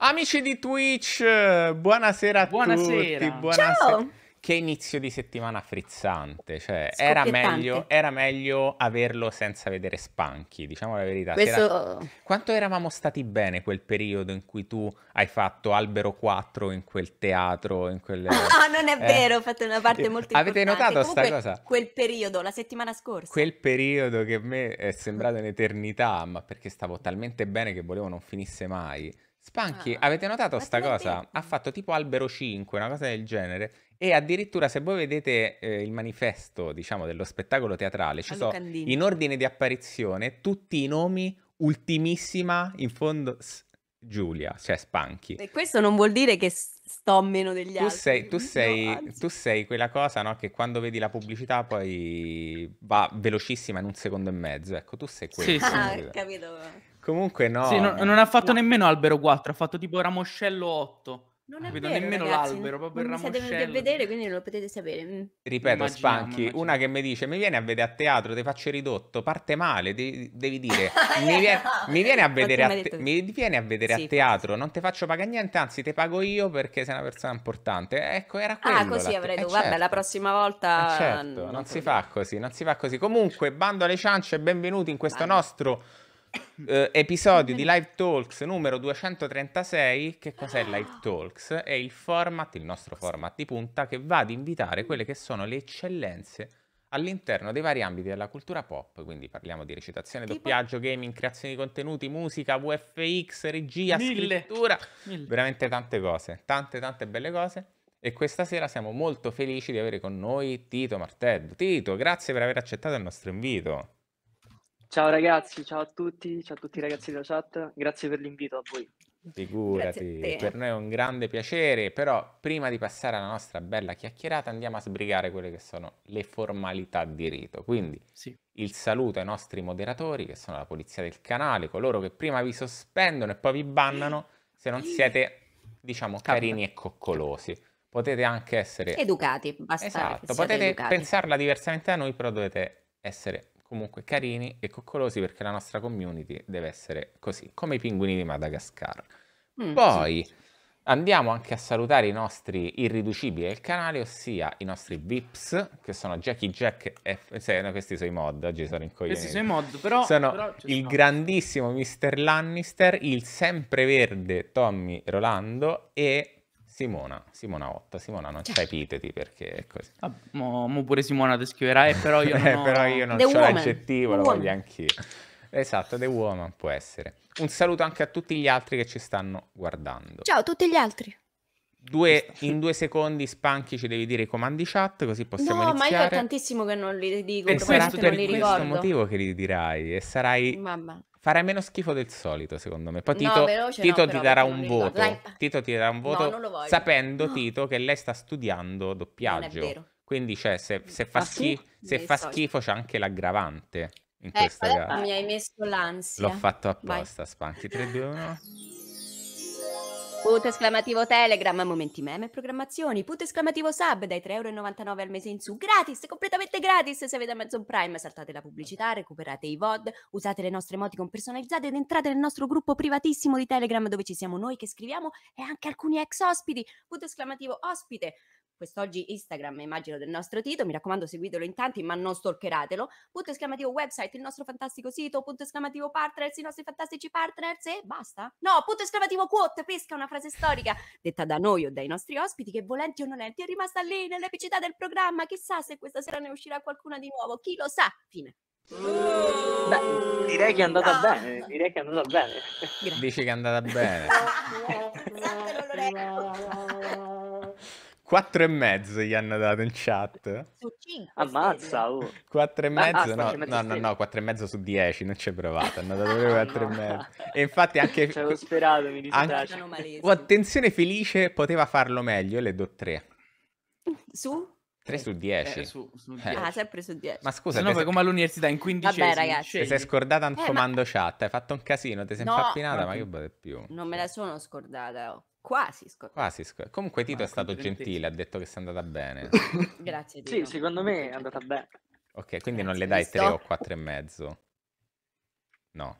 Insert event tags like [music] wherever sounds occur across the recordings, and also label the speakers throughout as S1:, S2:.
S1: Amici di Twitch, buonasera a buonasera. tutti. Buonasera. Ciao. Che inizio di settimana frizzante, cioè era meglio, era meglio, averlo senza vedere spanchi, diciamo la verità. Questo... Era... Quanto eravamo stati bene quel periodo in cui tu hai fatto Albero 4 in quel teatro, in quel... [laughs] Ah, non è eh... vero, ho
S2: fatto una parte molto importante. Avete notato questa cosa? Quel periodo, la settimana scorsa.
S1: Quel periodo che a me è sembrato un'eternità, ma perché stavo talmente bene che volevo non finisse mai Spanky, ah, avete notato sta cosa? Ha fatto tipo albero 5, una cosa del genere. E addirittura se voi vedete eh, il manifesto, diciamo, dello spettacolo teatrale, ci sono in ordine di apparizione tutti i nomi ultimissima in fondo s- Giulia, cioè Spanky. E
S2: questo non vuol dire che sto meno degli tu altri.
S1: Sei, tu, sei, no, tu sei quella cosa no, che quando vedi la pubblicità poi va velocissima in un secondo e mezzo. Ecco, tu sei quella.
S3: Sì, sì. Ah, capito.
S4: Comunque no. Sì, non, non ha fatto no. nemmeno albero 4, ha fatto tipo ramoscello 8. Non è vero, nemmeno ragazzi, l'albero, proprio non il ramoscello. Non siete venuti
S2: a vedere, quindi non lo potete sapere.
S3: Mm. Ripeto, immagino, Spanchi, immagino.
S1: una che mi dice, mi vieni a vedere a teatro, ti faccio ridotto, parte male, devi, devi dire, [laughs] ah, mi, viene, mi, viene, a vedere, a, te- mi viene a, vedere sì, a, teatro, non ti faccio pagare niente, anzi ti pago io perché sei una persona importante. Ecco, era ah, quello. Ah, così avrei detto, eh, vabbè, certo. la
S2: prossima volta... Eh, certo, non, non si
S1: fa così, non si fa così. Comunque, bando alle ciance, benvenuti in questo Vai. nostro [coughs] eh, episodio di mm-hmm. Live Talks numero 236. Che cos'è Live Talks? È il format, il nostro format di punta, che va ad invitare quelle che sono le eccellenze all'interno dei vari ambiti della cultura pop, quindi parliamo di recitazione, tipo... doppiaggio, gaming, creazione di contenuti, musica, VFX, regia, Mille. scrittura, Mille. veramente tante cose, tante tante belle cose. E questa sera siamo molto felici di avere con noi Tito Martello. Tito, grazie per aver accettato il nostro invito.
S5: Ciao ragazzi, ciao a tutti, ciao a tutti i ragazzi della chat, grazie per l'invito a voi.
S1: Figurati, per noi è un grande piacere, però prima di passare alla nostra bella chiacchierata andiamo a sbrigare quelle che sono le formalità di rito. Quindi sì. il saluto ai nostri moderatori che sono la polizia del canale, coloro che prima vi sospendono e poi vi bannano se non siete, diciamo, carini e coccolosi. Potete anche essere...
S2: Educati, basta.
S1: Esatto, potete educati. pensarla diversamente da noi, però dovete essere comunque carini e coccolosi perché la nostra community deve essere così, come i pinguini di Madagascar.
S3: Mm, Poi
S1: sì. andiamo anche a salutare i nostri irriducibili del canale, ossia i nostri VIPs, che sono Jackie Jack e... F- no, questi sono i mod, oggi sono in coglione. Questi sono i mod, però... Sono però il sono. grandissimo Mr. Lannister, il sempreverde Tommy Rolando e Simona, Simona Otta, Simona non c'è certo. epiteti perché è così.
S4: Ah, mo, mo pure Simona ti scriverà, eh, però io [laughs] non eh, ho... però io non ho l'aggettivo, lo voglio
S1: anch'io. Esatto, The Woman può essere. Un saluto anche a tutti gli altri che ci stanno guardando.
S2: Ciao a tutti gli altri.
S1: Due, in due secondi spanchi ci devi dire i comandi chat così possiamo no, iniziare. No, ma io è
S2: tantissimo che non li dico, e sarà per questo motivo
S1: che li dirai e sarai... Mamma. Farai meno schifo del solito, secondo me. Poi no, Tito, veloce, Tito, no, ti darà un voto. Dai. Tito ti darà un voto no, sapendo, Tito, che lei sta studiando doppiaggio. Quindi, cioè, se, se fa, schif- se fa schifo c'è anche l'aggravante in eh, questa gara. Mi
S2: hai messo l'ansia. L'ho fatto apposta,
S1: Vai. Spanchi 3, 2, 1...
S2: Punto esclamativo Telegram, momenti meme e programmazioni. Punto esclamativo sub dai 3,99€ al mese in su. Gratis, completamente gratis se avete Amazon Prime. Saltate la pubblicità, recuperate i VOD, usate le nostre emoticon personalizzate ed entrate nel nostro gruppo privatissimo di Telegram dove ci siamo noi che scriviamo e anche alcuni ex ospiti. Punto esclamativo ospite quest'oggi Instagram, immagino, del nostro Tito. Mi raccomando, seguitelo in tanti, ma non stalkeratelo. Punto esclamativo website, il nostro fantastico sito, punto esclamativo partners, i nostri fantastici partners e basta. No, punto esclamativo quote, pesca una frase storica detta da noi o dai nostri ospiti che volenti o nolenti è rimasta lì nell'epicità del programma. Chissà se questa sera ne uscirà qualcuna di nuovo, chi lo sa. Fine.
S3: Beh,
S5: direi che è andata no. Ah. bene, direi che è andata bene.
S1: Dici che è andata bene. [laughs]
S5: Esatto, [laughs]
S1: 4 e mezzo gli hanno dato in chat.
S5: Su 5. Ammazza, oh.
S1: 4 e ah, mezzo? No, no, no, no, 4 e mezzo su 10, non ci è provato. Hanno dato ah, proprio 4 no. e mezzo. E infatti anche...
S5: Ci sperato, mi dispiace. Anche... Oh,
S1: attenzione, Felice poteva farlo meglio, le do 3. Su? 3 su 10. Eh, su, eh,
S4: su 10. Eh. Ah,
S2: sempre su 10. Ma
S4: scusa, no, sei... come all'università in 15 Vabbè, ragazzi. Ti sei
S2: scordata un eh, comando
S1: ma... chat, hai fatto un casino, ti sei no, impappinata, ma io vado più.
S2: Non me la sono scordata.
S5: Oh. Quasi Scott.
S1: Quasi Scott. Comunque Tito Ma è stato gentile, ha detto che sia andata bene. [laughs]
S5: Grazie Tito. Sì, secondo me è andata bene.
S1: Ok, quindi Grazie, non le dai tre o quattro e mezzo? No.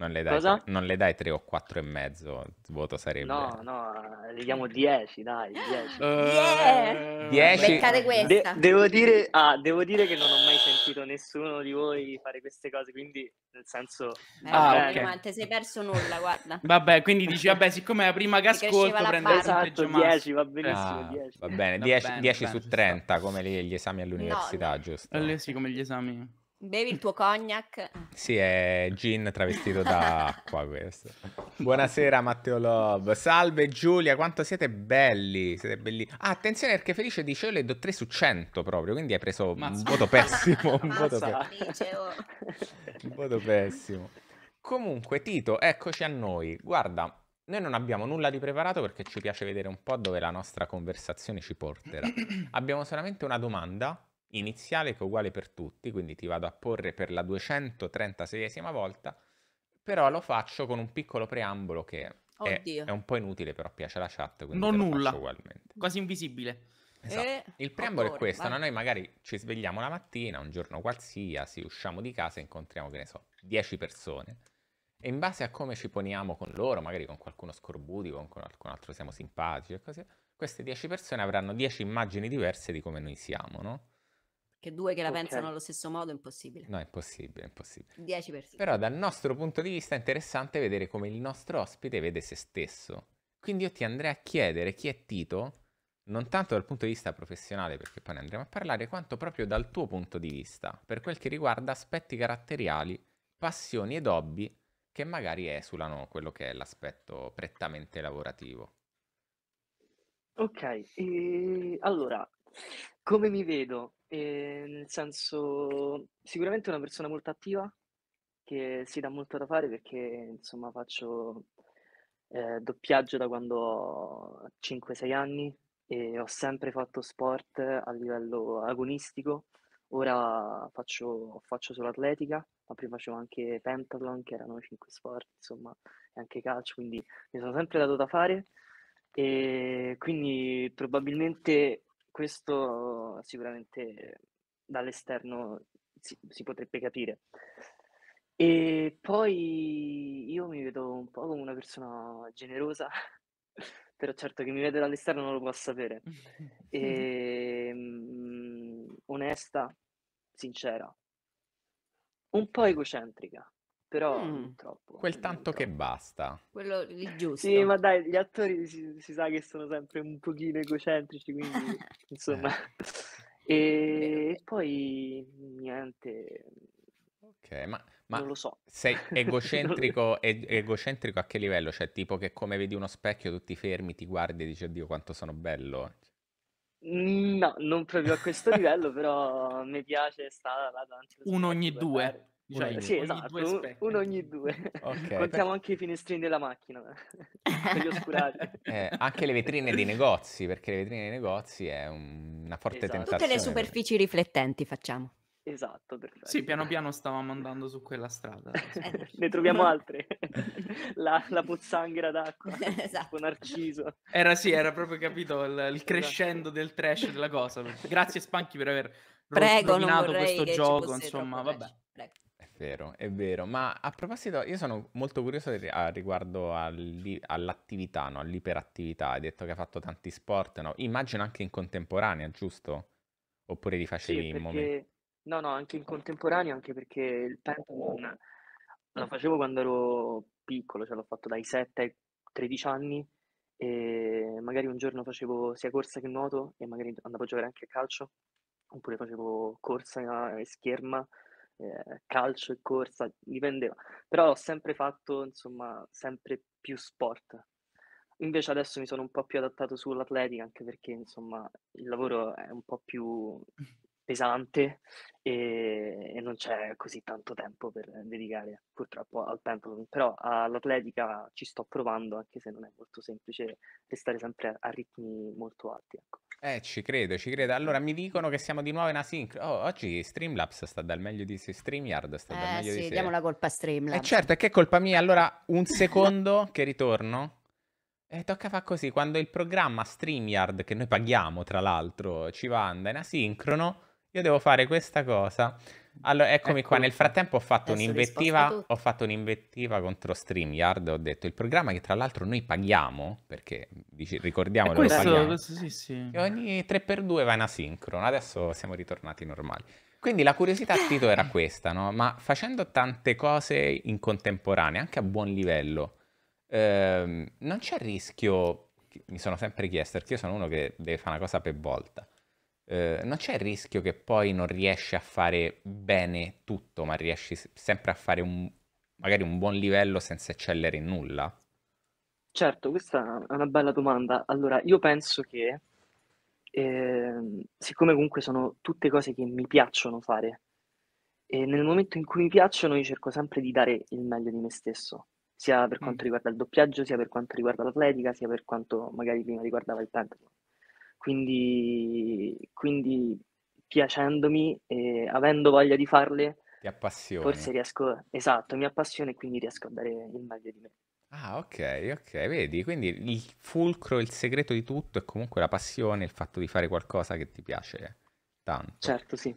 S1: Non le, dai, tre, non le dai 3 o quattro e mezzo, il voto sarebbe... No,
S5: no, eh, le diamo dieci, dai,
S3: 10. Uh, 10. De- devo, dire,
S5: ah, devo dire che non ho mai sentito nessuno di voi fare queste cose, quindi
S3: nel senso...
S5: Eh, ah, vabbè, okay.
S2: non sei perso nulla, guarda.
S4: Vabbè, quindi dici, vabbè, [laughs] siccome è la prima
S1: che ascolto, prende esatto, 10, va benissimo, ah, 10. Va bene, 10, va bene, 10 bene, su 30, come gli, esami all'università, no, giusto? Eh, sì, come gli esami...
S2: Bevi il tuo cognac.
S1: Sì, è gin travestito da acqua questo. [laughs] Buonasera Matteo Lob. Salve Giulia, quanto siete belli. Siete belli. Ah, attenzione perché Felice dice io le do 3 su 100 proprio, quindi hai preso Mazza. un voto pessimo. Un voto, pe... Oh. un voto pessimo. Comunque Tito, eccoci a noi. Guarda, noi non abbiamo nulla di preparato perché ci piace vedere un po' dove la nostra conversazione ci porterà. abbiamo solamente una domanda iniziale che è uguale per tutti, quindi ti vado a porre per la 236esima volta, però lo faccio con un piccolo preambolo che è, è, un po' inutile, però piace la chat, quindi non nulla, quasi invisibile. Esatto. Eh, il preambolo favore, è questo, no? noi magari ci svegliamo la mattina, un giorno qualsiasi, usciamo di casa e incontriamo, che ne so, 10 persone. E in base a come ci poniamo con loro, magari con qualcuno scorbutico, con qualcun altro siamo simpatici e così, queste 10 persone avranno 10 immagini diverse di come noi siamo, no?
S2: Che due che la okay. pensano allo stesso modo è impossibile.
S1: No, è impossibile, è impossibile. 10 persone. Però dal nostro punto di vista è interessante vedere come il nostro ospite vede se stesso. Quindi io ti andrei a chiedere chi è Tito, non tanto dal punto di vista professionale, perché poi ne andremo a parlare, quanto proprio dal tuo punto di vista, per quel che riguarda aspetti caratteriali, passioni ed hobby che magari esulano quello che è l'aspetto prettamente lavorativo.
S5: Ok, e... Ehm, allora, come mi vedo? E nel senso, sicuramente una persona molto attiva che si dà molto da fare perché insomma faccio eh, doppiaggio da quando ho 5-6 anni e ho sempre fatto sport a livello agonistico. Ora faccio, faccio solo atletica, ma prima facevo anche pentathlon, che erano 5 sport, insomma, e anche calcio, quindi mi sono sempre dato da fare e quindi probabilmente questo sicuramente dall'esterno si, si potrebbe capire. E poi io mi vedo un po' come una persona generosa, [laughs] però certo che mi vede dall'esterno non lo può sapere.
S3: [laughs]
S5: E, um, onesta, sincera, un po' egocentrica, però mm, troppo. Quel tanto che basta.
S1: Quello
S2: lì giusto. Sì, ma
S5: dai, gli attori si, si, sa che sono sempre un pochino egocentrici, quindi [laughs] insomma. Eh. e poi niente.
S1: Ok, ma, ma non lo so. sei [laughs] egocentrico, egocentrico a che livello? Cioè, tipo che come vedi uno specchio, tutti fermi, ti guardi e dici, oddio, quanto sono bello.
S5: No, non proprio a questo livello, però mi piace stare là davanti. [laughs] Uno
S3: ogni due. Guardare. Cioè, ogni, sì, ogni esatto,
S5: uno ogni due. [laughs]
S3: Okay, Contiamo per...
S5: anche i finestrini della macchina, [laughs] gli oscurati.
S1: Eh, anche le vetrine dei negozi, perché le vetrine dei negozi è un... una forte esatto. tentazione. Tutte le superfici
S4: per... riflettenti facciamo. Esatto, perfetto. Sì, piano piano stavamo andando su quella strada. [laughs] ne
S5: troviamo altre. la, la pozzanghera d'acqua, esatto.
S3: Narciso.
S4: Era sì, era proprio capito il, il esatto. crescendo del trash della cosa. Grazie Spanchi per aver Prego, rovinato questo gioco, insomma, vabbè.
S3: Prego
S1: vero, è vero. Ma a proposito, io sono molto curioso a, riguardo all'attività, no? all'iperattività. Hai detto che hai fatto tanti sport, no? Immagino anche in contemporanea, giusto? Oppure li Sì, facevi in momenti...
S5: perché no, no, anche in contemporanea, anche perché il pentathlon lo facevo quando ero piccolo, cioè l'ho fatto dai 7 ai 13 anni e magari un giorno facevo sia corsa che nuoto e magari andavo a giocare anche a calcio, oppure facevo corsa e scherma eh, calcio e corsa, dipendeva. Però ho sempre fatto, insomma, sempre più sport. Invece adesso mi sono un po' più adattato sull'atletica, anche perché, insomma, il lavoro è un po' più pesante e, e non c'è così tanto tempo per dedicare, purtroppo, al pendulum. Però all'atletica ci sto provando, anche se non è molto semplice restare sempre a, a ritmi molto alti, ecco.
S1: Eh, ci credo, ci credo. Allora, mi dicono che siamo di nuovo in asincro. Oh, oggi Streamlabs sta dal meglio di sé, StreamYard sta dal eh, meglio sì, di sé. diamo la colpa a eh, Streamlabs. Eh certo, è che è colpa mia. Eh. Allora, un [laughs] secondo che ritorno. E eh, tocca fare così, quando il programma StreamYard, che noi paghiamo tra l'altro, ci va, anda in asincrono, io devo fare questa cosa allora, eccomi ecco. qua. Nel frattempo ho fatto, un'invettiva, ho fatto un'invettiva contro StreamYard. Ho detto il programma che tra l'altro noi paghiamo, perché ricordiamo questo, paghiamo, questo
S4: sì, sì. Che
S1: ogni 3x2 va in asincrono. Adesso siamo ritornati normali. Quindi la curiosità a Tito era questa, no? Ma facendo tante cose in contemporanea, anche a buon livello, ehm, non c'è rischio, mi sono sempre chiesto, perché io sono uno che deve fare una cosa per volta, eh, non c'è il rischio che poi non riesci a fare bene tutto, ma riesci sempre a fare un, magari un buon livello senza eccellere in nulla?
S5: Certo, questa è una bella domanda. Allora, io penso che, eh, siccome comunque sono tutte cose che mi piacciono fare, e nel momento in cui mi piacciono io cerco sempre di dare il meglio di me stesso, sia per mm. quanto riguarda il doppiaggio, sia per quanto riguarda l'atletica, sia per quanto magari prima riguardava il pentathlon quindi, quindi piacendomi e avendo voglia di farle, Ti appassioni. forse riesco, esatto, mi appassiona e quindi riesco a dare il meglio di me.
S1: Ah, ok, ok, vedi, quindi il fulcro, il segreto di tutto è comunque la passione, il fatto di fare qualcosa che ti piace tanto. Certo, sì.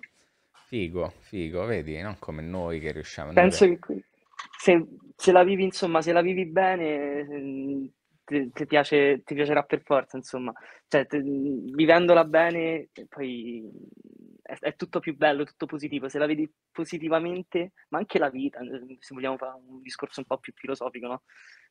S1: Figo, figo, vedi, non come noi che riusciamo... a... Penso che
S5: se, se, la vivi, insomma, se la vivi bene, mm, ti, ti, piace, ti piacerà per forza, insomma. Cioè, te, vivendola bene, poi è, è, tutto più bello, tutto positivo. Se la vedi positivamente, ma anche la vita, ehm, se vogliamo fare un discorso un po' più filosofico, no?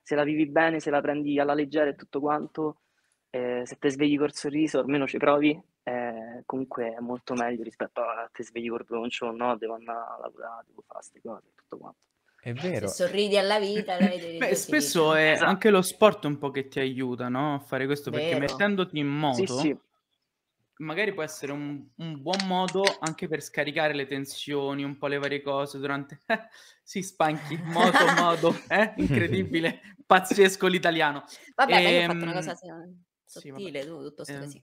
S5: Se la vivi bene, se la prendi alla leggera e tutto quanto, eh, se ti svegli col sorriso, almeno ci provi, eh, comunque è molto meglio rispetto a te svegli col broncio, no, devo andare a lavorare, devo fare queste cose, tutto quanto.
S4: È eh, vero. Se
S2: sorridi alla vita, Beh, spesso è esatto.
S4: anche lo sport un po' che ti aiuta no? a fare questo vero. perché mettendoti in moto, sì, sì. magari può essere un, un, buon modo anche per scaricare le tensioni, un po' le varie cose durante. si [laughs] spanchi, [laughs] moto, moto, eh? incredibile, [laughs] pazzesco l'italiano. Vabbè, e, fatto una ehm, cosa
S3: sottile, sì, tu, tutto eh, sì.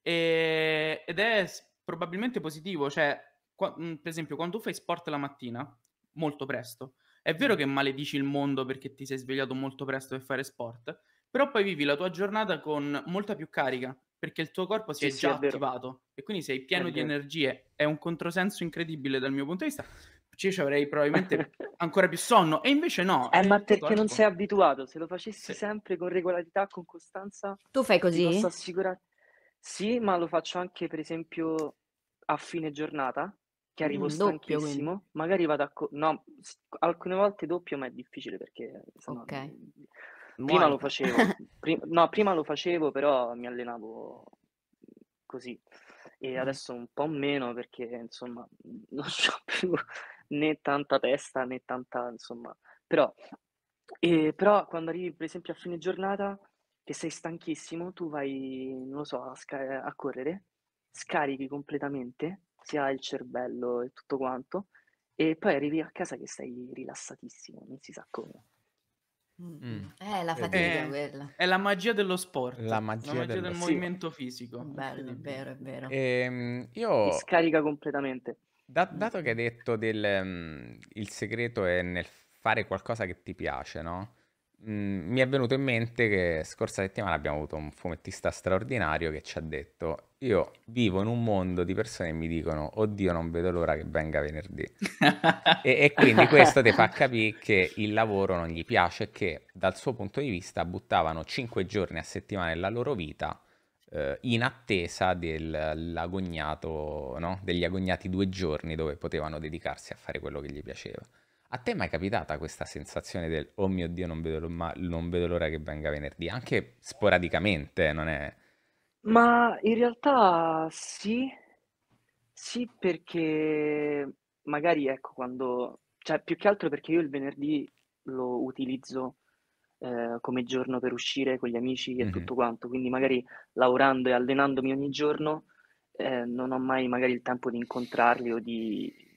S4: E, ed è probabilmente positivo, cioè, qua, mm, per esempio, quando tu fai sport la mattina molto presto. È vero che maledici il mondo perché ti sei svegliato molto presto per fare sport, però poi vivi la tua giornata con molta più carica perché il tuo corpo si sì, è già sì, è attivato e quindi sei pieno di energie. È un controsenso incredibile dal mio punto di vista. Cioè, ci avrei probabilmente [laughs] ancora più sonno e invece no. Eh, ma perché non sei
S5: abituato? Se lo facessi sì. sempre con regolarità, con costanza, tu fai così? Posso assicurare... Sì, ma lo faccio anche per esempio a fine giornata che arrivo mm, doppio, stanchissimo, quindi. magari vado a... Co- no, alcune volte doppio, ma è difficile perché... Sennò... Ok. Prima Muori. lo facevo, [laughs] prima, no, prima lo facevo, però mi allenavo così e mm. adesso un po' meno perché insomma [laughs] non ho più né tanta testa né tanta insomma però, eh, però quando arrivi per esempio a fine giornata che sei stanchissimo tu vai non lo so a, sca- a correre scarichi completamente sia il cervello e tutto quanto, e poi arrivi a casa che stai
S4: rilassatissimo, non si sa come. Mm. mm. Eh, la eh, fatica è, eh, quella. È la magia dello sport, la magia, la magia dello... del movimento sì. fisico. Bello, è vero, è vero. Ehm,
S1: io... Ti
S5: scarica completamente.
S1: Da, dato che hai detto del um, il segreto è nel fare qualcosa che ti piace, no? Mm, mi è venuto in mente che scorsa settimana abbiamo avuto un fumettista straordinario che ci ha detto io vivo in un mondo di persone che mi dicono oddio non vedo l'ora che venga venerdì [laughs] e, e, quindi questo ti fa capire che il lavoro non gli piace che dal suo punto di vista buttavano 5 giorni a settimana della loro vita eh, in attesa no? degli agognati due giorni dove potevano dedicarsi a fare quello che gli piaceva a te mai è capitata questa sensazione del oh mio Dio, non vedo, l'ora che venga venerdì? Anche sporadicamente, non è...
S5: Ma in realtà sì, sì perché magari ecco quando, cioè più che altro perché io il venerdì lo utilizzo eh, come giorno per uscire con gli amici e mm-hmm. tutto quanto, quindi magari lavorando e allenandomi ogni giorno eh, non ho mai magari il tempo di incontrarli o di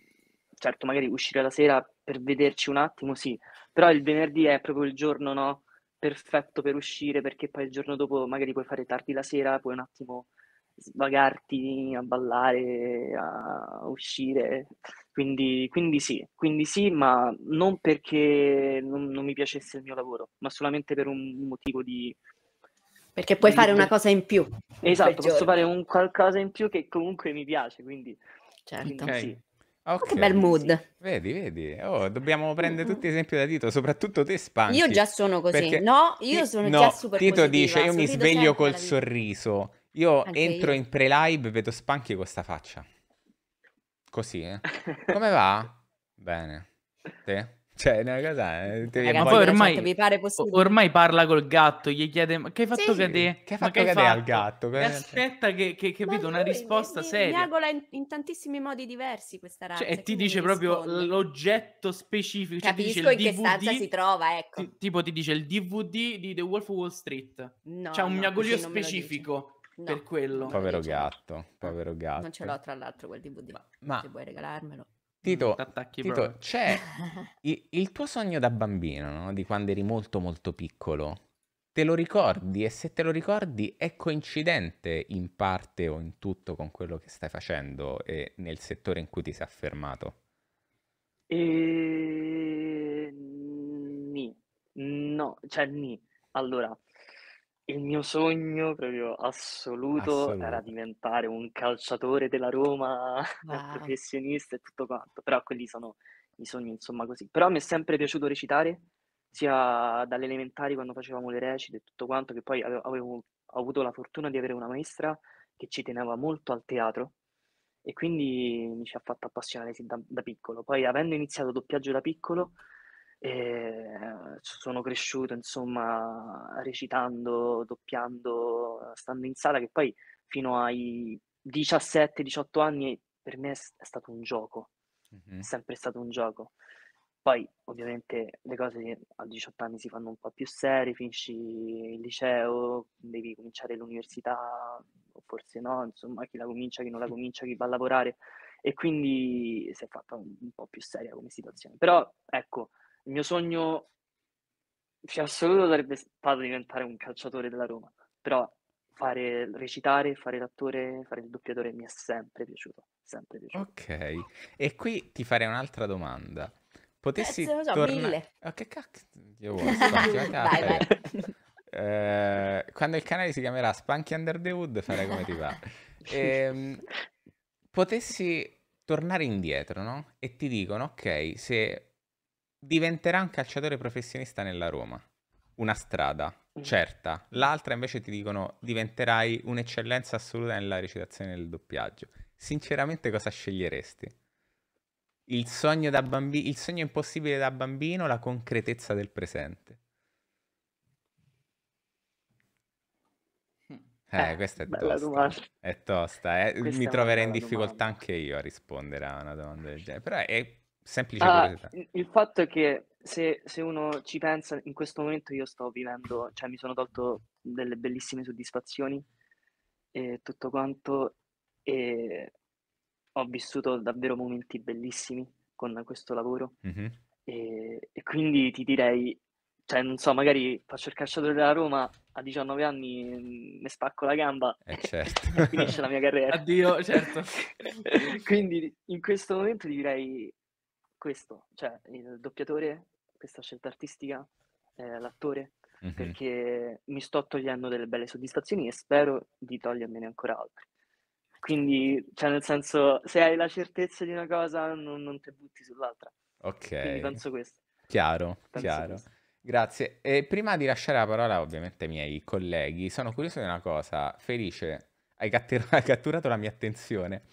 S5: certo, magari uscire la sera per vederci un attimo, sì, però il venerdì è proprio il giorno, no? Perfetto per uscire perché poi il giorno dopo magari puoi fare tardi la sera, puoi un attimo svagarti a ballare, a uscire. Quindi, quindi sì, quindi sì, ma non perché non, non, mi piacesse il mio lavoro, ma solamente per un motivo di...
S1: Perché puoi di... fare una cosa in più. Esatto, posso giorno. fare
S5: un qualcosa in più che comunque mi piace, quindi... Certo. Quindi okay. sì. Okay. Che bel
S1: mood. Vedi, vedi, oh, dobbiamo mm, prendere mm, tutti mm. esempi da Tito, soprattutto te Spanchi. Io già sono così, perché... no?
S5: Io sono no, già super Tito
S1: positiva. dice, io mi sveglio col sorriso, io Anche entro io. in pre-live, e vedo Spanchi con sta faccia. Così, eh? [laughs] Come va? Bene. Te?
S4: Cioè, una cosa... Eh, Ragazzi, ma poi ormai, vi pare ormai parla col gatto, gli chiede ma che hai fatto sì, cadere? Che hai fatto cadere fatto? al gatto? E aspetta che, che, capito? vedo una risposta mi, seria.
S2: Miagola in, in tantissimi modi diversi questa cioè, razza. Cioè,
S4: e ti dice proprio l'oggetto specifico. Cioè, Capisco cioè, in DVD, che stanza
S2: si trova, ecco.
S4: Ti, tipo ti dice il DVD di The Wolf of Wall Street. No, C'è un no, miagolio specifico. No, per quello.
S1: Povero gatto, povero gatto. Non ce l'ho
S2: tra l'altro quel DVD, ma, se vuoi regalarmelo.
S1: Mm, Tito, Tito c'è [laughs] il, il, tuo sogno da bambino, no? di quando eri molto molto piccolo, te lo ricordi e se te lo ricordi è coincidente in parte o in tutto con quello che stai facendo e nel settore in cui ti sei affermato?
S5: E... Ehm, ni. No, cioè ni. Allora, il mio sogno proprio assoluto era diventare un calciatore della Roma [laughs] Wow. professionista e tutto quanto, però quelli sono i sogni insomma così. Però mi è sempre piaciuto recitare, sia dalle elementari quando facevamo le recite e tutto quanto, che poi ave avevo ho avuto la fortuna di avere una maestra che ci teneva molto al teatro e quindi mi ci ha fatto appassionare sin da da piccolo. Poi avendo iniziato doppiaggio da piccolo, ehm, sono cresciuto insomma recitando, doppiando, stando in sala, che poi fino ai 17-18 anni per me è stato un gioco, mm-hmm. è sempre stato un gioco. Poi ovviamente le cose a 18 anni si fanno un po' più serie, finisci il liceo, devi cominciare l'università, o forse no, insomma chi la comincia, chi non la comincia, chi va a lavorare e quindi si è fatta un, un po' più seria come situazione. Però ecco, il mio sogno cioè, assoluto sarebbe stato diventare un calciatore della Roma, però fare recitare, fare l'attore, fare il doppiatore mi è sempre piaciuto, sempre piaciuto.
S1: Ok, e qui ti farei un'altra domanda. Potessi eh, so, tornare... Oh, che cacchio Io vuoi, [laughs] vai, vai. Eh, quando il canale si chiamerà Spunky Under the Wood farei come ti va. [laughs] Eh, potessi tornare indietro, no? E ti dicono, ok, se diventerà un calciatore professionista nella Roma. Una strada, mm. certa. L'altra invece ti dicono diventerai un'eccellenza assoluta nella recitazione del doppiaggio. Sinceramente cosa sceglieresti? Il sogno, da bambi- il sogno impossibile da bambino, la concretezza del presente.
S5: Hm. Eh, eh questa è tosta. Domanda.
S1: È tosta, eh. mi troverei in difficoltà domanda. anche io a rispondere a una domanda del genere, però è Semplice Ah, curiosità.
S5: il fatto è che se se uno ci pensa, in questo momento io sto vivendo cioè mi sono tolto delle bellissime soddisfazioni e tutto quanto, e ho vissuto davvero momenti bellissimi con questo lavoro, Mh-mh. ehm, e quindi ti direi cioè non so, magari faccio il calciatore della Roma, a 19 anni, mm, mi spacco la gamba Eh certo. [laughs] e finisce la mia carriera. Addio, certo. [laughs] Quindi in questo momento ti direi questo, cioè il doppiatore, questa scelta artistica, eh, l'attore, mm-hmm. perché mi sto togliendo delle belle soddisfazioni e spero di togliermene ancora altre. Quindi, cioè nel senso, se hai la certezza di una cosa, non, non ti butti sull'altra. Ok. Quindi penso questo.
S1: Chiaro, penso chiaro. Questo. Grazie. E prima di lasciare la parola ovviamente ai miei colleghi, sono curioso di una cosa. Felice, hai catturato [laughs] la mia attenzione.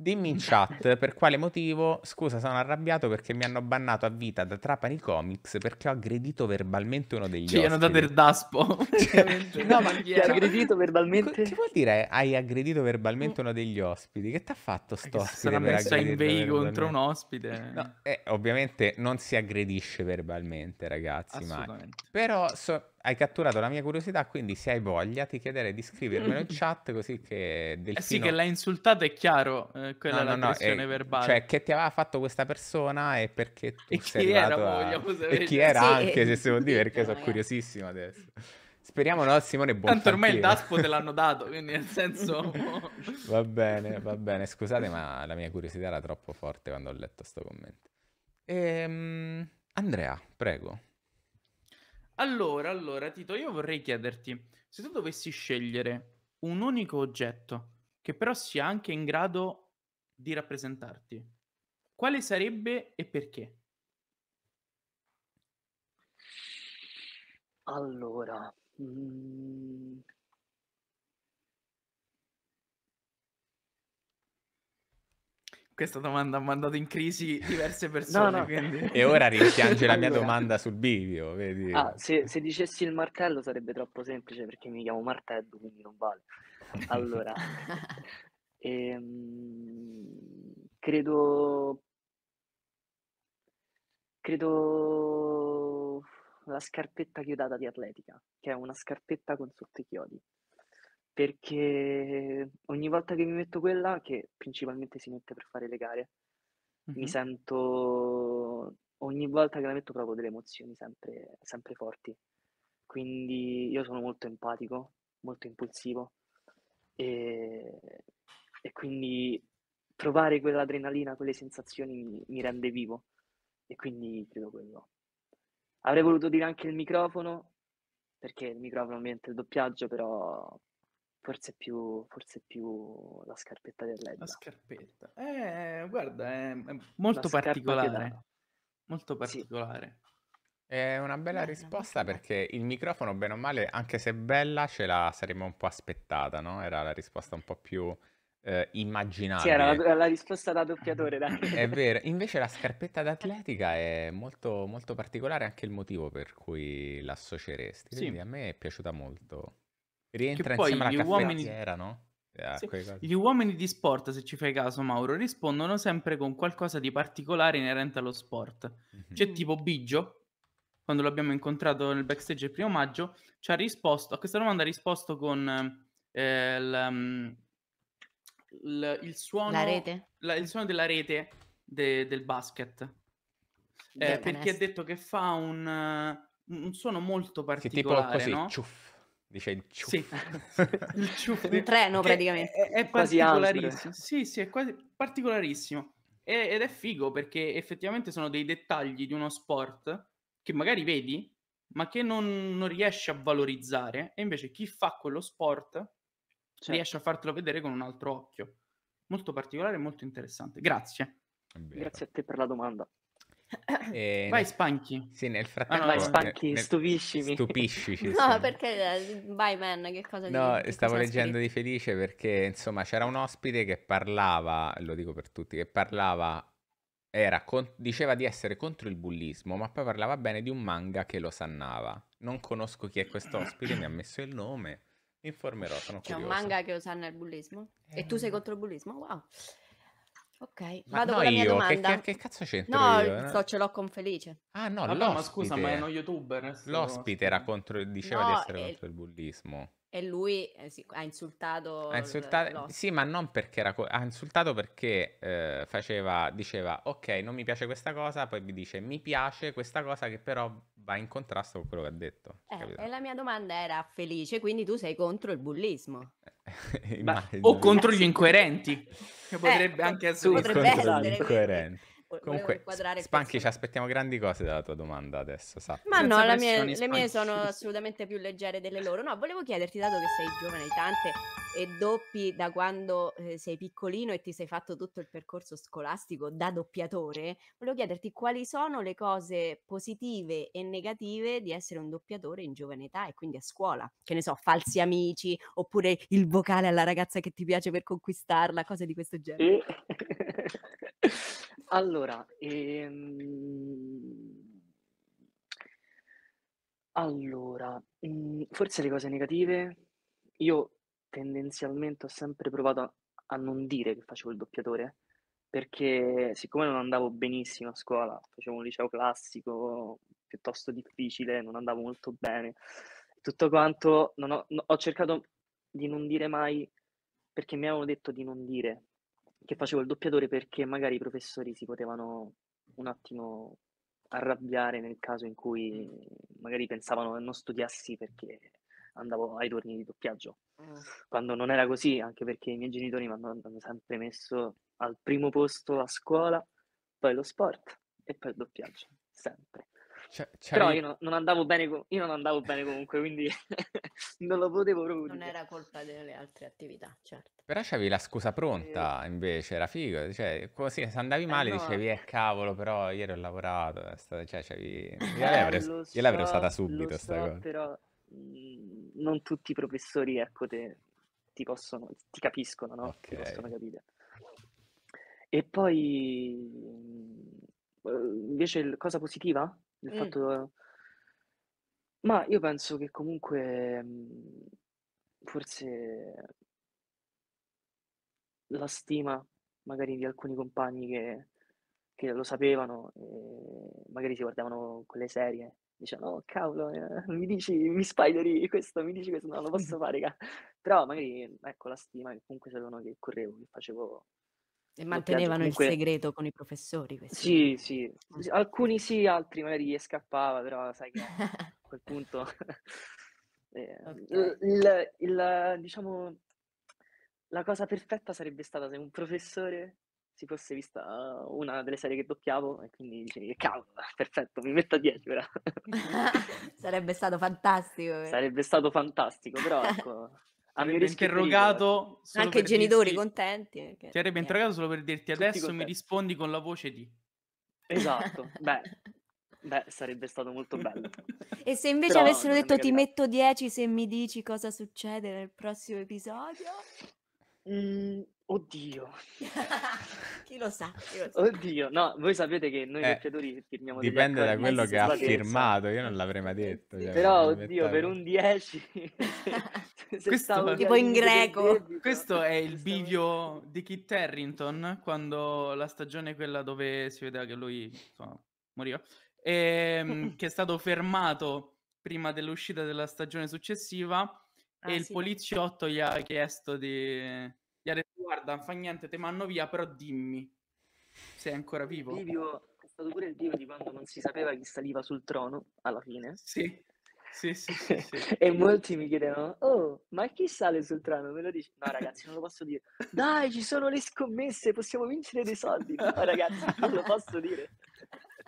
S1: Dimmi in chat per quale motivo, scusa sono arrabbiato perché mi hanno bannato a vita da Trapani Comics perché ho aggredito verbalmente uno degli cioè, ospiti. Ci hanno dato il daspo. [laughs]
S4: Cioè, no, ma cioè, chi ha aggredito verbalmente? Che
S1: vuol dire hai aggredito verbalmente uno degli ospiti? Che ti ha fatto sto ospite? Sarà messa in vei contro un
S4: ospite. No, eh,
S1: ovviamente non si aggredisce verbalmente ragazzi, ma... Però so, hai catturato la mia curiosità, quindi se hai voglia ti chiederei di scrivermelo in [laughs] chat così che Delfino... Eh sì, che l'hai
S4: insultata è chiaro, eh, quella no, è la no, eh, verbale. Cioè,
S1: che ti aveva fatto questa persona e perché tu e sei chi arrivato era, a... E chi era sì, eh, anche, se si vuol dire, perché sono eh. curiosissimo adesso. Speriamo no, Simone Buon. Tanto ormai il daspo
S4: te l'hanno dato, quindi nel senso... [laughs]
S1: va bene, va bene. Scusate, ma la mia curiosità era troppo forte quando ho letto questo commento.
S4: Ehm,
S1: Andrea, prego.
S4: Allora, allora, Tito, io vorrei chiederti, se tu dovessi scegliere un unico oggetto che però sia anche in grado di rappresentarti, quale sarebbe e perché? Allora, mm, questa domanda ha mandato in crisi diverse persone. No, no. Quindi...
S3: [laughs] E ora rimpiange
S4: la mia domanda
S1: sul bivio. Vedi? Ah,
S5: se, se, dicessi il martello sarebbe troppo semplice perché mi chiamo Martello, quindi non vale. Allora, [laughs] ehm, credo... Credo la scarpetta chiodata di atletica, che è una scarpetta con sotto i chiodi perché ogni volta che mi metto quella, che principalmente si mette per fare le gare, mi Mh-mh. sento ogni volta che la metto provo delle emozioni sempre, sempre forti. Quindi io sono molto empatico, molto impulsivo e, ehm, e quindi trovare quell'adrenalina, quelle sensazioni mi, mi rende vivo e quindi credo quello. Avrei voluto dire anche il microfono, perché il microfono ovviamente è il doppiaggio, però Forse più, forse più la scarpetta dell'Edda. La scarpetta.
S4: Eh, guarda, è, è molto, particolare. molto particolare. sì.
S1: È una bella risposta perché il microfono, bene o male, anche se bella, ce la saremmo un po' aspettata, no? Era la risposta un po' più eh, immaginabile. Sì, era la,
S5: la risposta da doppiatore, dai. [laughs] è
S1: vero. Invece la [laughs] scarpetta d'atletica è molto, molto particolare, anche il motivo per cui l'associeresti. Quindi sì. a me è piaciuta molto. Rientra che insieme alla uomini... no?
S4: Yeah, sì. Gli uomini di sport, se ci fai caso, Mauro, rispondono sempre con qualcosa di particolare inerente allo sport. Mm-hmm. C'è tipo Biggio, quando l'abbiamo incontrato nel backstage il primo maggio, ci ha risposto a questa domanda ha risposto con eh, l, mm, l, il, suono, la, il suono della rete de, del basket. Eh, perché ha detto che fa un, un suono molto particolare, che tipo così, no?
S1: ciuff Dice il ciuffo.
S4: Sì, [laughs] il ciuffo. Un treno praticamente. È, è particolarissimo. Sì, sì, è quasi particolarissimo. ed è figo perché effettivamente sono dei dettagli di uno sport che magari vedi, ma che non, non riesci a valorizzare. E invece chi fa quello sport certo. riesce a fartelo vedere con un altro occhio. Molto particolare e molto interessante. Grazie. Grazie a te per la domanda. Eh, eh, e Vai, nel... spanchi. Sì, nel ah, frattempo. Ah, no, vai, spanchi, nel... stupiscimi. Stupiscici. [laughs] no,
S2: perché eh, vai, man, che cosa No, di... stavo cosa leggendo di
S1: Felice perché, insomma, c'era un ospite che parlava, lo dico per tutti, che parlava, era, con... diceva di essere contro il bullismo, ma poi parlava bene di un manga che lo sannava. Non conosco chi è questo ospite, mi ha messo il nome, mi informerò, sono C'è curioso. C'è un
S2: manga che osanna il bullismo? Eh... E tu sei ehm contro il bullismo? Wow. Ok, Ma vado no con la mia io, che, domanda. che- che cazzo c'entra? No, io? eh? so, ce l'ho con Felice. Ah no,
S4: Vabbè, ma scusa, ma è uno youtuber. Eh,
S1: l'ospite era contro, diceva di essere è- contro il bullismo.
S2: E lui eh, sì, ha insultato Ha insultato, sì,
S1: ma non perché era co- ha insultato perché eh, faceva, diceva ok, non mi piace questa cosa, poi mi dice mi piace questa cosa che però va in contrasto con quello che ha detto. Eh,
S2: e la mia domanda era Felice, quindi tu sei contro il bullismo.
S1: Ma, eh, [laughs] o contro gli incoerenti,
S2: che potrebbe eh, anche essere
S1: contro gli incoerenti. Comunque, Spanky, ci aspettiamo grandi cose dalla tua domanda adesso, sappi. Ma no, mia, le mie sono
S2: assolutamente più leggere delle loro. No, volevo chiederti, dato che sei giovane tante e doppi da quando eh, sei piccolino e ti sei fatto tutto il percorso scolastico da doppiatore, volevo chiederti quali sono le cose positive e negative di essere un doppiatore in giovane età e quindi a scuola. Che ne so, falsi amici, oppure il vocale alla ragazza che ti piace per conquistarla, cose di questo genere.
S5: Sì. [laughs] Allora, ehm, allora, mhmm, forse le cose negative? Io tendenzialmente ho sempre provato a a non dire che facevo il doppiatore, perché siccome non andavo benissimo a scuola, facevo un liceo classico piuttosto difficile, non andavo molto bene, tutto quanto, non ho no ho cercato di non dire mai perché mi avevano detto di non dire, che facevo il doppiatore perché magari i professori si potevano un attimo arrabbiare nel caso in cui magari pensavano che non studiassi perché andavo ai turni di doppiaggio. Quando non era così, anche perché i miei genitori mi hanno, sempre messo al primo posto la scuola, poi lo sport e poi il doppiaggio, sempre. C'è, c'è Però io non, non andavo bene, io non andavo bene comunque, quindi [laughs] non lo potevo proprio Non era colpa delle altre attività, certo.
S1: Però c'avevi la scusa pronta, invece, era figo. Cioè, così, se andavi eh, male eh, no. dicevi, eh cavolo, però ieri ho lavorato. Cioè, c'avevi...
S3: Gliel'avrei, eh, so, usata subito, so, cosa.
S5: però mh, mm, non tutti i professori, ecco, te, ti possono, ti capiscono, no? Okay. Ti possono capire. E poi mm, eh, invece cosa positiva? Il Mh. fatto ma io penso che comunque, mhmm, forse la stima magari di alcuni compagni che che lo sapevano, ehm, magari si guardavano quelle serie, dicevano: "Oh cavolo, eh, mi dici mi spoileri questo, mi dici questo, non lo posso fare [laughs] però magari ecco la stima che comunque sapevano che correvo, che facevo
S2: e mantenevano comunque... il segreto con i professori? Questi...
S5: Sì, sì, alcuni sì, altri magari gli scappava, però sai che [laughs] a quel punto... [laughs] Eh, il, il, diciamo, la cosa perfetta sarebbe stata se un professore si fosse vista una delle serie che doppiavo e quindi dicevi che cavolo, [laughs] perfetto, mi metto a 10 però.
S2: sarebbe stato fantastico. Eh.
S5: Sarebbe stato fantastico, però
S4: ecco, avrebbe interrogato anche i genitori dirti,
S2: contenti. Perché... Eh, ti
S4: avrebbe eh. interrogato solo per dirti adesso mi rispondi con la voce di. Esatto, [laughs] beh, beh, sarebbe stato molto bello.
S2: E se invece Però avessero detto ti metto 10 se mi dici cosa succede nel prossimo episodio?
S5: Mm, Oddio.
S2: [laughs] chi lo sa,
S5: chi lo sa. Oddio, no, voi sapete che noi eh, calciatori firmiamo Dipende da quello che ha firmato,
S1: io non l'avrei mai detto. Cioè, Però, oddio, mettavo... per
S5: un 10... [laughs]
S3: [laughs] questo, tipo in greco.
S4: questo è il bivio di Kit Harrington, quando la stagione quella dove si vedeva che lui insomma, moriva, e, ehm, che è stato fermato prima dell'uscita della stagione successiva ah, e sì. il poliziotto gli ha chiesto di... Gli ha detto guarda, non fa niente, te manno via, però dimmi. Sei ancora vivo.
S5: Bivio, è stato pure il bivio di quando non si sapeva chi saliva sul trono, alla fine. Sì. Sì, sì, sì, sì. [laughs] e molti mi chiedevano: Oh, ma chi sale sul trono? Me lo dici? No, ragazzi, non lo posso dire. Dai, ci sono le scommesse, possiamo vincere dei soldi. No, ragazzi, non lo posso
S3: dire.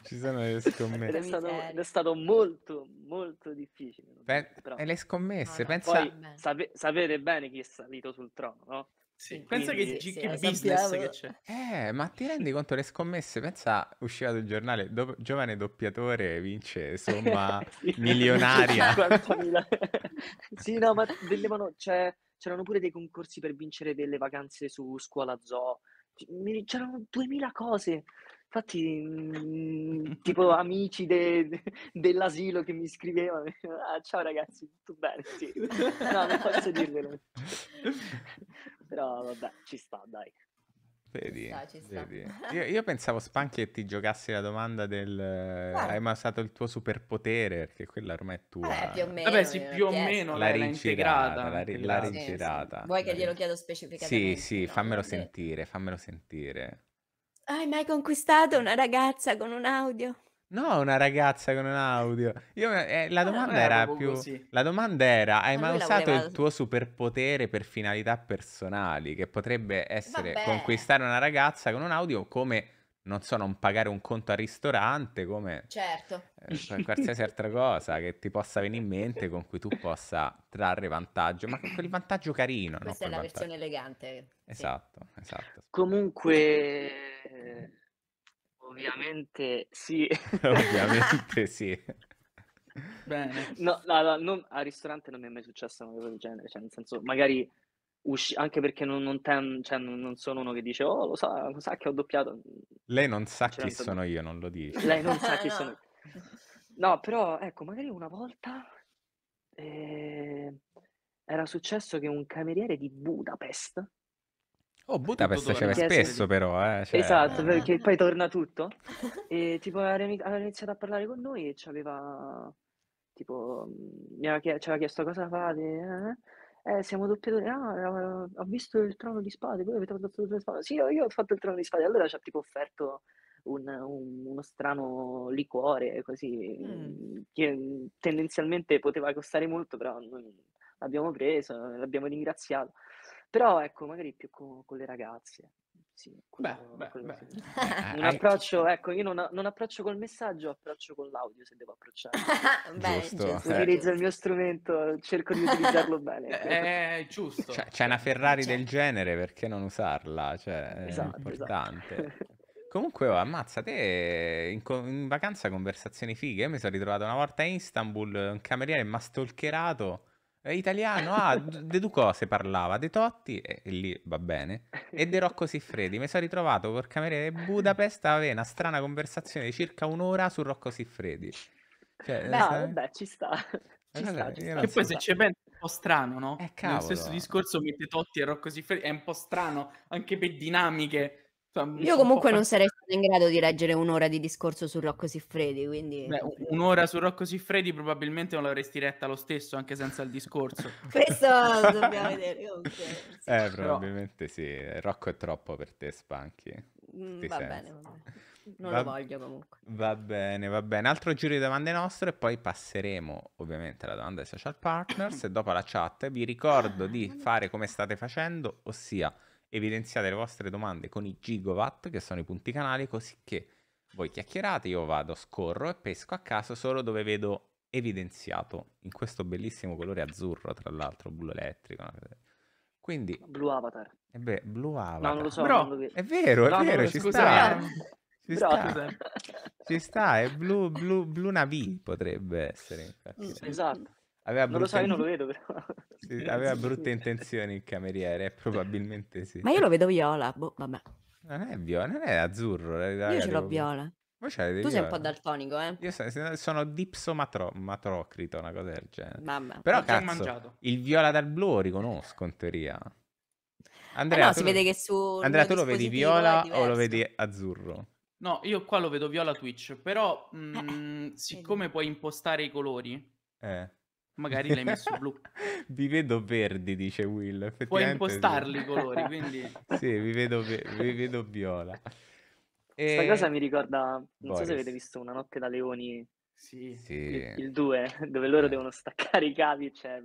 S3: Ci sono le scommesse. È
S5: stato, è stato, molto, molto difficile.
S1: Pe- e le scommesse, no, no. pensa... Poi,
S5: sape- sapete bene chi è salito sul trono, no? Sì, pensa che, sì, che business sappiamo. che c'è.
S1: Eh, ma ti rendi conto le scommesse? Pensa, usciva dal giornale, do- giovane doppiatore vince somma [laughs] milionaria. [laughs]
S3: [laughs]
S5: sì, no, ma dellevano, cioè, c'erano pure dei concorsi per vincere delle vacanze su scuola zoo. C'erano duemila cose. Infatti, mh, mm, tipo amici de, de, dell'asilo che mi scrivevano, ah, ciao ragazzi, tutto bene? Sì. No, non posso dirvelo. Però vabbè, ci sta, dai.
S1: Vedi, ci sta, ci sta. vedi. Io, io, pensavo Spanchi che ti giocassi la domanda del Guarda. hai mai usato il tuo superpotere perché quella ormai è tua. Eh, più o
S4: meno, Vabbè, sì, più o meno l'ha rigirata, la, ri- la rigirata. Sì, sì. Vuoi che glielo chiedo specificatamente?
S1: Sì, sì, no, fammelo sentire, fammelo sentire.
S2: Hai mai conquistato una ragazza con un audio?
S1: No, una ragazza con un audio. Io, eh, la, ah, domanda era più, la domanda era hai ma mai usato voleva... il tuo superpotere per finalità personali? Che potrebbe essere Vabbè. conquistare una ragazza con un audio come, non so, non pagare un conto al ristorante, come...
S3: Certo. Eh, qualsiasi
S1: altra cosa che ti possa venire in mente con cui tu possa trarre vantaggio. Ma quel vantaggio carino, Questa no? è la vantaggio.
S2: versione elegante.
S1: Esatto, sì. esatto. esatto. Comunque...
S5: Eh, Ovviamente sì. [laughs] Ovviamente sì. Bene. No, no, no non, al ristorante non mi è mai successa una cosa del genere, cioè, nel senso, magari usci- anche perché non, non, ten- cioè, non, sono uno che dice, oh, lo sa, lo sa che ho doppiato.
S1: Lei non sa C'è chi tanto... sono io, non lo dice. [laughs] Lei
S5: non sa chi no. sono io. No, però, ecco, magari una volta eh, era successo che un cameriere di Budapest Oh, Buddha questa c'era spesso però, eh, cioè... Esatto, eh. perché poi torna tutto. [laughs] E tipo aveva iniziato a parlare con noi e ci aveva, tipo, mm, mi aveva, chie- ci aveva chiesto cosa fate, eh, eh siamo doppiatori, ah, eh, ho visto il trono di spade, voi avete fatto il trono di spade, sì, io, io ho fatto il trono di spade, allora ci ha tipo offerto un, un, uno strano liquore, così, mm. che mm, tendenzialmente poteva costare molto, però non, l'abbiamo preso, l'abbiamo ringraziato. Però ecco, magari più con, con le ragazze. Sì, quello, beh, quello
S3: beh, sì. beh. Eh, eh, un
S5: approccio, ecco, io non, non, approccio col messaggio, approccio con l'audio se
S4: devo approcciare. [laughs] beh,
S3: giusto, giusto.
S5: Eh, Utilizzo eh. il mio strumento, cerco di utilizzarlo bene.
S4: È ecco, giusto. Cioè, c'è
S1: una Ferrari c'è. Cioè del genere, perché non usarla? Cioè, esatto, è esatto. importante. Esatto. [laughs] Comunque, oh, ammazza te in, co- in vacanza conversazioni fighe. Io mi sono ritrovato una volta a Istanbul, un cameriere mi ha stalkerato Italiano, ah, di due cose parlava, De Totti, e, e lì va bene, e De Rocco Siffredi. Mi sono ritrovato col cameriere Budapest a avere una strana conversazione di circa un'ora su Rocco Siffredi. Cioè,
S5: Beh, sai... Eh, vabbè, ci sta. Eh,
S4: che poi se ci pensi un po' strano, no? Eh, cavolo. stesso discorso mette Totti e Rocco Siffredi, è un po' strano, anche per dinamiche. Cioè, Io comunque non sarei
S2: in grado di leggere un'ora di discorso su Rocco Siffredi, quindi... Beh,
S4: un'ora su Rocco Siffredi probabilmente non l'avresti retta lo stesso, anche senza il discorso. [laughs] Questo dobbiamo [laughs] vedere. Comunque,
S1: Eh, probabilmente Però... sì. Rocco è troppo per te, Spanchi.
S3: Mm, va senso. bene, va bene.
S1: Non va, lo voglio comunque. Va bene, va bene. Altro giro di domande nostre e poi passeremo ovviamente alla domanda ai social partners e dopo la chat vi ricordo di ah. fare come state facendo, ossia evidenziate le vostre domande con i gigawatt, che sono i punti canali, così che voi chiacchierate, io vado, scorro e pesco a caso solo dove vedo evidenziato in questo bellissimo colore azzurro, tra l'altro, blu elettrico.
S5: Quindi... Blu Avatar.
S1: E eh beh, blu Avatar. No, non lo so. Però, non lo è vero, è no, vero, ci sta. Ci sta. ci sta. è blu, blu, blu Navi potrebbe essere. Infatti. Mm. Esatto. Aveva non lo so, io non lo
S3: vedo però. [laughs] Sì, aveva
S1: brutte intenzioni il cameriere, eh, probabilmente sì. Ma io
S2: lo vedo viola, boh, vabbè. Non è
S1: viola, non è azzurro. Ragazzi, io ce l'ho viola. Voi tu viola. sei un po' daltonico, eh? Io sono, sono dipsomatrocrito, una cosa del genere. Vabbè. Però cazzo, il viola dal blu lo riconosco in teoria. Andrea, eh no, si vede che su Andrea, tu lo vedi viola o lo vedi azzurro?
S4: No, io qua lo vedo viola Twitch, però mh, eh, mm, siccome puoi impostare i colori, eh Magari l'hai messo blu.
S1: [laughs] vi vedo verdi, dice Will. Puoi impostarli
S4: i colori, quindi... [laughs]
S1: sì, vi vedo, vi vedo viola.
S5: E... Questa eh, cosa mi ricorda, non Boris. so se avete visto Una notte da leoni, sì.
S3: il
S5: 2, dove loro eh. devono staccare i cavi, cioè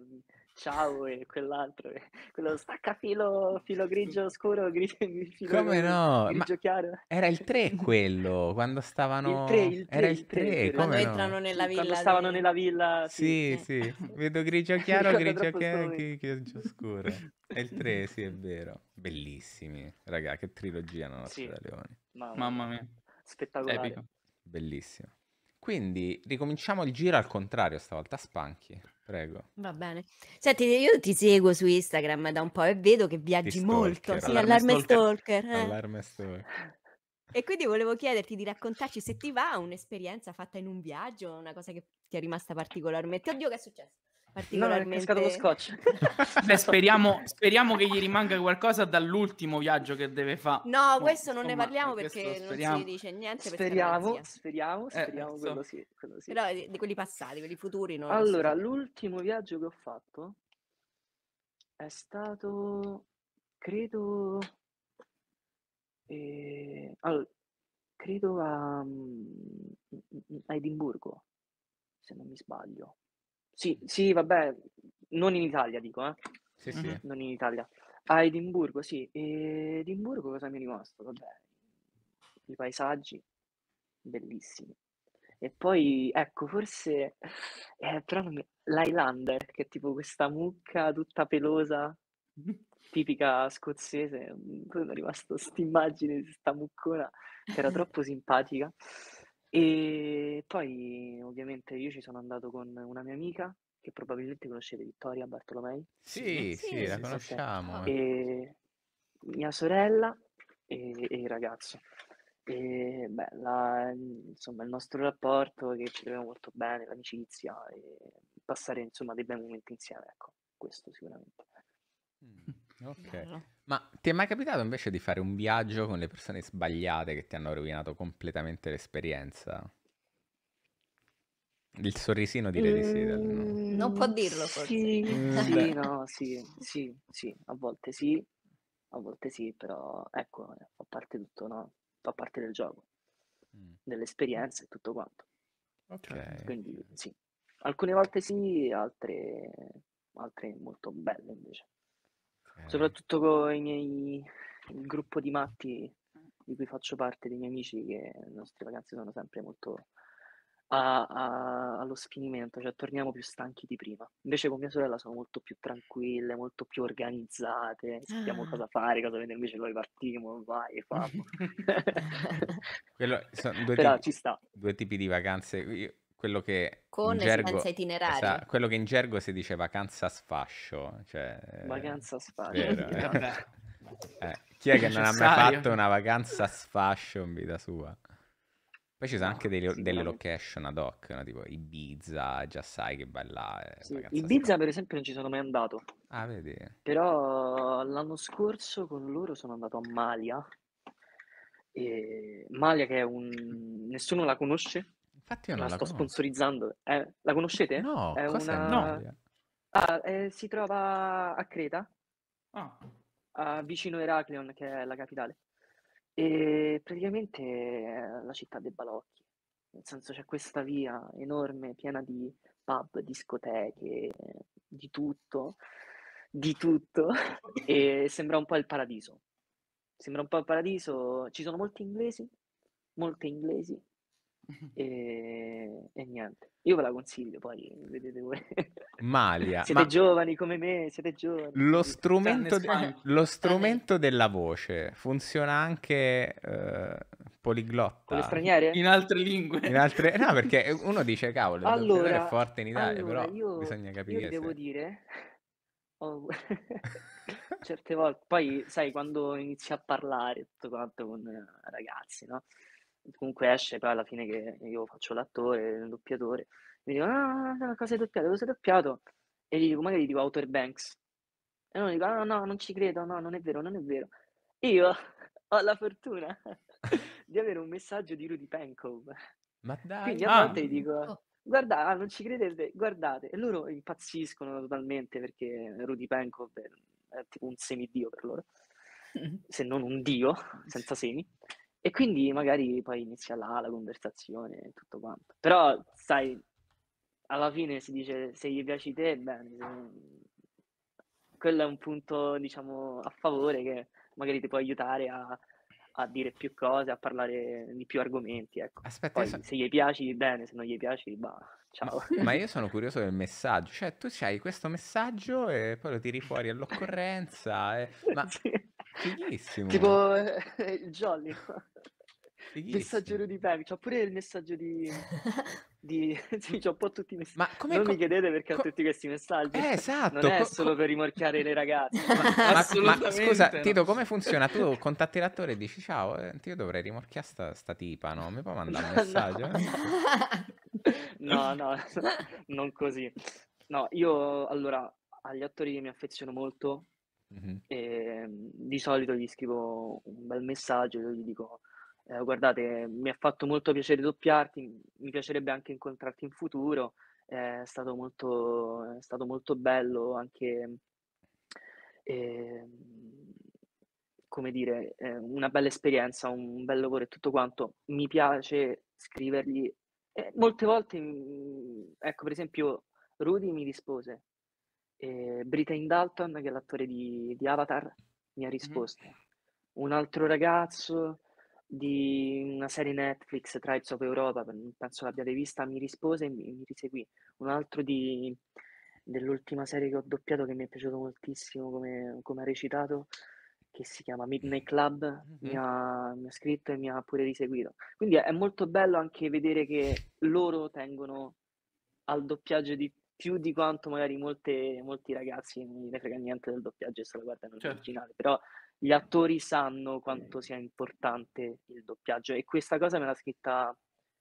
S5: ciao e quell'altro, quello stacca filo, filo [laughs] grigio scuro, grigio, filo [laughs] Come no? grigio
S4: chiaro. Era il 3 [laughs]
S1: quello, quando stavano... Il 3, il 3, era il 3, 3 quando no? entrano nella villa. Quando stavano
S5: nella villa.
S1: Sì, sì, sì. vedo grigio chiaro, grigio chiaro, grigio scuro. È il 3, sì, è vero. Bellissimi, raga, che trilogia nostra sì. da Leoni. Mamma, Mamma mia. Spettacolare. Epico. Bellissimo. Quindi ricominciamo il giro al contrario stavolta, Spanchi. Prego.
S2: Va bene. Senti, io ti seguo su Instagram da un po' e vedo che viaggi molto. Stalker. Sì, allarme, allarme stalker. stalker eh.
S1: Allarme stalker.
S2: E quindi volevo chiederti di raccontarci se ti va un'esperienza fatta in un viaggio, una cosa che ti è rimasta particolarmente. Oddio, che è successo? particolarmente... No, è lo scotch.
S4: [laughs] Beh, speriamo, speriamo, che gli rimanga qualcosa dall'ultimo viaggio che deve fare.
S2: No, questo non Insomma, ne parliamo perché speriamo. non si dice niente. Speriamo,
S5: speriamo,
S4: speriamo, eh, quello, sì, quello
S5: sì.
S2: Però di, di, quelli passati, quelli futuri no. Allora,
S5: l'ultimo viaggio che ho fatto è stato, credo... Eh, allora, credo a, mm, mm, mm, a Edimburgo, se non mi sbaglio sì, sì, vabbè, non in Italia dico, eh. Sì, sì. Mhm. Non in Italia. A Edimburgo, sì. E Edimburgo cosa mi è rimasto? Vabbè, i paesaggi bellissimi. E poi, ecco, forse, eh, però non mi... l'Highlander, che è tipo questa mucca tutta pelosa, [laughs] tipica scozzese, poi mi è rimasto questa immagine di questa muccona che era troppo simpatica. E poi ovviamente io ci sono andato con una mia amica, che probabilmente conoscete, Vittoria Bartolomei.
S3: Sì, sì, sì la sì, conosciamo. Eh.
S5: E mia sorella e, e il ragazzo. E, beh, la, insomma, il nostro rapporto che ci troviamo molto bene, l'amicizia, e passare insomma dei bei momenti insieme, ecco, questo sicuramente.
S3: Mm. Ok.
S1: Ma ti è mai capitato invece di fare un viaggio con le persone sbagliate che ti hanno rovinato completamente l'esperienza? Il sorrisino direi di sì. dal- no. Mm, non può dirlo forse. Sì, mm, sì,
S3: no, sì,
S5: sì, sì, a volte sì, a volte sì, però ecco, eh, fa parte tutto, no? Fa parte del gioco, Mm, dell'esperienza e tutto quanto. Ok. Quindi sì, alcune volte sì, altre, altre molto belle invece. Soprattutto con i miei, il gruppo di matti di cui faccio parte, dei miei amici, che le nostre vacanze sono sempre molto a- a- allo sfinimento, cioè torniamo più stanchi di prima. Invece con mia sorella sono molto più tranquille, molto più organizzate, sappiamo Ah. cosa fare, cosa vedere, invece noi partiamo, vai e [laughs] [laughs]
S1: Quello, sono due Però tipi, ci sta. due tipi di vacanze. Io- quello che con gergo, esa, quello che in gergo si dice vacanza sfascio. Cioè,
S5: eh, vacanza sfascio. Eh, Vero, eh, chi è che non ha mai fatto
S1: una vacanza sfascio in vita sua? Poi ci sono anche dei, delle location ad hoc, no? tipo Ibiza, già sai che bella è. Eh, sì.
S5: Ibiza sfascio. per esempio non ci sono mai andato. Ah, vedi. Però l'anno scorso con loro sono andato a Malia. E... Malia che è un... nessuno la conosce,
S1: Infatti io non la, la sto conosco.
S5: sponsorizzando. Eh, la conoscete? No, è una... No. Ah, eh, si trova a Creta, ah. uh, vicino Eraclion, che è la capitale. E praticamente è la città dei balocchi. Nel senso c'è questa via enorme, piena di pub, discoteche, di tutto, di tutto. [laughs] e sembra un po' il paradiso. Sembra un po' il paradiso. Ci sono molti inglesi, molte inglesi, e, e, niente, io ve la consiglio, poi vedete voi. Malia. [laughs] siete ma... giovani come me, siete giovani. Lo strumento, de-
S1: lo eh, strumento della voce funziona anche eh, poliglotta. Con le straniere? In altre lingue. In altre... No, perché uno dice, cavolo, allora, è forte in Italia, allora, però io, bisogna capire. Io devo se...
S5: [laughs] dire... Oh, [laughs] certe volte, poi sai, quando inizi a parlare tutto quanto con ragazzi, no? comunque esce poi alla fine che io faccio l'attore, il doppiatore, mi dicono, ah, cosa hai doppiato, cosa hai doppiato? E gli dico, magari dico Outer Banks. E loro mi ah, no, no, non ci credo, no, non è vero, non è vero. Io [laughs] ho la fortuna [laughs] di avere un messaggio di Rudy Penkov.
S1: Ma dai, Quindi a volte gli
S5: dico, guarda, ah, non ci credete, guardate. E loro impazziscono totalmente perché Rudy Penkov è, è tipo un semidio per loro, [laughs] se non un dio, senza semi. E quindi magari poi inizia là la conversazione e tutto quanto. Però, sai, alla fine si dice se gli piaci te, bene. Se... Quello è un punto, diciamo, a favore che magari ti può aiutare a, a dire più cose, a parlare di più argomenti. Ecco. Aspetta, Poi, so... se gli piaci bene, se non gli piaci, bah,
S1: ciao. [laughs] Ma io [laughs] sono curioso del messaggio, cioè tu hai questo messaggio e poi lo tiri fuori all'occorrenza. E... Eh. Ma [laughs] sì. Fighissimo. tipo
S5: eh, il Jolly. Fighissimo. Messaggero di Pepsi, C'ho pure il messaggio di... di... [laughs] sì, ho un po' tutti i messaggi. Ma come, non com... mi chiedete perché com... ho tutti questi messaggi. Eh, esatto. Non è com... solo per rimorchiare le ragazze.
S1: ma, ma, scusa, no. Tito, come funziona? Tu [laughs] contatti l'attore e dici ciao, eh, io dovrei rimorchiare sta, sta, tipa, no? Mi puoi mandare un messaggio? [laughs] no,
S5: no, no non così. No, io allora agli attori mi affeziono molto Mm-hmm. Ehm, e, di solito gli scrivo un bel messaggio, io gli dico eh, guardate, mi ha fatto molto piacere doppiarti, mi piacerebbe anche incontrarti in futuro, è stato molto, è stato molto bello anche, ehm, come dire, eh, una bella esperienza, un bel lavoro e tutto quanto. Mi piace scrivergli. E molte volte, mm, ecco, per esempio, Rudy mi rispose, e Britain Dalton, che è l'attore di, di Avatar, mi ha mm-hmm. risposto. Mm-hmm. Un altro ragazzo di una serie Netflix, Tribes of Europa, penso l'abbiate vista, mi rispose e mi, mi riseguì. Un altro di, dell'ultima serie che ho doppiato che mi è piaciuto moltissimo come, come ha recitato, che si chiama Midnight Club, mm-hmm. mi, ha, mi, ha, scritto e mi ha pure riseguito. Quindi è molto bello anche vedere che loro tengono al doppiaggio di più di quanto magari molte, molti ragazzi non ne frega niente del doppiaggio se lo guardano certo. originale, però gli attori sanno quanto sia importante il doppiaggio e questa cosa me l'ha scritta,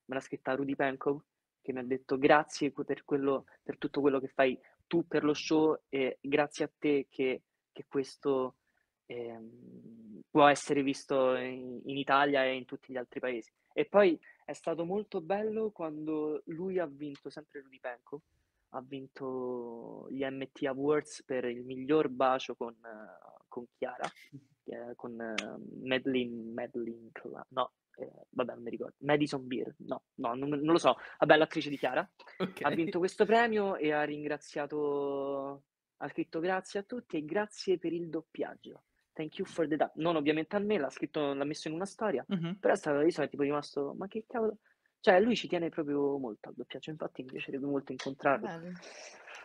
S5: me l'ha scritta Rudy Penkov che mi ha detto grazie per, quello, per, tutto quello che fai tu per lo show e grazie a te che, che questo eh, può essere visto in, in Italia e in tutti gli altri paesi. E poi è stato molto bello quando lui ha vinto sempre Rudy Penkov ha vinto gli MT Awards per il miglior bacio con, con Chiara, eh, con eh, Madeline, Madeline, no, eh, vabbè non mi ricordo, Madison Beer, no, no non, non, lo so, vabbè l'attrice di Chiara,
S3: okay. ha vinto
S5: questo premio e ha ringraziato, ha scritto grazie a tutti e grazie per il doppiaggio. Thank you for the da-". Non ovviamente a me, l'ha scritto, l'ha messo in una storia, mm-hmm. però è stato, io sono tipo rimasto, ma che cavolo, cioè lui ci tiene proprio molto al doppiaggio, infatti mi piacerebbe molto incontrarlo. Bello.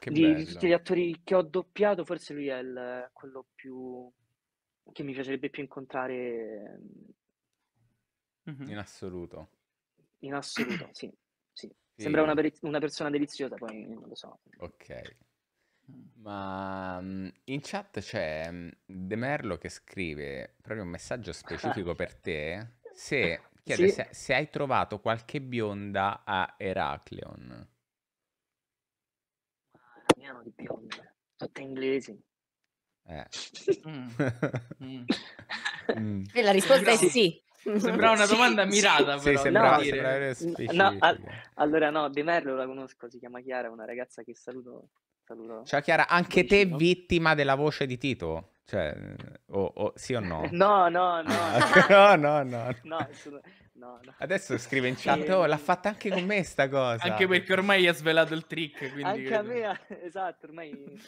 S3: Di, di tutti gli attori
S5: che ho doppiato, forse lui è il, quello più che mi piacerebbe più incontrare
S1: mm-hmm. in assoluto.
S5: In assoluto, sì. sì. sì. Sembra una, una persona deliziosa, poi non lo so.
S1: Ok. Mm. Ma mm, in chat c'è mm, De Merlo che scrive proprio un messaggio specifico [laughs] per te se Chiede sì. se, se, hai trovato qualche bionda a Heracleon.
S5: Ramiano di bionde, tutte inglesi.
S3: Eh. Mm. [laughs] mm. mm. [laughs] E la risposta è sì.
S4: Sembra una domanda mirata,
S5: sì, però. Sì, sembrava, no, dire. no all- allora no, De Merlo la conosco, si chiama Chiara, una ragazza che saluto. saluto Ciao Chiara, anche
S1: te vicino. vittima della voce di Tito? Cioè, o, o sì o no? [laughs] [laughs] No, no, no. no, no, no.
S3: no,
S4: sono... no, no. Adesso scrive in
S1: chat, ehm oh, l'ha fatta anche con me sta cosa. Anche perché
S4: ormai ha svelato il trick. Anche credo. a
S5: me, [laughs] esatto, ormai...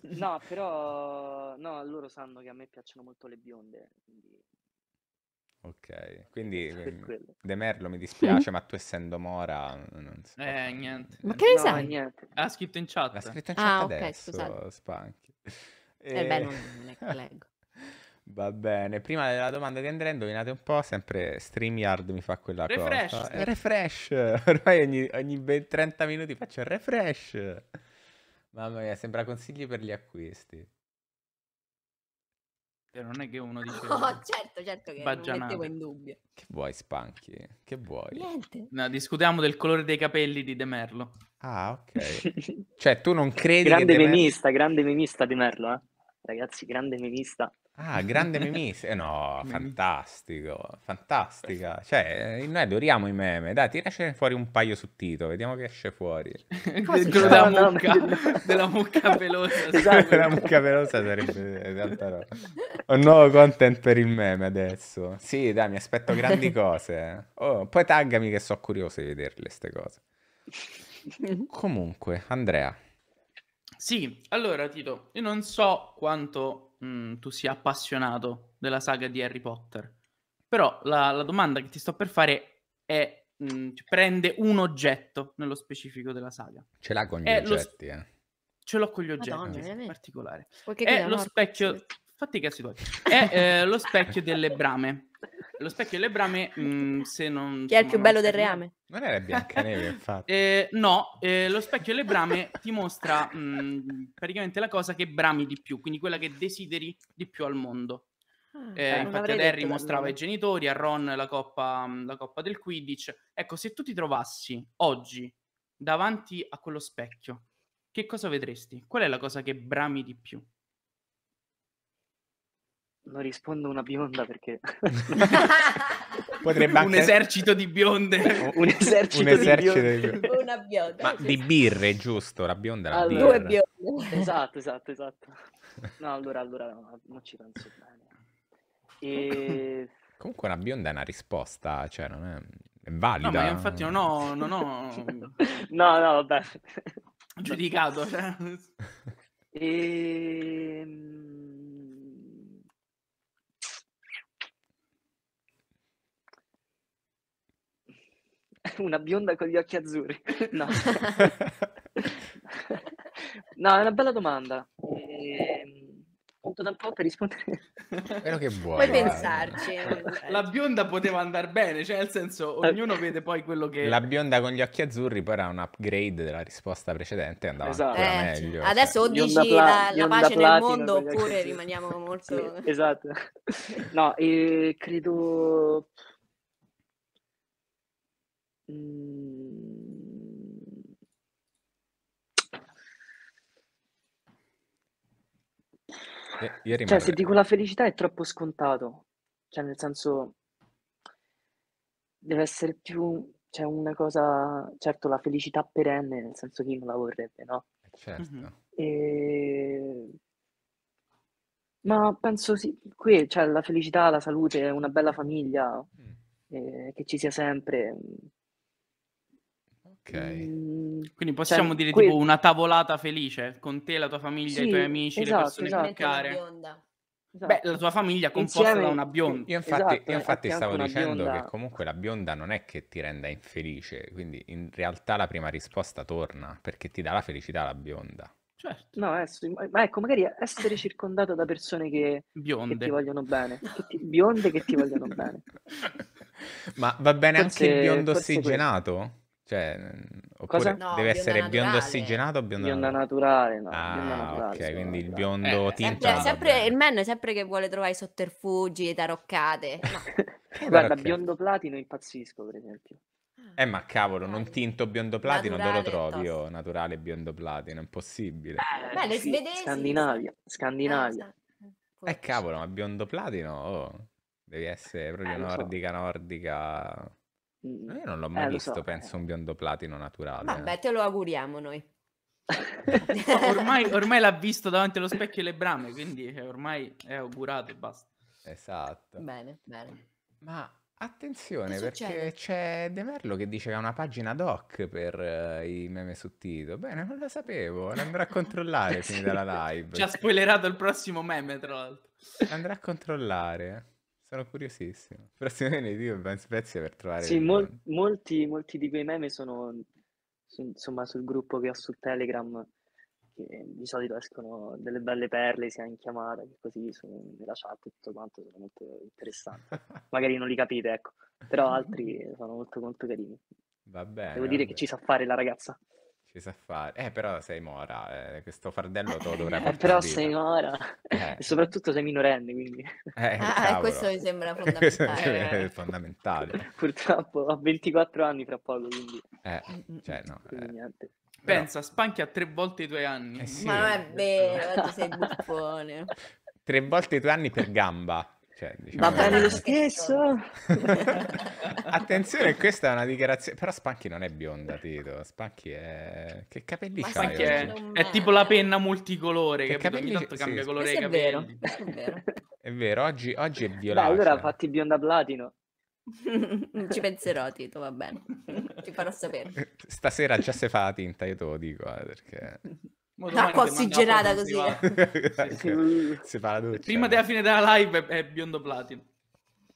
S5: No, però, no, loro sanno che a me piacciono molto le bionde, quindi...
S4: Ok,
S1: quindi mm, De Merlo mi dispiace, ma tu essendo Mora mm, non so.
S4: Eh, niente. Ma che ne no, sai? Niente. Ha scritto in chat. Ha scritto in ah, chat ah, adesso, okay, Spanchi. E... Eh beh, non, [laughs] è
S3: che leggo.
S1: Va bene, prima della domanda di Andrea, indovinate un po', sempre StreamYard mi fa quella refresh, cosa. Eh, refresh! [laughs] Ormai ogni, ogni 30 minuti faccio il refresh! Mamma mia, sembra consigli per gli acquisti. E
S4: cioè, Non è che uno dice... [laughs] Oh,
S2: certo, certo che baggianate. mettevo in
S4: dubbio. Che vuoi, Spanchi? Che vuoi? Niente. No, discutiamo del colore dei capelli di De Merlo.
S5: Ah, ok. cioè, tu non
S1: credi grande che... Grande memista,
S5: grande memista De Merlo, eh? ragazzi, grande memista. Ah, grande memista,
S1: eh no, [laughs] fantastico, fantastica. Cioè, eh, noi adoriamo i meme. Dai, tiracene fuori un paio su Tito, vediamo che esce fuori.
S3: [laughs] Quello della, mucca, della mucca pelosa. Esatto, della mucca pelosa
S1: sarebbe tanta roba. Un nuovo content per il meme adesso. Sì, dai, mi aspetto grandi [laughs] cose. Eh. Oh, poi taggami che sono curioso di vederle queste cose. Comunque, Andrea,
S4: sì, allora Tito, io non so quanto mh, mm, tu sia appassionato della saga di Harry Potter, però la, la domanda che ti sto per fare è, mh, mm, cioè, prende un oggetto nello specifico della saga. Ce l'ha con gli è oggetti, lo... eh. Ce l'ho con gli oggetti, Madonna, in particolare. È lo specchio... Fatti i cazzi tuoi. È eh, lo specchio delle brame. [laughs] Lo specchio delle brame, mh, mhmm, se non... Chi è il più bello del reame? Non era Biancaneve, infatti. [laughs] Eh, no, eh, lo specchio delle brame ti mostra mh, mhmm, praticamente la cosa che brami di più, quindi quella che desideri di più al mondo.
S3: Ah, eh, infatti ad Harry mostrava i
S4: genitori, a Ron la coppa, mhmm, la coppa del Quidditch. Ecco, se tu ti trovassi oggi davanti a quello specchio, che cosa vedresti? Qual è la cosa che brami di più?
S5: Non rispondo una bionda perché... [laughs]
S4: Potrebbe anche... Un esercito di bionde. un [laughs] esercito, un esercito di bionde. Di
S5: bionde. Una bionda. Ma
S1: di birre, giusto? La bionda allora, birra. Due
S5: [laughs] bionde. Esatto, esatto, esatto. No, allora, allora, no, non ci penso bene. E...
S1: Comunque una bionda è una risposta, cioè non è... È valida. No, ma infatti non
S4: ho... Non ho...
S5: no, no,
S3: vabbè. Giudicato, cioè...
S5: E... Ehm, una bionda con gli occhi azzurri. [laughs] No. [laughs] no, è una bella domanda.
S3: E... Ehm,
S5: da un po' per rispondere. Quello
S4: che vuoi.
S1: Puoi
S5: pensarci.
S4: La bionda poteva andare bene, cioè nel senso ognuno vede poi quello che... La
S1: bionda con gli occhi azzurri poi era un upgrade della risposta precedente, andava esatto. Eh, meglio. Cioè, cioè. Adesso cioè. o dici la, la pace nel mondo oppure rimaniamo molto... Sì, esatto.
S5: No, e credo... Mm.
S3: Eh, I- Io Cioè, se dico
S5: la felicità è troppo scontato, cioè nel senso deve essere più, cioè una cosa, certo la felicità perenne, nel senso chi non la vorrebbe, no? Eh, certo. mh Ma penso sì, qui, cioè la felicità, la salute, una bella famiglia, Mh. Mm. ehm, che ci sia sempre,
S3: Okay. Mm,
S4: quindi cioè, possiamo cioè, dire quel... tipo una tavolata felice con te, la tua famiglia, sì, i tuoi amici, esatto, le persone esatto. più care. Esatto. Beh, la esatto. tua famiglia è composta Insieme... da una bionda. Io infatti, esatto, io infatti stavo dicendo bionda... che
S1: comunque la bionda non è che ti renda infelice, quindi in realtà la prima risposta torna perché ti dà la felicità la bionda.
S5: Certo. No, essere, ma ecco, magari essere circondato da persone che, che ti vogliono bene, che ti, bionde che ti vogliono bene.
S1: [laughs] ma va bene forse, anche il biondo ossigenato? Questo. Cioè, Cosa? oppure No, deve bionda essere biondo naturale. ossigenato o biondo Bionda
S5: naturale? naturale, no, Ah, naturale,
S1: ok, quindi il biondo Eh, Sempre,
S2: sempre- il man è sempre che vuole trovare i sotterfugi, le taroccate. [laughs] No. Eh,
S1: eh, guarda, ok. biondo
S5: platino impazzisco, per esempio.
S1: Eh, ma cavolo, ah, non tinto biondo platino, dove lo trovi? io, Oh, naturale biondo platino, è impossibile. Eh, beh, le svedesi... Scandinavia, ah, Eh, Scandinavia. Eh, cavolo, ma biondo platino, oh, devi essere proprio Eh, lo so. nordica, nordica. Mm, Io non l'ho mai eh, visto, so. penso, eh. un biondo platino naturale. Vabbè,
S2: eh. te lo
S4: auguriamo noi. ormai, ormai, l'ha visto davanti allo specchio e le brame, quindi eh, ormai è augurato e basta. Esatto. Bene, bene.
S1: Ma attenzione, perché c'è De Merlo che dice che ha una pagina doc per uh, i meme su Tito.
S4: Bene, non lo sapevo, ne
S1: a controllare finita la [laughs] live. Ci ha
S4: spoilerato il prossimo meme, tra l'altro.
S1: Andrà a controllare. Sono curiosissimo. [laughs] Prossimo di Dio ben spezia per trovare... Sì, il mol-
S5: molti, molti di quei meme sono su- insomma sul gruppo che ho su Telegram, che di solito escono delle belle perle sia in chiamata che così su- nella chat e tutto quanto, sono molto interessanti. [laughs] Magari non li capite, ecco, però altri [laughs] sono molto molto carini. Va bene. Devo dire che ci sa fare la ragazza.
S1: Ci sa fare. Eh, però sei mora, eh, questo fardello te lo eh, dovrà eh, portare Però sei mora, Eh.
S5: e soprattutto sei minorenne, quindi
S1: Eh, Ah, ah questo mi sembra [laughs] Questo è eh. [laughs]
S5: fondamentale. purtroppo ho 24 anni fra poco, quindi, Eh, mm, mm, mm. cioè, no. quindi eh. niente.
S4: Pensa, spanchi a tre volte i tuoi anni. Eh sì. Ma è vero, tu sei
S2: buffone.
S1: Tre volte i tuoi anni per gamba. Cioè, diciamo... Va bene
S3: lo stesso. [laughs] Attenzione,
S1: questa è una dichiarazione. Però Spanchi non è bionda, Tito. Spanchi è. Che capelli Ma fai? È...
S4: è, tipo la penna multicolore che capelli... ogni tanto cambia sì, colore ai capelli. È
S5: vero.
S1: è vero, oggi, oggi, è violato. allora
S5: fatti bionda platino.
S2: Ci [laughs] penserò, Tito, va bene. Ti farò sapere.
S1: Stasera già se fa la tinta, io te lo dico. Eh, perché... [laughs]
S3: Acqua ossigenata così. [laughs] sì, sì. [laughs]
S1: Doccia, Prima
S4: della fine della live è, biondo platino.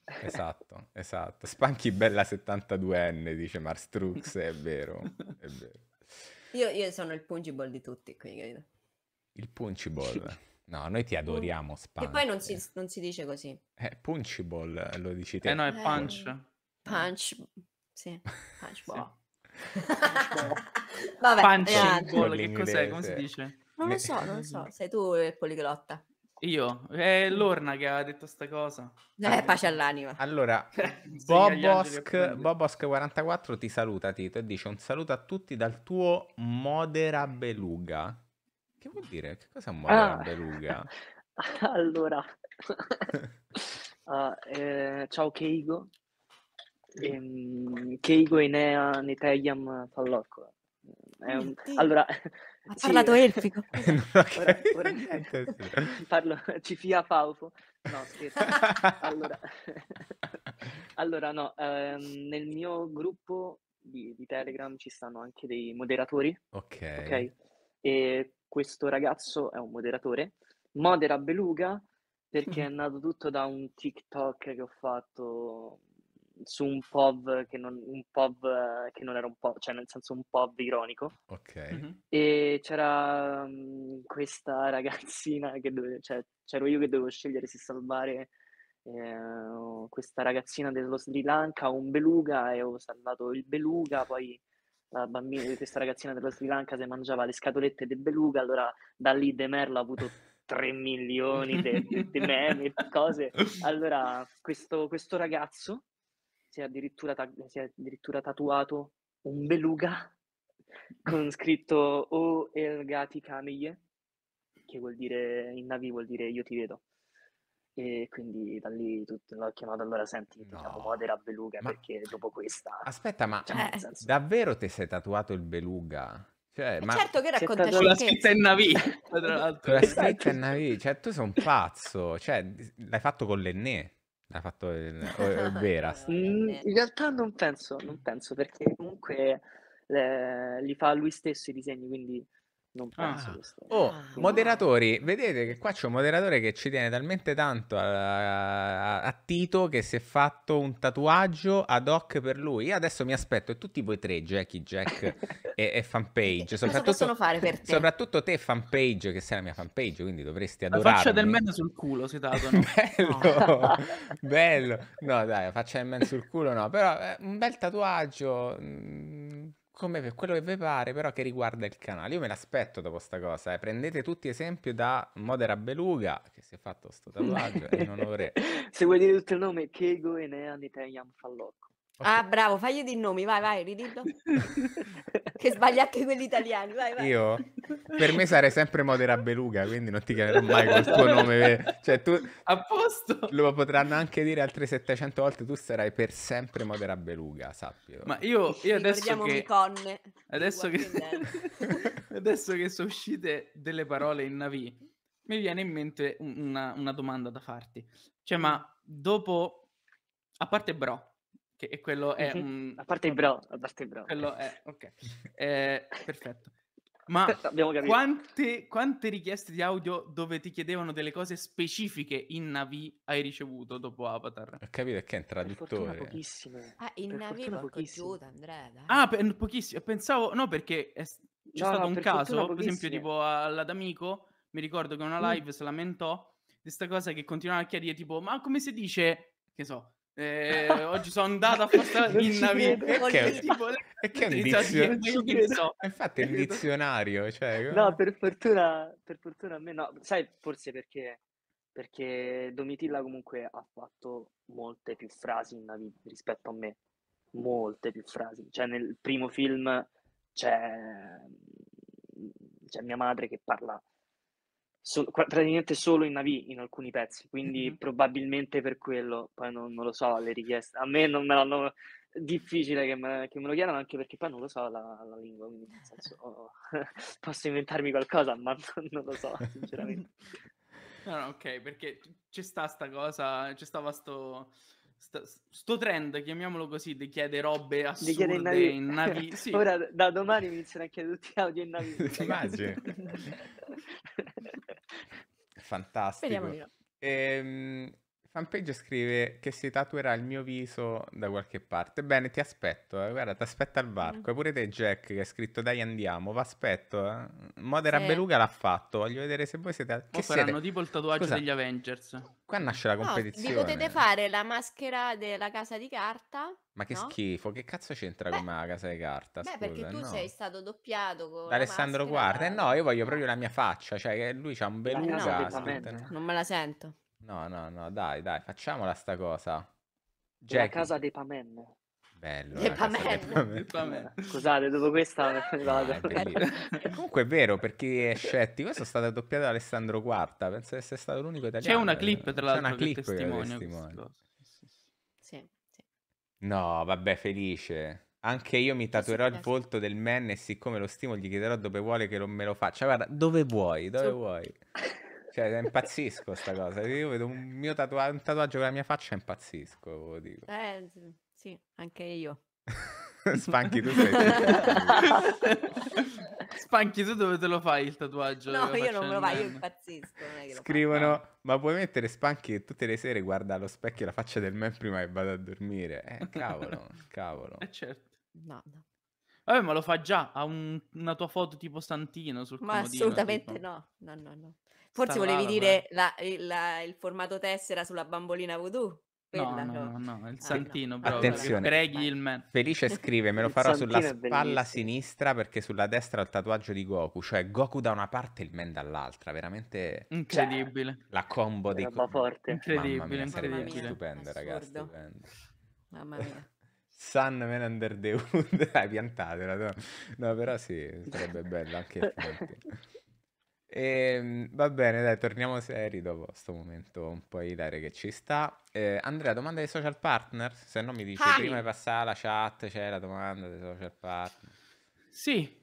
S1: Esatto, esatto. Spanchi bella 72enne, dice Marstrux, è vero, è vero.
S2: Io, io, sono il punchball di tutti qui, credo.
S1: Il punchball? No, noi ti adoriamo, mm. Spanchi. E poi
S2: non si, non si, dice così.
S1: È eh, punchball, lo dici te. Eh no, è eh, punch.
S2: Punch, sì, punch [laughs] sì. [laughs] Vabbè,
S3: Punching che cos'è? Come si dice?
S2: Non lo so, non lo so. Sei tu il poliglotta.
S4: Io? È Lorna che ha detto sta cosa. Eh, ah. pace all'anima. Allora, [laughs]
S1: Bobosk, Bobosk44 ti saluta, Tito, e dice un saluto a tutti dal tuo Modera Beluga. Che vuol dire? Che cos'è un Modera ah. Beluga?
S5: [laughs] allora... uh, eh, ciao Keigo, Ehm, Keigo Inea Neteyam Fallocco. Allora, ha [laughs] parlato sì. elfico. [laughs] ora, ora... [laughs] Parlo Cifia Paufo. No, scherzo. allora, allora no, ehm, nel mio gruppo di, di, Telegram ci stanno anche dei moderatori.
S3: Ok. okay?
S5: E questo ragazzo è un moderatore. Modera Beluga perché è mm. nato tutto da un TikTok che ho fatto su un POV che non, un POV che non era un POV, cioè nel senso un POV ironico.
S3: Ok. Mm-hmm.
S5: E c'era um, questa [laughs] ragazzina che dove, cioè, c'ero io che dovevo scegliere se salvare eh, questa ragazzina dello Sri Lanka o un beluga e ho salvato il beluga, poi la bambina di questa ragazzina dello Sri Lanka se mangiava le scatolette del beluga, allora da lì De Merlo ha avuto 3 [laughs] milioni di meme e cose. Allora, questo, questo ragazzo è addirittura, ta- si è addirittura tatuato un beluga [laughs] con scritto O Elgati Camille, che vuol dire in Navi vuol dire io ti vedo. E quindi da lì tutto, l'ho chiamato allora senti no. diciamo modera beluga ma... perché dopo questa aspetta ma cioè, eh.
S1: davvero ti sei tatuato il beluga cioè, eh, ma... certo che
S4: racconta [laughs] con la scritta in Navi tra l'altro
S3: la scritta
S1: in Navi cioè tu sei un pazzo cioè l'hai fatto con l'enne L'ha fatto il, [laughs] o,
S5: mm, in realtà non penso, non penso perché comunque le, li fa lui stesso i disegni, quindi non penso ah.
S1: Oh, ah. moderatori, vedete che qua c'è un moderatore che ci tiene talmente tanto a, a, a, Tito che si è fatto un tatuaggio ad hoc per lui. Io adesso mi aspetto e tutti voi tre, Jackie, Jack [laughs] e, e fanpage. Soprattutto, Cosa fare per te? Soprattutto te fanpage, che sei la mia fanpage, quindi dovresti adorare. La faccia del man sul culo si
S4: tatuano. [laughs] bello,
S1: bello. No dai, faccia del man sul culo no, però eh, un bel tatuaggio... Mh, mm, come per quello che vi pare, però che riguarda il canale. Io me l'aspetto dopo sta cosa. Eh. Prendete tutti esempio da Modera Beluga, che si
S5: è fatto sto [laughs] tatuaggio in onore. Se vuoi dire tutto il nome, Keigo Enean Italian Fallocco.
S2: Ah, bravo, fagli dei nomi, vai, vai, ridillo. [laughs] che sbagli anche quelli italiani,
S3: vai, vai. Io? Per me
S1: sarei sempre Modera Beluga, quindi non ti chiamerò mai col tuo [laughs] nome. Eh. Cioè, tu... A posto! Lo potranno anche dire altre 700 volte, tu sarai per sempre Modera Beluga,
S4: sappilo. Ma io, io adesso che... Miconne, adesso che... [laughs] adesso che sono uscite delle parole in Navi, mi viene in mente una, una domanda da farti. Cioè, ma dopo... A parte bro, che è quello è mm-hmm. un... A parte i bro, a parte i bro. Quello è, [laughs] ok. Eh, perfetto. Ma quante, quante, richieste di audio dove ti chiedevano delle cose specifiche in Navi hai ricevuto dopo Avatar? Ho
S1: capito che è un traduttore.
S4: pochissime. Ah, in Navi porco Andrea. Ah, per, pochissime. Pensavo, no, perché è, c'è no, stato un caso, per esempio, tipo all'Adamico, mi ricordo che una live mm. si lamentò di questa cosa che continuava a chiedere tipo, ma come si dice, che so, eh, oggi sono andato a passare in navigazione. Perché? che è un [laughs] cioè, dizionario?
S1: Infatti è un dizionario. Cioè... No, per
S4: fortuna,
S5: per fortuna a me no. Sai, forse perché, perché Domitilla comunque ha fatto molte più frasi in navi rispetto a me. Molte più frasi. Cioè nel primo film c'è, c'è mia madre che parla so, praticamente solo in Navi in alcuni pezzi, quindi mm-hmm. probabilmente per quello, poi non, non, lo so le richieste, a me non me l'hanno difficile che me, che me lo chiedano anche perché poi non lo so la, la lingua, quindi nel senso oh, oh [laughs] posso inventarmi qualcosa, ma [laughs] non, non lo so sinceramente. [laughs]
S3: No, no,
S4: ok, perché c'è sta sta cosa, c'è stava sto... Sto, sto trend, chiamiamolo così, di chiede robe assurde in navi. In navi [laughs] sì. Ora da domani mi iniziano a chiedere tutti audio in navi. Ti [laughs] immagini?
S1: [laughs] Fantastico. Ehm, Fanpage scrive che si tatuerà il mio viso da qualche parte. Bene, ti aspetto, eh. guarda, ti aspetta al varco. E mm. pure te, Jack, che ha scritto dai andiamo, vi aspetto. Eh. Modera sì. Beluga l'ha fatto, voglio vedere se voi siete... Che siete? faranno tipo il tatuaggio Scusa, degli
S4: Avengers.
S1: Qua nasce la competizione. No, vi potete
S2: fare la maschera della casa di carta.
S1: Ma che no? schifo, che cazzo c'entra Beh. con la casa di carta? Scusa, Beh, perché tu no. sei
S2: stato doppiato con...
S1: Alessandro Guarda, eh, no, io voglio proprio la mia faccia, cioè lui c'ha un Beluga. No, no,
S2: non me la
S5: sento.
S1: No, no, no, dai, dai, facciamola sta cosa. Jackie. La casa
S5: dei Pamen.
S1: Bello. Le pamen. pamen.
S5: Scusate, dopo questa [laughs] vado. No,
S1: Comunque è vero, per chi è scettico, questo è stato doppiato da Alessandro Quarta, penso che sia stato l'unico
S4: italiano. C'è una clip, tra l'altro, C'è una
S2: clip che testimonia. Sì, sì.
S1: No, vabbè, felice. Anche io mi tatuerò il volto del man e siccome lo stimo gli chiederò dove vuole che lo, me lo faccia. Guarda, dove vuoi, dove vuoi. Cioè, impazzisco sta cosa. Io vedo un mio tatua- un tatuaggio con la mia faccia e impazzisco, dico.
S2: Eh, sì, anche io.
S4: [laughs] Spanchi tu sei. Spanchi tu dove te lo fai il tatuaggio? No, io non me lo faccio, io impazzisco. Scrivono,
S1: faccio. ma puoi mettere Spanchi che tutte le sere guarda allo specchio la faccia del men prima che vado a dormire? Eh, [laughs] cavolo,
S4: cavolo. Eh certo. No, no. Vabbè, ma lo fa già, ha un, una tua foto tipo Santino sul ma comodino. Ma assolutamente
S2: tipo. no, no, no, no. Forse Starvava, volevi eh. dire la, il, eh, la, il formato tessera sulla bambolina voodoo. no, no, no,
S4: no, il ah, Santino, no. Bro, Attenzione, preghi eh. il man. Felice scrive, me lo farò sulla spalla
S1: sinistra perché sulla destra ho il tatuaggio di Goku, cioè Goku da una parte e il man dall'altra, veramente cioè, incredibile. La combo di... co- forte. Incredibile, mia, incredibile. Stupendo, ragazzi,
S3: stupendo. Mamma mia.
S1: Sun Man Under the [laughs] Hood, hai piantato, no? no però sì, sarebbe bello anche [laughs] a e, ehm, va bene, dai, torniamo seri dopo questo momento un po' ilare che ci sta. Eh, Andrea, domanda dei social partner? Se no mi dici, Hi. prima
S4: di passare alla chat c'è la domanda dei social partner. Sì,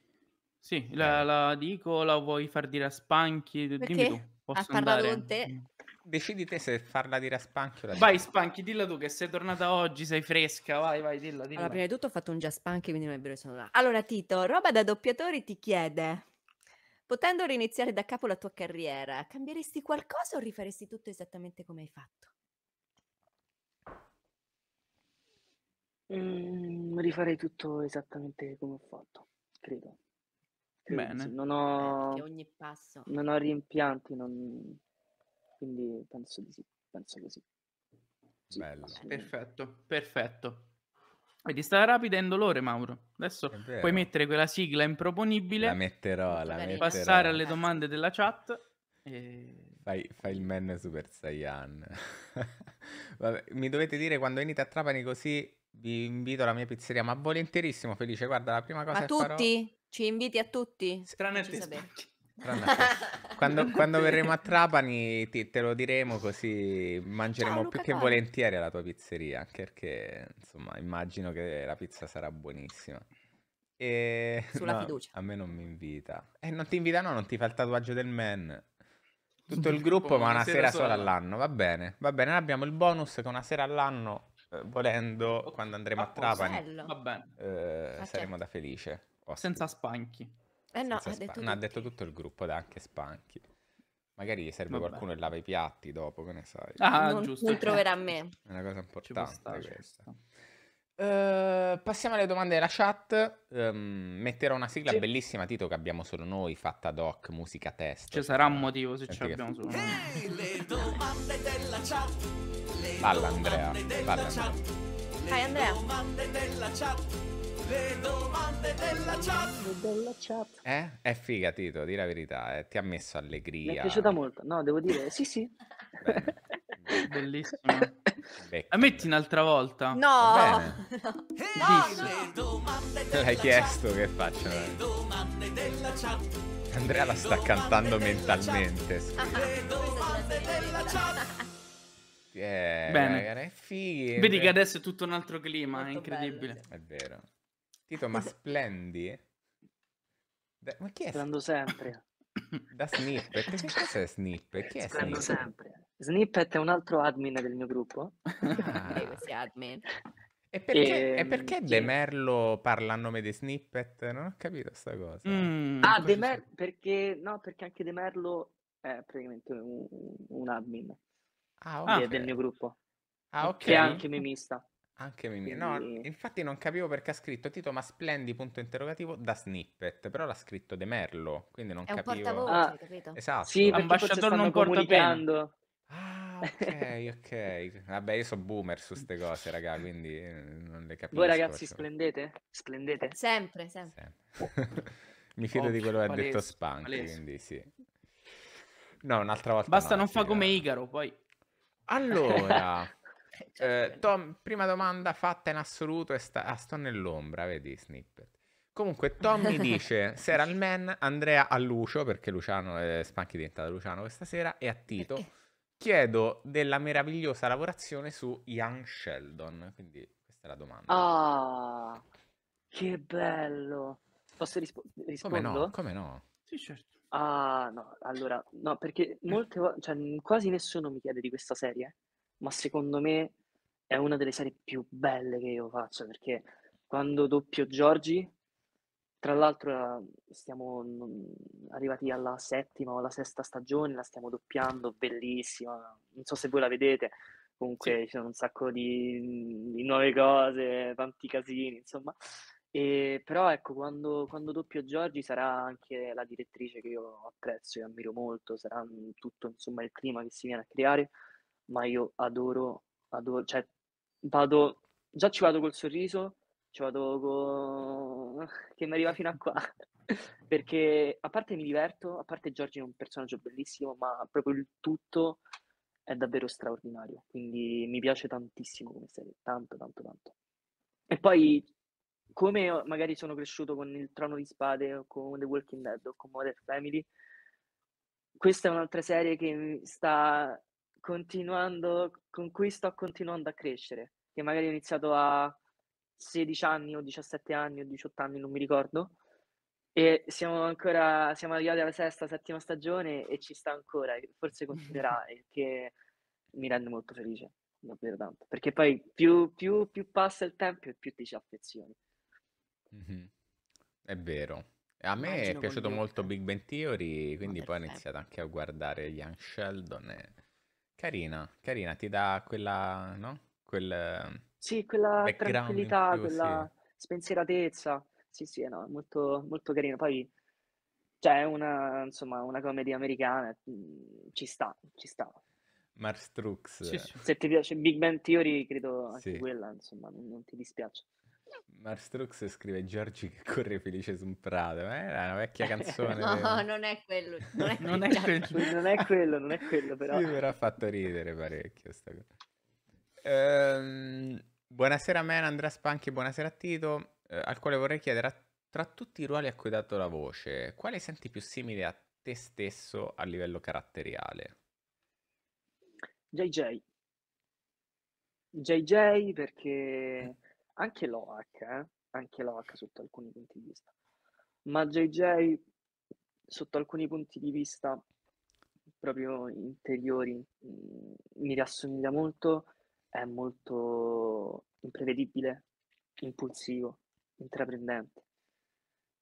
S4: sì, eh. la, la, dico, la vuoi far dire a Spanchi? Perché? Dimmi tu, posso ha andare? con te. Decidi te se farla dire a Spanchi o la Vai Spanchi, dilla tu che sei tornata oggi, sei fresca, vai, vai, dilla, dilla. Allora, prima di
S2: tutto ho fatto un già Spanchi, quindi non è vero che sono là. Allora, Tito, roba da doppiatori ti chiede... Potendo riniziare da capo la tua carriera, cambieresti qualcosa o rifaresti tutto esattamente come hai fatto?
S5: Mm, rifarei tutto esattamente come ho fatto, credo. credo Bene. Non ho... ogni passo. Non ho rimpianti, non... quindi
S4: penso di sì, penso così. sì Bello. Perfetto, perfetto. Vedi, sta rapida e indolore, Mauro. Adesso puoi mettere quella sigla improponibile. La metterò, la metterò. Passare alle domande della chat. E...
S1: Fai, fai il man Super Saiyan. [laughs] Vabbè, mi dovete dire quando venite a Trapani così vi invito alla mia pizzeria, ma volentierissimo, Felice. Guarda, la prima cosa a tutti? Farò...
S2: Ci inviti a tutti?
S4: Strano e
S1: quando, quando, verremo a Trapani ti, te lo diremo così mangeremo Ciao, più che volentieri alla tua pizzeria, anche perché insomma immagino che la pizza sarà buonissima. E... Sulla no, fiducia. A me non mi invita. E eh, non ti invita no, non ti fa il tatuaggio del man. Tutto il [laughs] gruppo, ma una sera, sera sola all'anno. Va bene, va bene. Abbiamo il bonus che una sera all'anno, eh, volendo, quando andremo a, a ah, oh,
S4: Trapani,
S1: eh, ah, saremo certo. da felice. Ospite. Senza spanchi.
S4: Eh no, ha detto, no, ha
S1: detto, tutto il gruppo, da anche Spanchi. Magari gli serve Vabbè. qualcuno e lava i piatti dopo, che ne sai. Ah, non, giusto. Non troverà me. È una cosa importante stare, questa. Uh, passiamo alle domande della chat. Um, metterò una sigla sì. bellissima, Tito, che abbiamo solo noi, fatta ad hoc, musica test.
S4: Ci sarà un motivo se ce l'abbiamo solo noi. Hey,
S5: le domande della chat.
S4: Balla Andrea. Balla Andrea.
S5: Chat, Andrea. Le domande della chat.
S3: Della chat. Eh?
S1: È figa Tito, di la verità, eh. ti ha messo allegria. Mi è piaciuta
S5: molto, no, devo dire, sì sì.
S4: Bellissimo. La metti un'altra volta? No! no. Te l'hai chiesto che faccio? Le domande
S5: della chat.
S1: Andrea la sta cantando mentalmente. Eh, bene. Ragazzi, è figo. Vedi che adesso è tutto un altro clima, Molto è incredibile. Bello. È vero. Tito, ma splendi?
S3: Da,
S4: ma chi è? Splendo sempre. Da Snippet? Che
S1: cioè, cos'è Snippet? Chi è Splendo Snippet?
S4: sempre.
S5: Snippet è un altro admin del mio gruppo. Ah. admin. E perché,
S1: e... E ehm, perché De Merlo parla a nome di Snippet? Non ho capito questa cosa. Mm, ah, De Merlo,
S5: perché, no, perché anche De Merlo è praticamente un, un admin ah, okay. del
S1: mio gruppo. Ah, ok. Che è anche memista. Anche Mimì. No, infatti non capivo perché ha scritto Tito ma splendi punto interrogativo da snippet, però l'ha scritto De Merlo, quindi non è capivo. È un portavoce, ah. capito? Esatto. Sì, l'ambasciatore non porta Ah, ok, ok. Vabbè, io so boomer su queste cose, raga, quindi eh, non le capisco. Voi ragazzi forse.
S5: splendete? Splendete. Sempre, sempre. sempre.
S1: [laughs] Mi fido oh, di quello che ha detto Spank, quindi sì. No, un'altra volta. Basta no, non fa
S4: come Igaro,
S1: poi. Allora, Certo. Eh, eh Tom, prima domanda fatta in assoluto è sta- ah, sto nell'ombra, vedi snippet. Comunque Tommy [laughs] dice Seral Man, Andrea a Lucio, perché Luciano, è Spanchi è diventato Luciano questa sera, e a Tito. Chiedo della meravigliosa lavorazione su Young Sheldon, quindi questa è la domanda.
S5: Ah, oh, che bello! Posso rispo- rispondere? Come no, come no? Sì, certo. Ah, no, allora, no, perché molte volte, cioè, quasi nessuno mi chiede di questa serie ma secondo me è una delle serie più belle che io faccio perché quando doppio Giorgi, tra l'altro eh, siamo arrivati alla settima o alla sesta stagione, la stiamo doppiando, bellissima, non so se voi la vedete, comunque sì. ci sono un sacco di, di, nuove cose, tanti casini, insomma. E, però ecco, quando, quando doppio Giorgi sarà anche la direttrice che io apprezzo e ammiro molto, sarà tutto insomma il clima che si viene a creare ma io adoro, adoro, cioè vado, già ci vado col sorriso, ci vado con... che mi arriva fino a qua, [laughs] perché a parte mi diverto, a parte Giorgio è un personaggio bellissimo, ma proprio il tutto è davvero straordinario, quindi mi piace tantissimo come serie, tanto, tanto, tanto. E poi, come magari sono cresciuto con il Trono di Spade o con The Walking Dead o con Modern Family, questa è un'altra serie che sta continuando, con cui sto continuando a crescere, che magari ho iniziato a 16 anni o 17 anni o 18 anni, non mi ricordo, e siamo ancora, siamo arrivati alla sesta, settima stagione e ci sta ancora, forse [laughs] continuerà, e che mi rende molto felice, davvero tanto, perché poi più, più, più passa il tempo e più ti ci affezioni.
S1: Mm-hmm. È vero. A me Immagino è piaciuto molto Big Bang Theory, quindi poi ho iniziato anche a guardare gli Sheldon e Carina, carina, ti dà quella, no? Quel
S5: Sì, quella tranquillità, più, sì. quella spensieratezza. Sì, sì, no, molto, molto carino. Poi, cioè, una, insomma, una comedy americana, mm, ci sta, ci sta.
S1: Marstrux. Sì, sì.
S5: Se ti piace Big Bang Theory, credo anche Sì. quella, insomma, non, non ti dispiace.
S1: Marstrux scrive Giorgi che corre felice su un prato. Eh? È una vecchia [laughs] canzone. no,
S2: non è quello. Non è, [laughs] non,
S1: è quello. non è, quello. non è quello, però. Sì, però ha fatto ridere parecchio sta cosa. Ehm, buonasera a me, Andrea Spanchi, buonasera a Tito, eh, al quale vorrei chiedere, tra tutti i ruoli a cui hai dato la voce, quale senti più simile a te stesso a livello caratteriale?
S5: JJ. JJ perché anche l'OAC, eh? anche l'OAC sotto alcuni punti di vista, ma JJ sotto alcuni punti di vista proprio interiori mm, mi riassomiglia molto, è molto imprevedibile, impulsivo, intraprendente,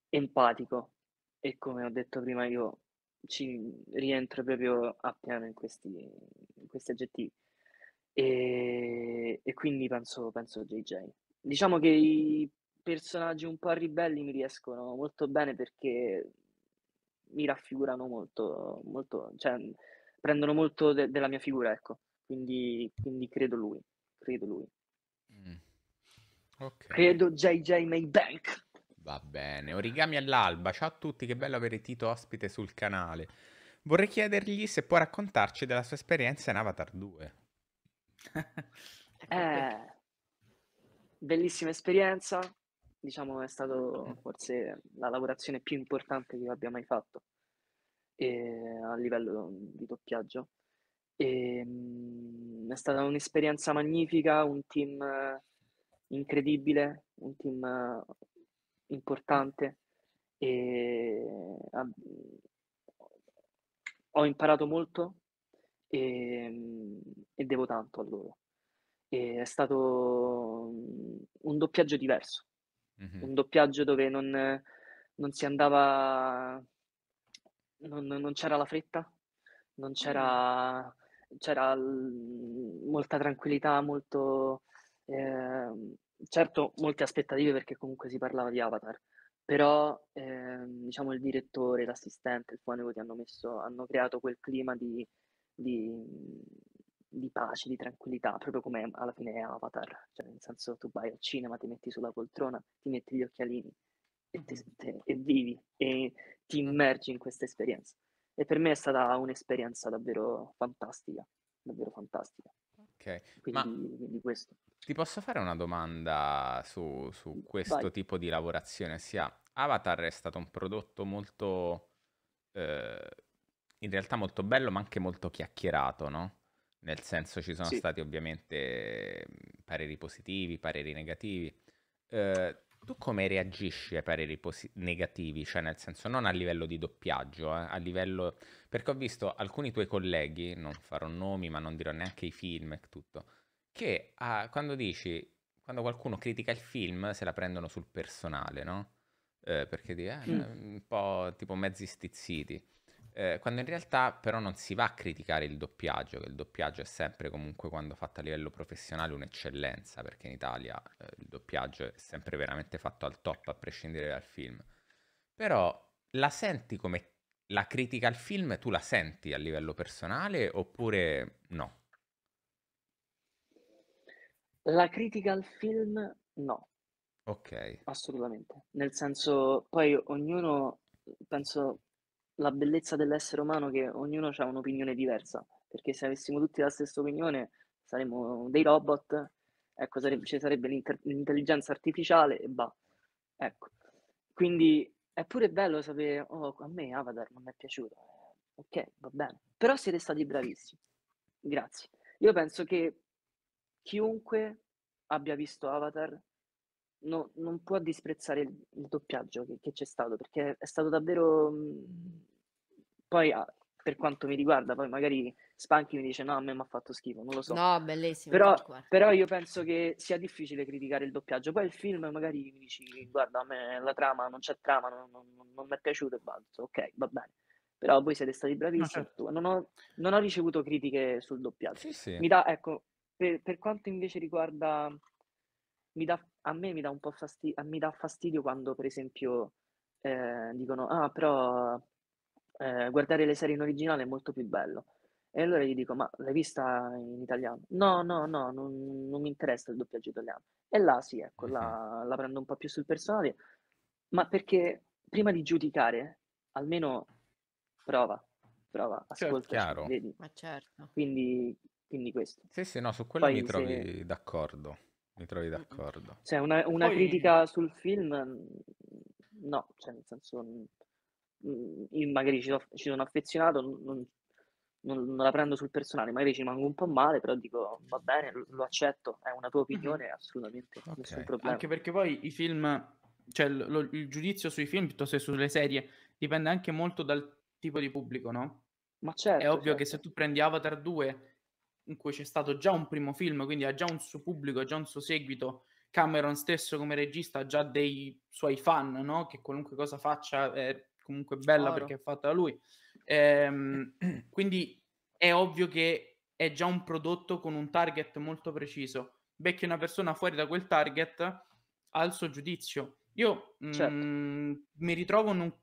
S5: empatico e come ho detto prima io ci rientro proprio appieno in questi, in questi aggettivi. E, e, quindi penso, penso JJ. Diciamo che i personaggi un po' ribelli mi riescono molto bene perché mi raffigurano molto, molto cioè mhmm, prendono molto de- della mia figura, ecco. Quindi, quindi credo lui, credo lui. Mm. Okay. Credo JJ Maybank. Va bene,
S1: origami all'alba. Ciao a tutti, che bello avere Tito ospite sul canale. Vorrei chiedergli se può raccontarci della sua esperienza in Avatar 2.
S5: [laughs] Ecco eh, bellissima esperienza, diciamo è stata forse la lavorazione più importante che io abbia mai fatto eh, a livello di doppiaggio. E, ehm, è stata un'esperienza magnifica, un team eh, incredibile, un team eh, importante e ho imparato molto e, ehm, e devo tanto a loro e è stato mhmm, un doppiaggio diverso, mm-hmm. un doppiaggio dove non, non si andava, non, non, c'era la fretta, non c'era, c'era mhmm, molta tranquillità, molto, eh, certo molte aspettative perché comunque si parlava di Avatar, però eh, diciamo il direttore, l'assistente, il fonico ti hanno messo, hanno creato quel clima di, di mhmm, di pace, di tranquillità, proprio come alla fine Avatar, cioè nel senso tu vai al cinema, ti metti sulla poltrona, ti metti gli occhialini e, te, mm-hmm. te, e vivi e ti certo. immergi in questa esperienza. E per me è stata un'esperienza davvero fantastica, davvero fantastica.
S1: Ok,
S5: quindi, quindi questo.
S1: Ti posso fare una domanda su, su mm, questo Vai. tipo di lavorazione? Sia Avatar è stato un prodotto molto, eh, in realtà molto bello, ma anche molto chiacchierato, no? nel senso ci sono sì. stati ovviamente pareri positivi, pareri negativi. Eh, tu come reagisci ai pareri posi- negativi? Cioè, nel senso, non a livello di doppiaggio, eh, a livello... Perché ho visto alcuni tuoi colleghi, non farò nomi, ma non dirò neanche i film e tutto, che ah, quando dici, quando qualcuno critica il film, se la prendono sul personale, no? Eh, perché di, eh, mm. un po' tipo mezzi stizziti. Eh, quando in realtà però non si va a criticare il doppiaggio, che il doppiaggio è sempre comunque quando fatto a livello professionale un'eccellenza, perché in Italia eh, il doppiaggio è sempre veramente fatto al top a prescindere dal film. Però la senti come la critica al film, tu la senti a livello personale oppure no?
S5: La critica al film no. Ok. Assolutamente. Nel senso, poi ognuno penso la bellezza dell'essere umano che ognuno ha un'opinione diversa, perché se avessimo tutti la stessa opinione saremmo dei robot, ecco, sarebbe, ci sarebbe l'intelligenza artificiale e bah, ecco. Quindi è pure bello sapere, oh, a me Avatar non mi è piaciuto, eh, ok, va bene, però siete stati bravissimi, grazie. Io penso che chiunque abbia visto Avatar no, non può disprezzare il, il doppiaggio che, che, c'è stato, perché è stato davvero... Mm, poi, ah, per quanto mi riguarda, poi magari Spanchi mi dice no, a me mi ha fatto schifo, non lo so. No,
S2: bellissimo. Però, però, io
S5: penso che sia difficile criticare il doppiaggio. Poi il film magari mi dici guarda, a me la trama, non c'è trama, non, non, non mi è piaciuto e basta, ok, va bene però voi siete stati bravissimi. No, certo. non, ho, non, ho, ricevuto critiche sul doppiaggio. Sì, sì. Da, ecco, per, per, quanto invece riguarda, mi dà a me mi dà un po' fastidio, mi dà fastidio quando, per esempio, eh, dicono: Ah, però eh, guardare le serie in originale è molto più bello. E allora gli dico: Ma l'hai vista in italiano? No, no, no, non, non mi interessa il doppiaggio italiano. E là sì, ecco, la, la prendo un po' più sul personale, ma perché prima di giudicare, almeno prova, prova, ascolta, vedi. Ma certo. Quindi, quindi questo. Sì, sì, no, su quello Poi mi trovi
S1: se... d'accordo mi trovi mm, mm. d'accordo. Cioè,
S5: una, una Poi... critica sul film, mm, no, cioè, nel senso, io magari ci, ci sono affezionato, non, non, non, la prendo sul personale, magari ci rimango un po' male, però dico va bene, lo, lo accetto, è una tua opinione, assolutamente, okay. nessun problema. Anche
S4: perché poi i film, cioè lo, il giudizio sui film piuttosto che sulle serie dipende anche molto dal tipo di pubblico, no? Ma certo. È ovvio certo. che se tu prendi Avatar 2 in cui c'è stato già un primo film, quindi ha già un suo pubblico, ha già un suo seguito. Cameron stesso come regista ha già dei suoi fan, no? che qualunque cosa faccia è comunque bella Oro. perché è fatta da lui. Ehm, [clears throat] quindi è ovvio che è già un prodotto con un target molto preciso. Becchi una persona fuori da quel target al suo giudizio. Io mm, certo. mh, mi ritrovo in un,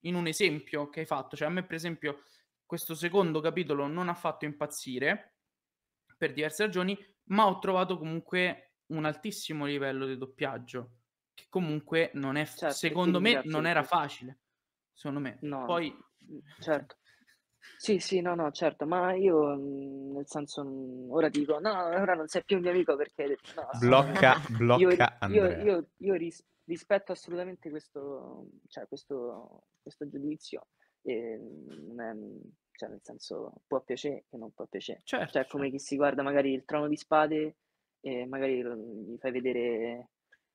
S4: in un esempio che hai fatto, cioè a me per esempio questo secondo capitolo non ha fatto impazzire, per diverse ragioni, ma ho trovato comunque un altissimo livello di doppiaggio, che comunque non è, certo, secondo me, grazie. non era facile. Secondo me. No, Poi...
S5: Mm, certo. Sì, sì, no, no, certo, ma io mm, nel senso mm, ora dico no, ora non sei più un mio amico perché no. Blocca,
S3: blocca io, io, io,
S5: io ris- rispetto assolutamente questo, cioè, questo, questo giudizio, e, non, è, cioè nel senso può piacere e non può piacere. Certo, cioè come certo. chi si guarda magari il trono di spade e magari mm, gli fai vedere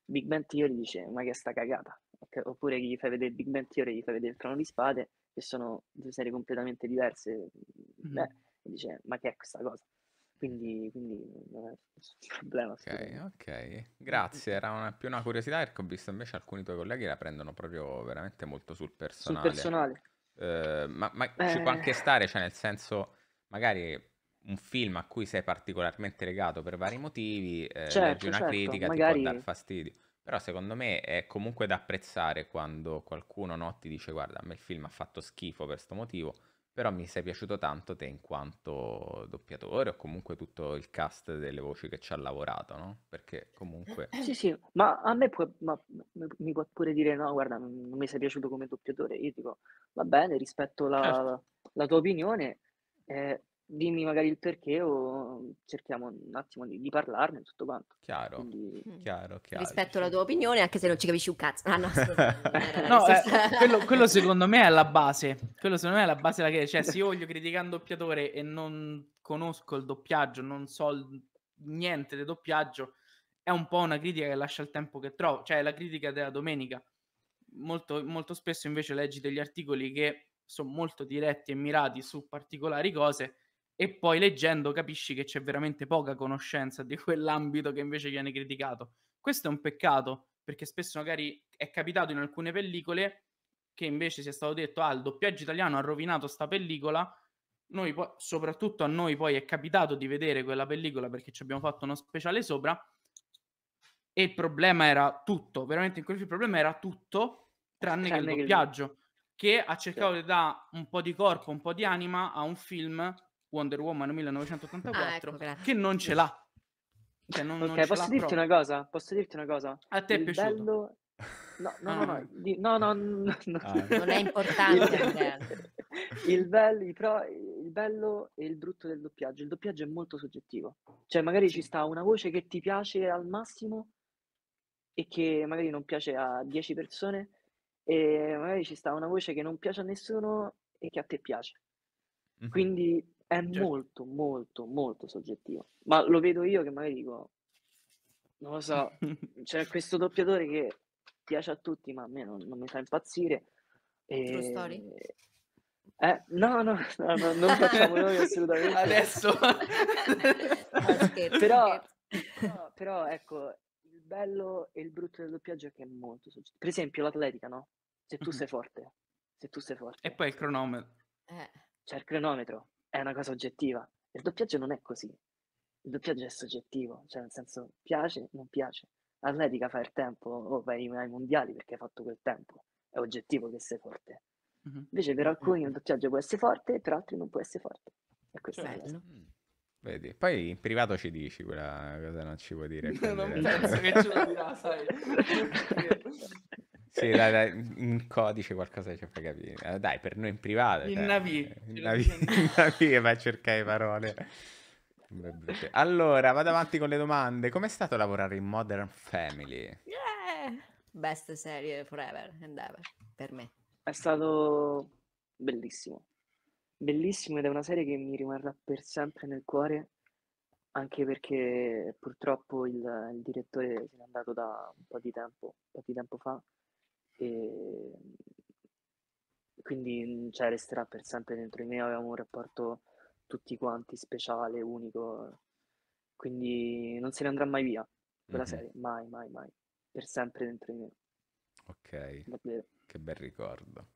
S5: Big Bang Theory dice ma che sta cagata, okay? oppure gli fai vedere Big Bang Theory gli fai vedere il trono di spade che sono due serie completamente diverse mm, mm-hmm. Beh, e dice ma che è questa cosa? Quindi, quindi non è un problema. Ok,
S3: ok.
S1: Grazie, era una, più una curiosità perché ho visto invece alcuni tuoi colleghi la prendono proprio veramente molto sul personale. Sul personale. Ehm, ma, ma ci può anche eh. stare, cioè nel senso, magari un film a cui sei particolarmente legato per vari motivi, eh, certo, leggi una certo, critica, magari... ti può dar fastidio. Però secondo me è comunque da apprezzare quando qualcuno no, ti dice guarda, a me il film ha fatto schifo per questo motivo, però mi sei piaciuto tanto te in quanto doppiatore o comunque tutto il cast delle voci che ci ha lavorato, no? Perché comunque... [clears throat] Sì,
S5: sì, ma a me può, ma, mi può pure dire no, guarda, non mi sei piaciuto come doppiatore, io dico va bene, rispetto la, certo. la tua opinione, eh, dimmi magari il perché o cerchiamo un attimo di, di parlarne tutto quanto. Chiaro, Quindi...
S3: Mm. chiaro, chiaro. Rispetto
S2: alla diciamo. tua opinione, anche se non ci capisci un cazzo. Ah, no, [laughs]
S4: no eh, quello, quello, [laughs] secondo me è la base. Quello secondo me è la base della che... Cioè, se io voglio criticare un doppiatore e non conosco il doppiaggio, non so niente del doppiaggio, è un po' una critica che lascia il tempo che trovo. Cioè, è la critica della domenica. Molto, molto spesso invece leggi degli articoli che sono molto diretti e mirati su particolari cose e poi leggendo capisci che c'è veramente poca conoscenza di [laughs] quell'ambito che invece viene criticato. Questo è un peccato, perché spesso magari è capitato in alcune pellicole che invece sia stato detto ah, il doppiaggio italiano ha rovinato sta pellicola. Noi po- soprattutto a noi poi è capitato di vedere quella pellicola perché ci abbiamo fatto uno speciale sopra e il problema era tutto, veramente in quel film il problema era tutto tranne, che il doppiaggio che, ha cercato di dare un po' di corpo, un po' di anima a un film Wonder Woman 1984 ah, ecco, che non ce l'ha. Cioè, non, ok, non posso dirti proprio. una cosa? Posso dirti una cosa? A te è piaciuto?
S3: Bello...
S5: No, no, ah. no, no, no, no, no, no. Ah. ah eh. non è importante. il, cioè. [laughs] bello, il, pro... il bello e il brutto del doppiaggio. Il doppiaggio è molto soggettivo. Cioè, magari ci sta una voce che ti piace al massimo e che magari non piace a 10 persone e magari ci sta una voce che non piace a nessuno e che a te piace. Mm-hmm. Quindi è certo. molto, molto, molto soggettivo. Ma lo vedo io che magari dico, non lo so, [laughs] c'è questo doppiatore che piace a tutti, ma a me non, non mi fa impazzire. E... True story? Eh, no, no, no, no, non facciamo noi [laughs] assolutamente. Adesso. [laughs] però, però, però, ecco, il bello e il brutto del doppiaggio è che è molto soggettivo. Per esempio l'atletica, no? Se tu sei forte, se tu sei
S4: forte. E poi il cronometro.
S5: Eh. C'è il cronometro è una cosa oggettiva. Il doppiaggio non è così. Il doppiaggio è soggettivo, cioè nel senso piace, non piace. Atletica fa il tempo o vai ai mondiali perché hai fatto quel tempo. È oggettivo che sei forte. Mm-hmm. Invece per alcuni il doppiaggio può essere forte, per altri non può essere forte. E questo certo. è bello.
S3: Mm.
S1: Vedi, poi in privato ci dici quella cosa, non ci vuoi dire. [laughs] non penso che ce lo dirà,
S3: sai. [laughs] [laughs]
S1: Sì, dai, dai, in codice qualcosa ci fa capire. Eh, dai, per noi in privato. In navi. In navi, in navi vai a cercare parole. Allora, vado avanti con le domande. Com'è stato lavorare in Modern Family?
S2: Yeah! Best serie forever and ever,
S5: per me. È stato bellissimo. Bellissimo ed è una serie che mi rimarrà per sempre nel cuore, anche perché purtroppo il, il direttore se n'è andato da un po' di tempo, un po' di tempo fa e quindi mm, cioè, resterà per sempre dentro di me, avevamo un rapporto tutti quanti speciale, unico, quindi non se ne andrà mai via quella mm-hmm. serie, mai, mai, mai, per sempre dentro di me. Ok, Davvero.
S1: che bel ricordo.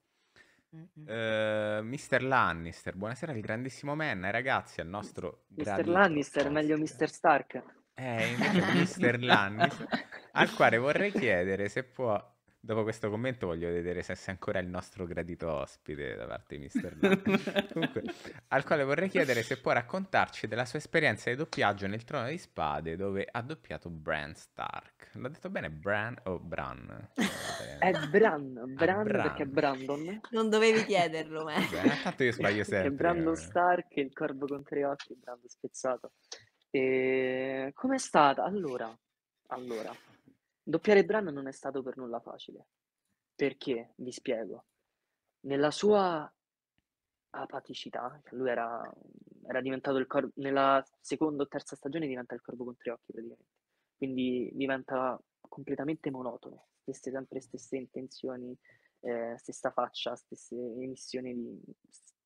S1: Mm-hmm. Uh, Mister Lannister, buonasera il grandissimo Menna, ragazzi, al nostro Mister
S5: Lannister, posto. meglio Mister Stark. Eh, invece Mister [laughs] Lannister, al quale
S1: vorrei chiedere se può Dopo questo commento voglio vedere se sei ancora il nostro gradito ospite da parte di Mr. [laughs] Comunque, al quale vorrei chiedere se può raccontarci della sua esperienza di doppiaggio nel Trono di Spade dove ha doppiato Bran Stark. L'ha detto bene Bran o Bran?
S5: È Bran, Bran, ah, Bran, perché è Brandon. Non dovevi chiederlo, ma... Beh, tanto io sbaglio sempre. È Brandon Stark, il corvo con tre occhi, Brando spezzato. E... Com'è stata? Allora, allora, Doppiare il brano non è stato per nulla facile. Perché? Vi spiego. Nella sua apaticità, lui era, era diventato il corvo, nella seconda o terza stagione diventa il corvo con tre occhi praticamente, quindi diventa completamente monotono, stesse, sempre stesse intenzioni, eh, stessa faccia, stesse emissioni di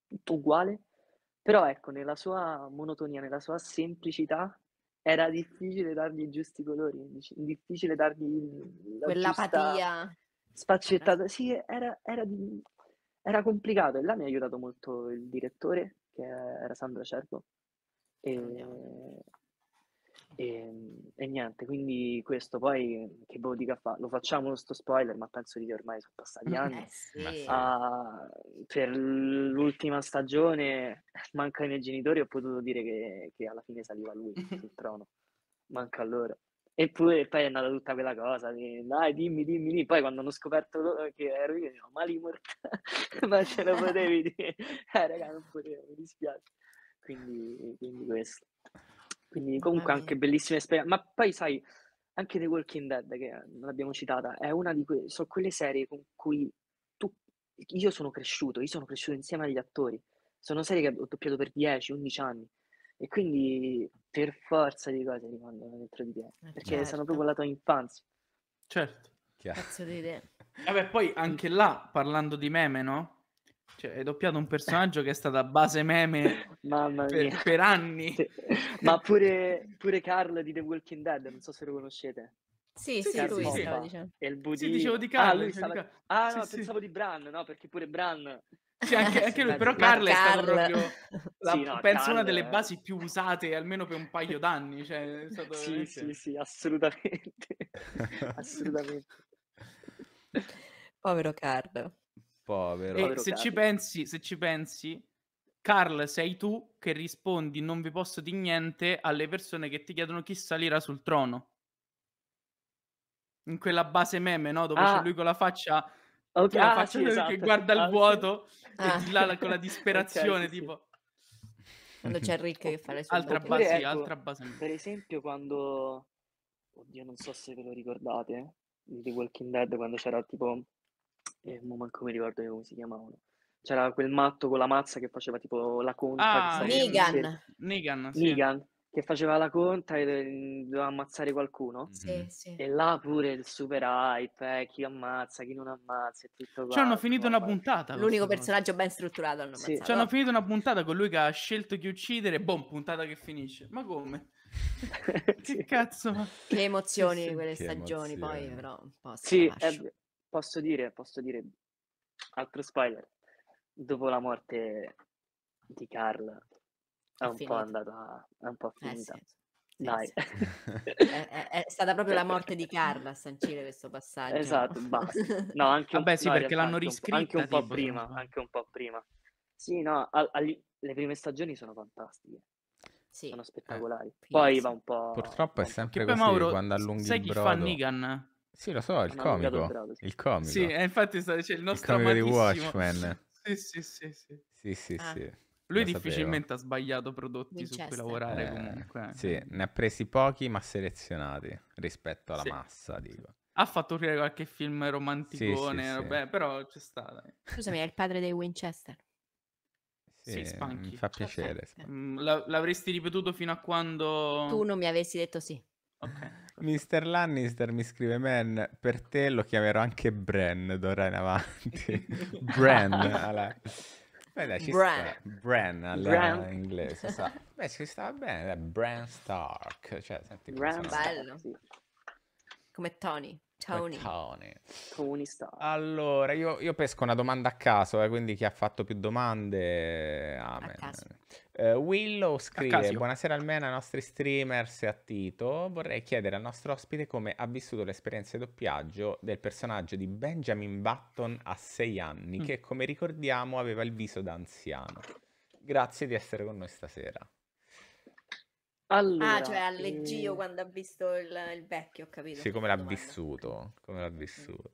S5: tutto uguale, però ecco, nella sua monotonia, nella sua semplicità era difficile dargli i giusti colori, difficile dargli
S3: quella patia
S5: sfaccettata. Sì, era, era, era, complicato e là mi ha aiutato molto il direttore, che era Sandra Cervo. E, e, ehm, e, niente, quindi questo poi che boh dica fa, lo facciamo sto spoiler, ma penso che ormai sono passati eh anni. Eh sì. uh, per l'ultima stagione [laughs] mancano i miei genitori, ho potuto dire che, che alla fine saliva lui [laughs] sul trono. Manca loro. Eppure poi è andata tutta quella cosa, di, dai dimmi, dimmi, dimmi, poi quando hanno scoperto che ero io, dicevo, ma Limor,
S3: [laughs] ma ce lo potevi
S5: dire? Eh raga, non potevo, mi dispiace. Quindi, quindi questo. Quindi comunque anche bellissime esperienze. Ma poi sai, anche The Walking Dead, che non abbiamo citata, è una di que- sono quelle serie con cui tu, io sono cresciuto, io sono cresciuto insieme agli attori. Sono serie che ho doppiato per 10-11 anni e quindi per forza di cose rimangono dentro di te, eh, perché certo. sono proprio la tua infanzia.
S3: Certo. Chiaro. Cazzo di idee.
S4: Vabbè, poi anche là, parlando di meme, no? Cioè, hai doppiato un personaggio che è stata base meme [laughs] per, per, anni. Sì.
S5: Ma pure, pure Carl di The Walking Dead, non so se lo conoscete. Sì, sì, Carl sì, lui stava dicendo. il budino. Sì, dicevo di ah, Carl. Ah, lui stava... Di ah no, sì, pensavo sì. di Bran, no, perché pure Bran...
S3: Sì, anche, [laughs] anche lui, però Carl, è stato proprio, [laughs] la, sì, no, penso, Carl... una delle
S4: basi più usate almeno per un paio d'anni. Cioè, sì, veramente... sì, sì, assolutamente. assolutamente. Povero Carl.
S1: Povero. E Povero se, ci
S4: pensi, se ci pensi, Carl, sei tu che rispondi non vi posso di niente alle persone che ti chiedono chi salirà sul trono. In quella base meme, no? Dove ah. c'è lui con la faccia... Okay, la ah, faccia sì, esatto. che guarda il ah, vuoto sì. Ah. e di là con la [laughs] disperazione, okay, sì,
S2: tipo... Quando c'è Rick che fa le sue altra base,
S5: Oppure, ecco, altra base. Per esempio, quando oddio, non so se ve lo ricordate di The Walking Dead, quando c'era tipo e eh, mo manco mi ricordo come si chiamavano. C'era quel matto con la mazza che faceva tipo la conta. Ah, Negan.
S4: Negan, sì. Negan,
S5: che faceva la conta e eh, doveva ammazzare qualcuno. Sì, mhm. sì. E là pure il super hype, eh, chi ammazza, chi non ammazza e tutto Ci hanno finito
S4: una puntata. L'unico personaggio
S2: ben strutturato hanno sì. Ci hanno
S4: finito una puntata con lui che ha scelto di uccidere, boom, puntata che finisce. Ma come? [laughs] che cazzo?
S2: Che emozioni sì, quelle che stagioni emozioni. poi però
S4: un po' Sì, è, posso dire, posso dire, altro spoiler,
S5: dopo la morte di Carl è, è un finita. po' andata, è un po' eh, finita. Eh, sì. Dai. [laughs] è, è, stata proprio la morte
S2: di Carla a sancire
S5: questo passaggio. Esatto, basta. No, [laughs] anche un, Vabbè, sì, no, perché l'hanno riscritta anche un po' prima, anche un po' prima. Sì, no, al, al, le prime stagioni sono fantastiche. Sì. Sono eh,
S4: spettacolari. Eh, Poi sì. va un po' Purtroppo è sempre che così Mauro, quando allunghi sai il brodo. fa Negan? Sì, lo so, il
S1: comico. Bravo, sì. Il comico. Sì, eh,
S4: infatti sta dicendo il nostro il comico di Watchmen. Sì, sì, sì, sì. Sì, sì, ah. sì. Lui lo difficilmente sapevo. ha sbagliato prodotti Winchester. su cui lavorare eh, comunque. Eh. Sì,
S1: ne ha presi pochi ma selezionati rispetto alla sì. massa, dico.
S2: Ha
S4: fatto pure qualche film romanticone, sì, sì, vabbè, però c'è stato. Scusami, è il
S2: padre dei Winchester.
S4: Sì, Spanky. Mi fa piacere. Mm, l'avresti ripetuto fino a quando... Tu non
S2: mi avessi detto sì.
S1: Mister Lannister mi scrive: Man, per te lo chiamerò anche Bren d'ora in avanti. [laughs] Bren, alla... Beh, dai, ci Bran. Sta. Bran all'inglese, sa. Beh, ci stava bene, Bran Stark. Cioè, senti, Bran, bello.
S2: Sì. Come Tony.
S1: Tony.
S4: Tony. Tony Stark.
S1: Allora, io, io, pesco una domanda a caso, eh, quindi chi ha fatto più domande... Amen. Uh, Willow scrive, buonasera almeno ai nostri streamers e a Tito, vorrei chiedere al nostro ospite come ha vissuto l'esperienza di doppiaggio del personaggio di Benjamin Button a sei anni, mm. che come ricordiamo aveva il viso da anziano. Grazie di essere con noi stasera.
S3: Allora, ah, cioè a Leggio eh...
S2: quando ha visto il, il, vecchio, ho capito. Sì, come
S1: l'ha domanda. vissuto, come l'ha mm. vissuto.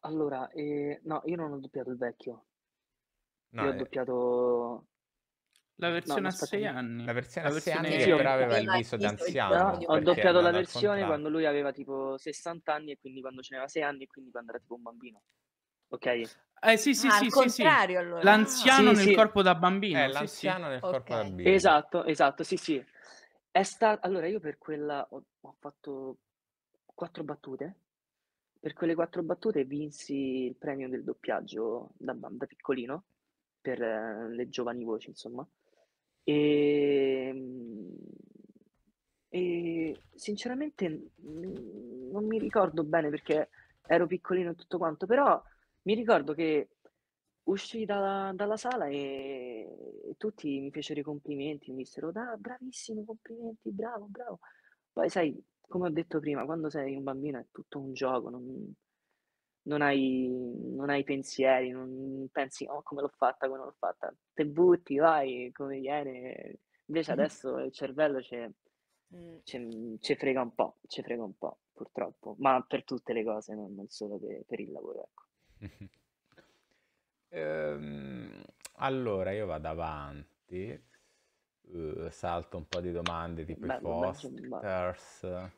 S5: Allora, eh, no, io non ho doppiato il vecchio.
S1: No, io eh... ho
S4: doppiato... La versione no, a 6 anni. La versione a
S5: 6 anni che però aveva il viso d'anziano. Ho doppiato la versione quando lui aveva tipo 60 anni e quindi quando ce n'era 6 anni e quindi quando era tipo un bambino. Ok? Eh sì, sì, ah, sì, al sì, contrario, sì. Allora. L'anziano sì, nel sì. corpo da
S4: bambino. Eh, l'anziano nel okay. corpo da bambino. Esatto, esatto, sì,
S5: sì. È sta... Allora, io per quella ho, ho fatto quattro battute. Per quelle quattro battute vinsi il premio del doppiaggio da, da piccolino, per eh, le giovani voci, insomma. E, ehm, e sinceramente mm, non mi ricordo bene perché ero piccolino e tutto quanto, però mi ricordo che uscii da dalla sala e tutti mi fecero i complimenti, mi dissero: "Da bravissimo, complimenti, bravo, bravo". Poi sai, come ho detto prima, quando sei un bambino è tutto un gioco, non non hai non hai pensieri, non pensi: "Oh, come l'ho fatta, come l'ho fatta". Te butti, vai, come viene. Invece [laughs] adesso il cervello ce Mh. Mm. Mm, frega un po', ce frega un po' purtroppo, ma per tutte le cose, non non solo pe per il lavoro, ecco.
S3: [laughs]
S1: ehm, allora, io vado avanti. Uh, salto un po' di domande tipo bello, i Fosters. Bello,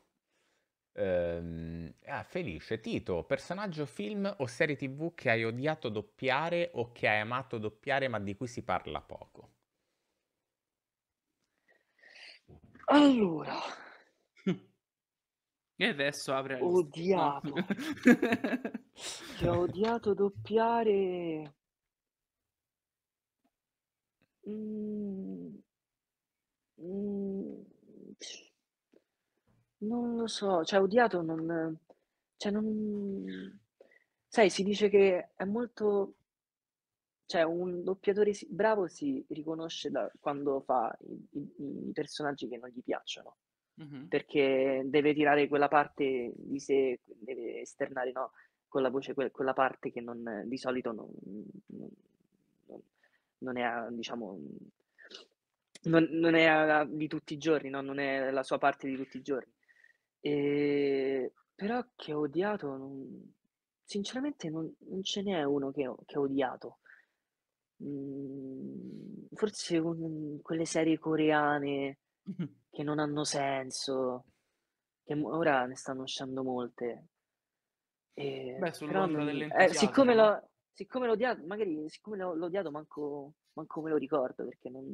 S1: ehm, ah, felice Tito, personaggio film o serie tv che hai odiato doppiare o che hai amato doppiare ma di cui si parla poco?
S3: Allora,
S4: e adesso apre
S5: odiato. cioè, ho odiato doppiare. Mm. Mm. Non lo so, cioè odiato non... Cioè, non... Sai, si dice che è molto... Cioè, un doppiatore bravo si riconosce da quando fa i, i, i personaggi che non gli piacciono. Mh-mh. perché deve tirare quella parte di sé, deve esternare, no, con la voce que quella parte che non di solito non non non è diciamo non non è di tutti i giorni, no, non è la sua parte di tutti i giorni. Ehm, però che ho odiato non sinceramente non non ce n'è uno che ho che ho odiato. Mhmm, forse un quelle serie coreane Mh-mh che non hanno senso, che ora ne stanno uscendo molte. E- Beh, sul però mondo eh, siccome, l'ho, siccome l'ho odiato, magari siccome l'ho, l'ho odiato manco, manco me lo ricordo perché non, [laughs]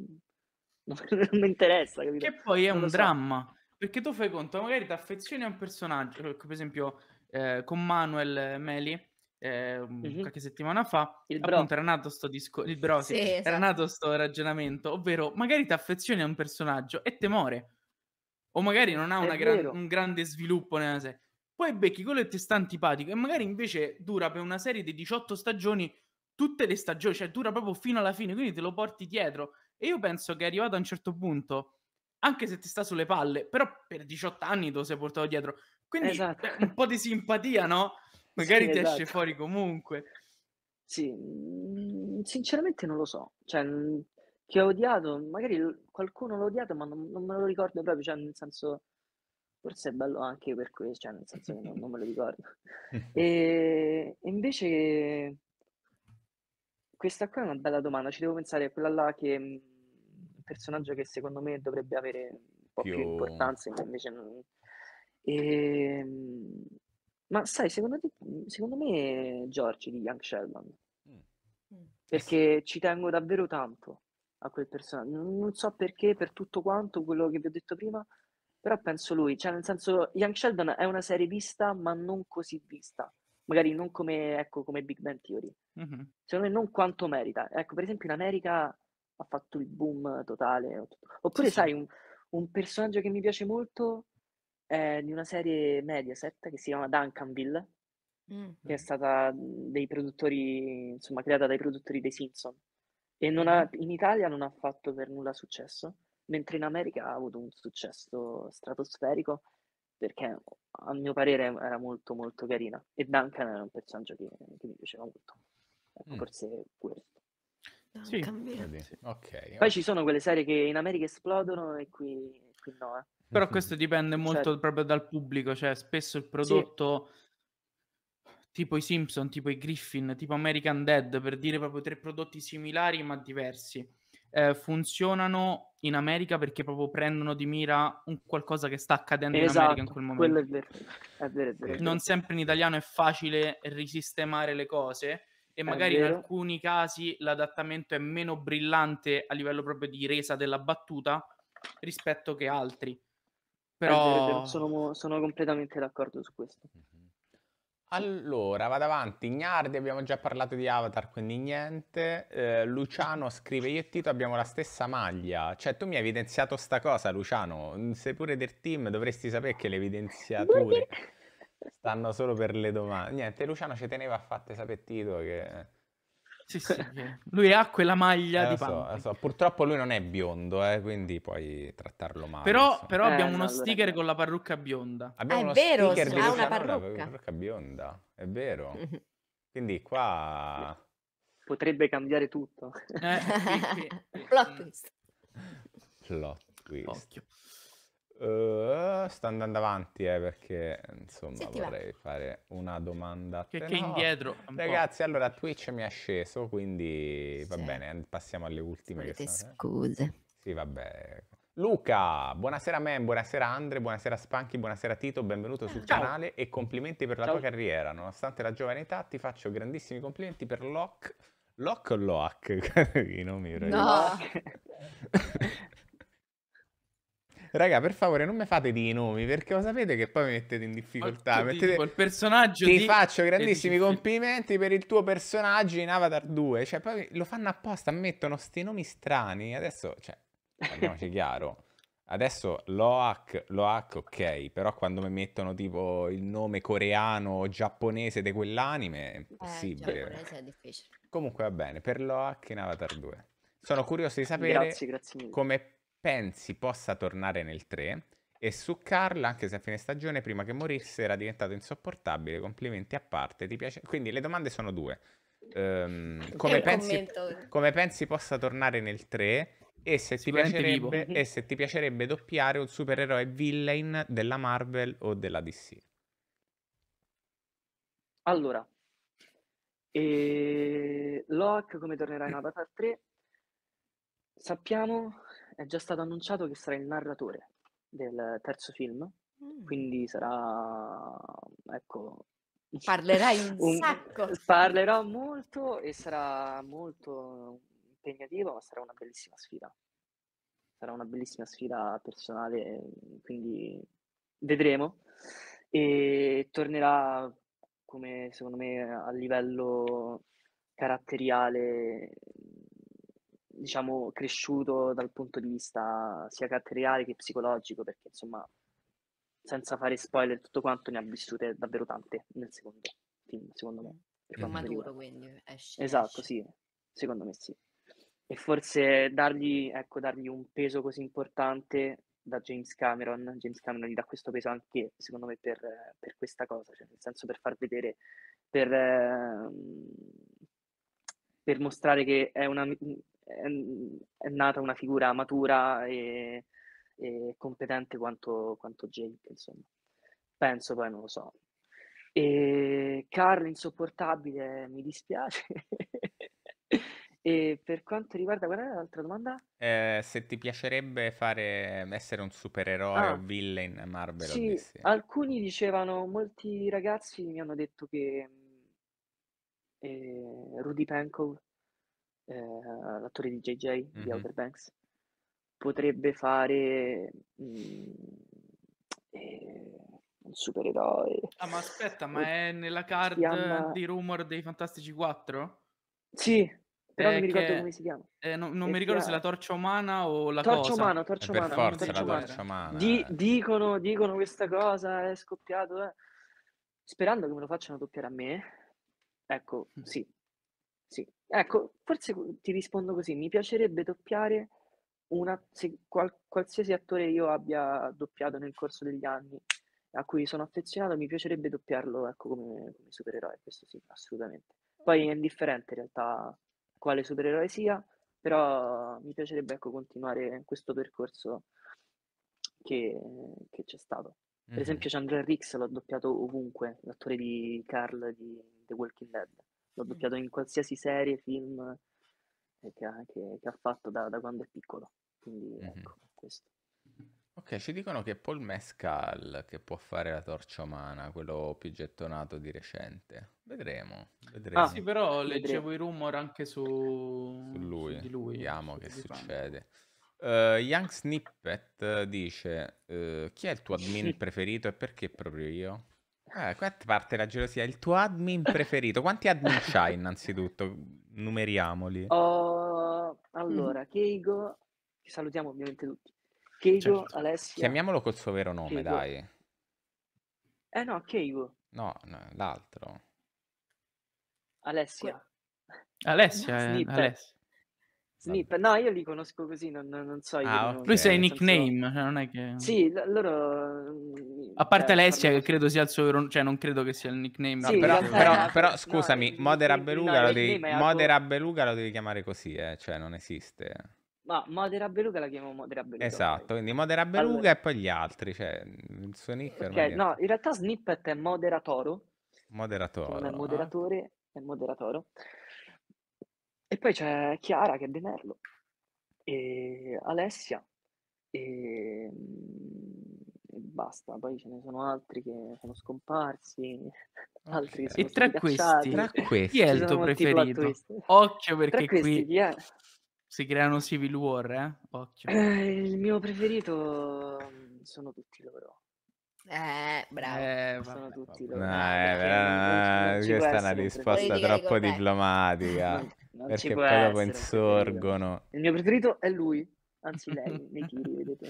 S5: non, non mi interessa,
S4: capito? Che poi è Non lo un so. dramma, perché tu fai conto, magari ti affezioni a un personaggio, per esempio eh, con Manuel Meli, eh, un- Mhm. qualche settimana fa, Il appunto era nato sto discorso, Sì, era esatto. nato sto ragionamento, ovvero magari ti affezioni a un personaggio e te o magari non ha gran, un grande sviluppo nella serie. Poi becchi quello che ti sta antipatico e magari invece dura per una serie di 18 stagioni tutte le stagioni, cioè dura proprio fino alla fine, quindi te lo porti dietro. E io penso che è arrivato a un certo punto, anche se ti sta sulle palle, però per 18 anni te lo sei portato dietro. Quindi esatto. un po' di simpatia, no?
S3: [laughs] Magari sì, ti esatto. esce
S4: fuori comunque. Sì, mm,
S5: sinceramente non lo so. Cioè, mm, che ho odiato, magari qualcuno l'ho odiato, ma non, non me lo ricordo proprio, cioè nel senso, forse è bello anche per questo, cioè nel senso che non, non me lo ricordo. [laughs] E, invece, questa qua è una bella domanda, ci devo pensare, a quella là che mm, un personaggio che secondo me dovrebbe avere un po' più, più importanza, invece non... E, mm, ma sai, secondo, te, mm, secondo me è Giorgi di Young Sheldon, perché ci tengo davvero tanto a quel personaggio. Non, so perché, per tutto quanto, quello che vi ho detto prima, però penso lui. Cioè, nel senso, Young Sheldon è una serie vista, ma non così vista. Magari non come, ecco, come Big Bang Theory. Mm-hmm. Secondo me non quanto merita. Ecco, per esempio in America ha fatto il boom totale. Oppure, sì, sai, sì. Un, un personaggio che mi piace molto è di una serie Mediaset che si chiama Duncanville, mm-hmm. che è stata dei produttori, insomma, creata dai produttori dei Simpson. E non ha, mhm. in Italia non ha fatto per nulla successo, mentre in America ha avuto un successo stratosferico perché a mio parere era molto molto carina e Duncan era un personaggio che, che mi piaceva molto. Ecco, mm. Forse questo.
S3: Sì, sì. Okay, Poi ci
S5: sono quelle serie che in America esplodono e qui, qui no. Eh. Però questo dipende cioè molto certo.
S4: proprio dal pubblico, cioè spesso il prodotto... Sì tipo i Simpson, tipo i Griffin, tipo American Dead, per dire proprio tre prodotti similari ma diversi. Eh, funzionano in America perché proprio prendono di mira un qualcosa che sta accadendo esatto, in America in esatto, quel momento. È vero, è vero, è vero, non sempre in italiano è facile risistemare le cose e magari in alcuni casi l'adattamento è meno brillante a livello proprio di resa della battuta rispetto che altri. Però
S5: sono, sono completamente d'accordo su questo. Mm-hmm.
S1: Allora, vado avanti. Ignardi, abbiamo già parlato di Avatar, quindi niente. Eh, Luciano scrive: Io e Tito abbiamo la stessa maglia. Cioè, tu mi hai evidenziato sta cosa, Luciano. Sei pure del team, dovresti sapere che le evidenziature
S3: [laughs]
S1: stanno solo per le domande. Niente, Luciano ci teneva a fatte sapere Tito che sì, [laughs] sì, lui ha quella maglia eh, di so, so, Purtroppo lui non è biondo, eh, quindi puoi trattarlo male. Però, però eh, abbiamo no, uno allora... sticker
S4: con la parrucca bionda. Abbiamo ah, è uno vero, sticker sì, di ha una
S1: parrucca. parrucca bionda, è vero. Mhm. Quindi qua... Potrebbe
S5: cambiare tutto. Eh, [laughs] Plot
S3: twist.
S1: Plot twist. Occhio. Uh, sta andando avanti, eh, perché insomma Senti, vorrei va. fare una domanda. A te. Che, che no. indietro. Ragazzi, po'. allora Twitch mi ha sceso, quindi sì. va bene, passiamo alle ultime. Sì, sono... Eh. Scuse. Sì, vabbè. Luca, buonasera a me, buonasera Andre, buonasera Spanky buonasera Tito, benvenuto sul Ciao. canale e complimenti per la Ciao. tua carriera. Nonostante la giovane età ti faccio grandissimi complimenti per Locke. Locke o Loak? [laughs] I nomi, No. [laughs] Raga, per favore, non mi fate dei nomi perché lo sapete che poi mi mettete in difficoltà. Mettete... Ti, tipo, il
S4: personaggio ti di... faccio grandissimi
S1: complimenti per il tuo personaggio in Avatar 2. Cioè, poi lo fanno apposta, mettono sti nomi strani. Adesso, cioè, parliamoci [laughs] chiaro. Adesso l'OAC, l'OAC ok, però quando mi mettono tipo il nome coreano o giapponese di quell'anime è eh, impossibile. Eh, è difficile. Comunque va bene, per l'OAC in Avatar 2. Sono curioso di sapere grazie, grazie come pensi possa tornare nel 3 e su Carl, anche se a fine stagione, prima che morisse, era diventato insopportabile, complimenti a parte, ti piace... Quindi le domande sono due. Um, come, pensi, come, pensi, possa tornare nel 3 e se, ti piacerebbe, e se ti piacerebbe doppiare un supereroe villain della Marvel o della DC?
S5: Allora, e... Ehm, Locke come tornerà in Avatar 3? Sappiamo è già stato annunciato che sarà il narratore del terzo film, mm. quindi sarà, ecco...
S2: Parlerai un, [laughs] un sacco! Parlerò
S5: molto e sarà molto impegnativo, ma sarà una bellissima sfida. Sarà una bellissima sfida personale, quindi vedremo. E tornerà, come secondo me, a livello caratteriale diciamo, cresciuto dal punto di vista sia caratteriale che psicologico, perché insomma, senza fare spoiler tutto quanto, ne ha vissute davvero tante nel secondo film, secondo me. Più maturo, quindi esce. Esatto, esce. sì, secondo me sì. E forse dargli, ecco, dargli un peso così importante da James Cameron, James Cameron gli dà questo peso anche, secondo me, per, per questa cosa, cioè nel senso per far vedere, per, ehm, per mostrare che è una, Mhmm, è, nata una figura matura e, e competente quanto, quanto, Jake, insomma. Penso, poi non lo so. E Carl insopportabile, mi dispiace. [laughs] e per quanto riguarda, qual era l'altra domanda?
S1: Eh, se ti piacerebbe fare, essere un supereroe ah, o villain Marvel? Sì,
S5: alcuni dicevano, molti ragazzi mi hanno detto che mhmm, eh, Rudy Penkov eh, l'attore di JJ mm-hmm. di Outer Banks, potrebbe fare mh, mhmm, eh, un supereroe. Ah, ma
S4: aspetta, ma è nella card chiama... di rumor dei Fantastici 4? Sì, però non mi eh, ricordo che... come si chiama. Eh, no, non mi ricordo se la torcia umana o la torcia cosa. Umana, torcia eh, umana, per forza torcia la umana. torcia umana.
S5: Di- eh. dicono, dicono, questa cosa, è scoppiato. Eh. Sperando che me lo facciano doppiare a me. Ecco, sì, sì, ecco, forse ti rispondo così, mi piacerebbe doppiare una, se qual- qualsiasi attore io abbia doppiato nel corso degli anni a cui sono affezionato, mi piacerebbe doppiarlo, ecco, come, come supereroe, questo sì, assolutamente. Poi è indifferente in realtà quale supereroe sia, però mi piacerebbe, ecco, continuare questo percorso che, che c'è stato. Per Mhm. esempio Chandler Rix l'ho doppiato ovunque, l'attore di Carl di The Walking Dead l'ho mm. doppiato in qualsiasi serie, film eh, che, che, che ha, fatto da, da, quando è piccolo. Quindi mm-hmm. ecco, questo.
S1: Ok, ci dicono che Paul Mescal che può fare la torcia umana, quello più gettonato di recente. Vedremo. vedremo. Ah, sì, però leggevo
S4: i rumor anche su, su lui. Su di lui. Vediamo su che succede.
S1: Uh, Young Snippet dice: uh, Chi è il tuo admin [laughs] preferito e perché proprio io? Eh, qua parte la gelosia. Il tuo admin [laughs] preferito. Quanti admin c'hai innanzitutto? Numeriamoli.
S5: Oh, allora, mhm. Keigo, salutiamo ovviamente tutti. Keigo, certo. Alessia. Chiamiamolo
S1: col suo vero nome, Keigo. dai.
S5: Eh no, Keigo.
S1: No, no l'altro.
S5: Alessia.
S1: Alessia, [laughs] eh, Alessia.
S5: Snip, no, io li conosco così, non, non so. Ah, non, lui sei nickname,
S4: cioè non è che...
S5: Sì, l- loro...
S4: Mm, A parte eh, Alessia, che credo sia il suo Cioè, non credo che sia il nickname. No, però, però, però, scusami, no, Modera, Beluga, no, lo devi, Modera algo... Beluga lo devi
S1: chiamare così, eh? cioè non esiste.
S5: Ma Modera Beluga la chiamo Modera Beluga.
S1: Esatto, quindi Modera Beluga allora... e poi gli altri, cioè il suo nick okay, è... no,
S5: in realtà Snippet è Moderatoro.
S1: Moderatore. Non è
S5: moderatore, è moderatore. E poi c'è Chiara che è De Merlo, e Alessia, e, e mm, basta. Poi ce ne sono altri che sono scomparsi, [laughs] altri okay. E tra questi,
S4: tra questi, chi è il tuo preferito? Occhio perché questi, qui si creano civil war, eh? Occhio. Eh,
S5: il mio preferito mm, sono tutti loro. Eh, bravo. Eh, sono
S3: tutti loro.
S4: No,
S5: eh, questa è una risposta troppo diplomatica. [laughs] Non perché poi dopo
S1: insorgono.
S5: Il mio preferito è lui, anzi lei, nei tiri, vedete.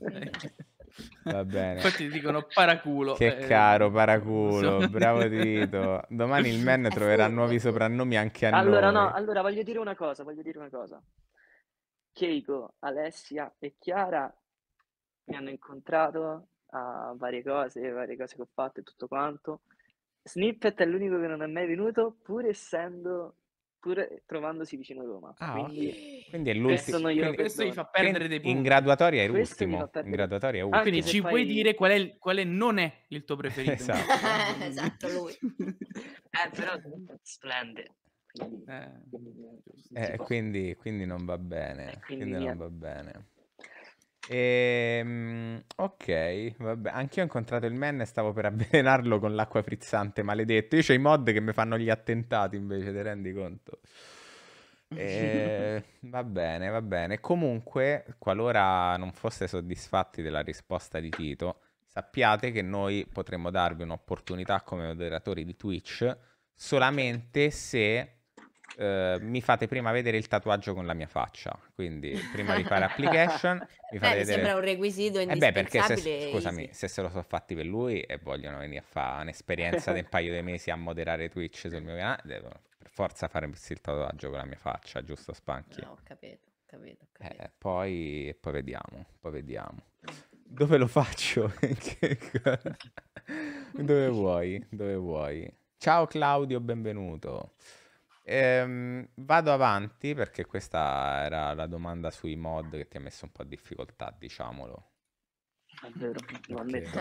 S5: [laughs]
S1: Va bene. Infatti
S4: dicono paraculo. Che eh, caro eh, paraculo, so. bravo Tito.
S1: [laughs] Domani il man troverà nuovi soprannomi anche a allora, noi.
S5: No, allora, voglio dire una cosa, voglio dire una cosa. Keiko, Alessia e Chiara mi hanno incontrato a varie cose, varie cose che ho fatto e tutto quanto. Snippet è l'unico che non è mai venuto, pur essendo pur trovandosi vicino
S4: a Roma. Ah,
S1: quindi, quindi è l'ultimo. Questo, questo gli fa perdere dei punti. In graduatoria è l'ultimo. In graduatoria è ultimo. Quindi ci fai... puoi
S4: dire qual è, il, qual è, non è il tuo preferito. [laughs] esatto, [laughs] esatto
S5: lui. eh, però splende. Eh, eh,
S1: quindi, quindi, non va bene. Eh, quindi, quindi non va bene. Ehm, ok, vabbè, anch'io ho incontrato il man e stavo per avvelenarlo con l'acqua frizzante, maledetto. Io c'ho i mod che mi fanno gli attentati invece, ti rendi conto? E... Ehm, [laughs] va bene, va bene. Comunque, qualora non foste soddisfatti della risposta di Tito, sappiate che noi potremmo darvi un'opportunità come moderatori di Twitch solamente se Ehm, mi fate prima vedere il tatuaggio con la mia faccia, quindi prima di fare application [laughs] mi fate eh, vedere... sembra un
S2: requisito eh beh, perché se, scusami,
S1: se se lo sono fatti per lui e vogliono venire a fare un'esperienza di un paio di mesi a moderare Twitch sul mio canale, devono per forza fare il tatuaggio con la mia faccia, giusto Spanchi? No, ho capito, capito, ho capito. Eh, poi, poi vediamo, poi vediamo. Dove lo faccio? [laughs] [laughs] Dove vuoi? Dove vuoi? Ciao Claudio, benvenuto. Ehm, vado avanti perché questa era la domanda sui mod che ti ha messo un po' a difficoltà, diciamolo.
S3: È vero, lo ammetto.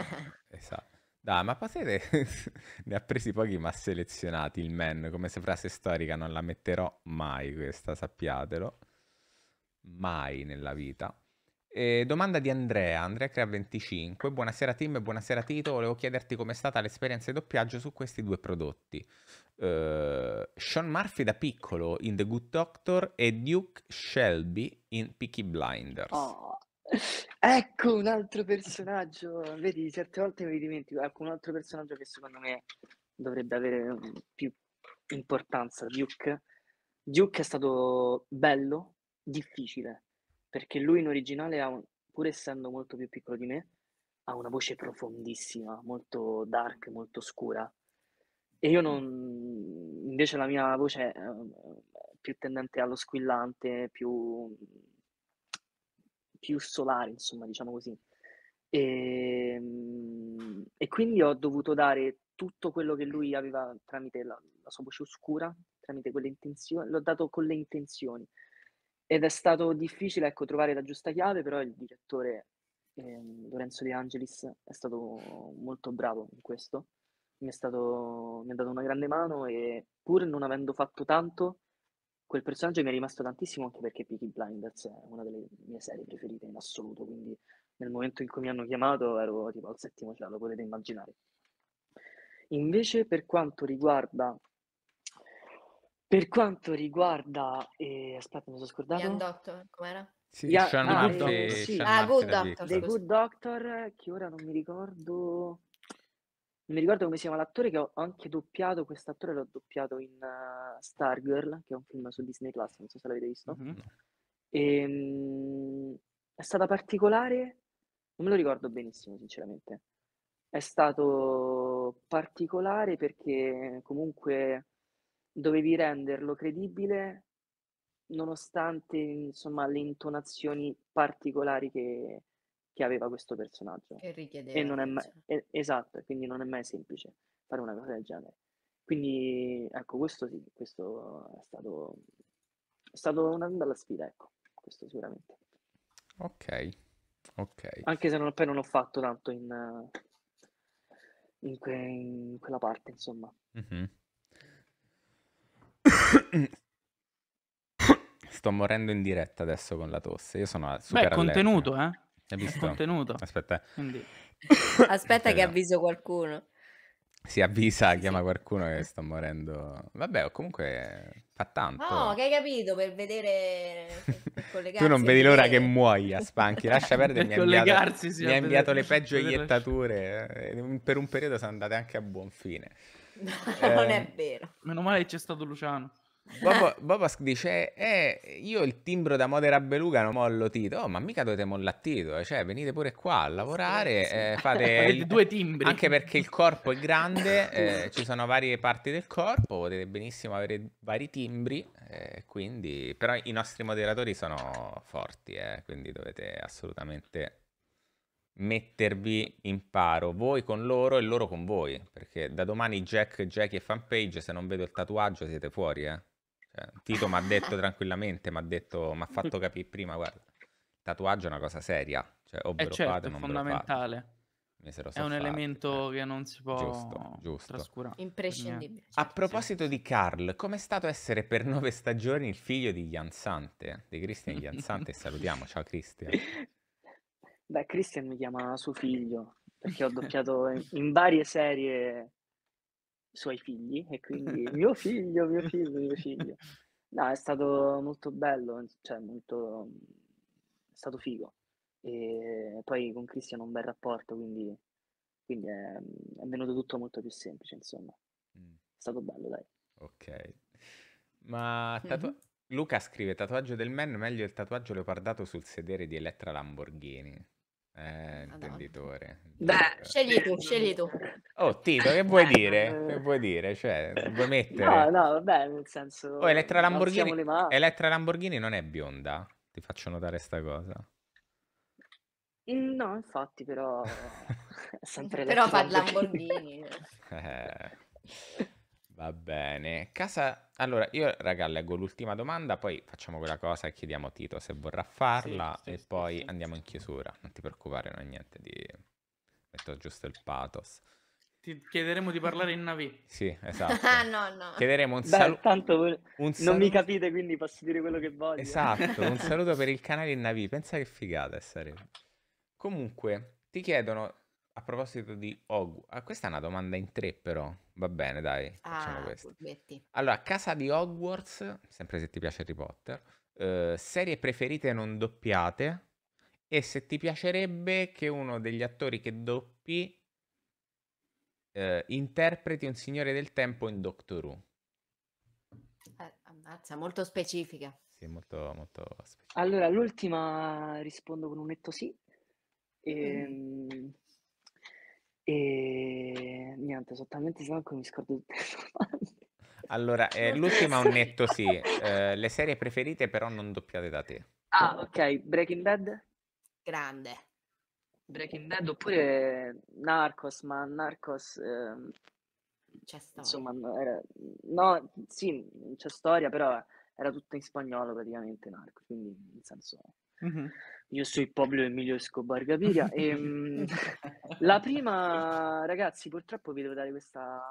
S1: Esatto. Dai, ma potete... [laughs] ne ha presi pochi ma selezionati il men, come se frase storica non la metterò mai questa, sappiatelo. Mai nella vita. E ehm, domanda di Andrea, Andrea Crea 25. Buonasera Tim e buonasera Tito, volevo chiederti com'è stata l'esperienza di doppiaggio su questi due prodotti uh, Sean Murphy da piccolo in The Good Doctor e Duke Shelby in Peaky Blinders. Oh,
S5: ecco un altro personaggio, vedi, certe volte mi dimentico, ecco un altro personaggio che secondo me dovrebbe avere mm, più importanza, Duke. Duke è stato bello, difficile, perché lui in originale ha un, pur essendo molto più piccolo di me, ha una voce profondissima, molto dark, molto scura. E io non, invece la mia voce è ehm, più tendente allo squillante, più, più solare, insomma, diciamo così. E, ehm, e, quindi ho dovuto dare tutto quello che lui aveva tramite la, la sua voce oscura, tramite quelle intenzioni, l'ho dato con le intenzioni. Ed è stato difficile ecco, trovare la giusta chiave, però il direttore eh, Lorenzo De Angelis è stato molto bravo in questo mi, è stato, mi ha dato una grande mano e pur non avendo fatto tanto, quel personaggio mi è rimasto tantissimo anche perché Peaky Blinders è una delle mie serie preferite in assoluto, quindi nel momento in cui mi hanno chiamato ero tipo al settimo cielo, lo potete immaginare. Invece per quanto riguarda... Per quanto riguarda... Eh, aspetta, mi sono scordato. Young Doctor, com'era? Sì, yeah, Sean ah, Murphy, sì. Sean ah, Good Doctor. The Good Doctor, che ora non mi ricordo non mi ricordo come si chiama l'attore che ho anche doppiato, quest'attore l'ho doppiato in eh, Stargirl, che è un film su Disney Plus, non so se l'avete visto. Mhm. E, ehm, mh, è stata particolare, non me lo ricordo benissimo, sinceramente. È stato particolare perché comunque dovevi renderlo credibile nonostante, insomma, le intonazioni particolari che, che aveva questo personaggio. Che
S2: richiedeva. E non è mai,
S5: e, esatto, quindi non è mai semplice fare una cosa del genere. Quindi ecco, questo sì, questo è stato, è stato una bella sfida, ecco, questo sicuramente.
S1: Ok, ok.
S5: Anche se non, poi non ho fatto tanto in, in, que, in quella parte, insomma.
S3: Mm-hmm. [coughs]
S1: Sto morendo in diretta adesso con la tosse. Io sono super Beh, allergico. contenuto, eh? Hai visto? contenuto. Aspetta. Eh.
S3: Quindi...
S2: [laughs] Aspetta che avviso qualcuno.
S1: Si avvisa, chiama qualcuno che sto morendo. Vabbè, comunque fa tanto. No,
S2: che hai capito per vedere per [laughs] Tu non vedi l'ora
S1: vedere. che muoia, Spanchi, lascia [laughs] perdere, mi ha inviato, mi ha inviato le peggio iettature. Eh, per un periodo sono andate anche a buon fine.
S4: No, eh, non è eh, vero. Meno male che c'è stato Luciano. Bobo,
S1: [laughs] dice: eh, Io il timbro da Modena Beluga non mollo Tito. Oh, ma mica dovete mollare Tito, cioè venite pure qua a lavorare. Eh, [laughs] fate il, due timbri. Anche perché il corpo è grande, [laughs] eh, ci sono varie parti del corpo, potete benissimo avere vari timbri. Eh, quindi, però i nostri moderatori sono forti, eh, quindi dovete assolutamente mettervi in paro voi con loro e loro con voi perché da domani Jack, Jackie e fanpage se non vedo il tatuaggio siete fuori eh cioè, Tito mi ha detto tranquillamente, mi ha detto, mi ha fatto capire prima, guarda, tatuaggio è una cosa seria, cioè o eh, ve lo certo, non ve lo
S4: fate. So è un elemento eh. che non si può giusto, giusto.
S3: trascurare.
S1: Imprescindibile. A proposito di Carl, com'è stato essere per nove stagioni il figlio di Jansante, di Christian Jansante? [laughs] salutiamo, ciao Christian.
S5: Beh, Christian mi chiama suo figlio, perché ho doppiato in, in varie serie suoi figli e quindi [laughs] mio figlio, mio figlio, mio figlio. No, è stato molto bello, cioè molto... è stato figo. E poi con Cristian ho un bel rapporto, quindi, quindi è, è, venuto tutto molto più semplice, insomma. Mm. È stato bello, dai. Ok.
S1: Ma tatu- mm-hmm. Luca scrive, tatuaggio del men meglio il tatuaggio leopardato sul sedere di Elettra Lamborghini. Eh, intenditore.
S2: Beh, scegli tu, scegli tu.
S1: Oh, Tito, che vuoi Beh, dire? Che vuoi dire? Cioè, vuoi mettere... No,
S5: no, vabbè, nel senso... Oh, Elettra Lamborghini,
S1: Elettra Lamborghini non è bionda? Ti faccio notare sta cosa.
S5: Mm, no, infatti, però... [laughs] è sempre Però fa Lamborghini.
S3: Lamborghini.
S1: eh... Va bene. Casa... Allora, io raga leggo l'ultima domanda, poi facciamo quella cosa e chiediamo a Tito se vorrà farla sì, sì, e sì, poi andiamo in chiusura. Non ti preoccupare, non è niente di... Metto giusto il pathos.
S4: Ti chiederemo di parlare in Navi. Sì, [laughs] esatto.
S1: Ah, no, no. Chiederemo un saluto. Tanto
S4: un non mi capite, quindi posso dire quello che voglio. Esatto, un [laughs] saluto
S1: per il canale in Navi. Pensa che figata sarebbe. Comunque, ti chiedono a proposito di Hogwarts, ah, questa è una domanda in tre però, va bene dai, facciamo ah, questa. Allora, casa di Hogwarts, sempre se ti piace Harry Potter, eh, serie preferite non doppiate e se ti piacerebbe che uno degli attori che doppi eh, interpreti un signore del tempo in Doctor Who.
S5: Eh, ammazza, molto specifica.
S1: Sì, molto, molto specifica.
S5: Allora, l'ultima rispondo con un netto sì. E... Mm ehm, e niente, esattamente sennò mi scordo tutte le domande.
S1: Allora, eh, l'ultima un netto [laughs] sì. Eh, le serie preferite però non doppiate da te.
S5: Ah, ok, Breaking Bad? Grande. Breaking Bad oppure Narcos, ma Narcos... ehm, C'è storia. Insomma, no, era- no, sì, c'è storia, però era tutto in spagnolo praticamente Narcos, quindi nel senso Mh-mh. Io soy Pablo Emilio Escobar Gaviria. [laughs] e, ehm, [laughs] la prima, ragazzi, purtroppo vi devo dare questa,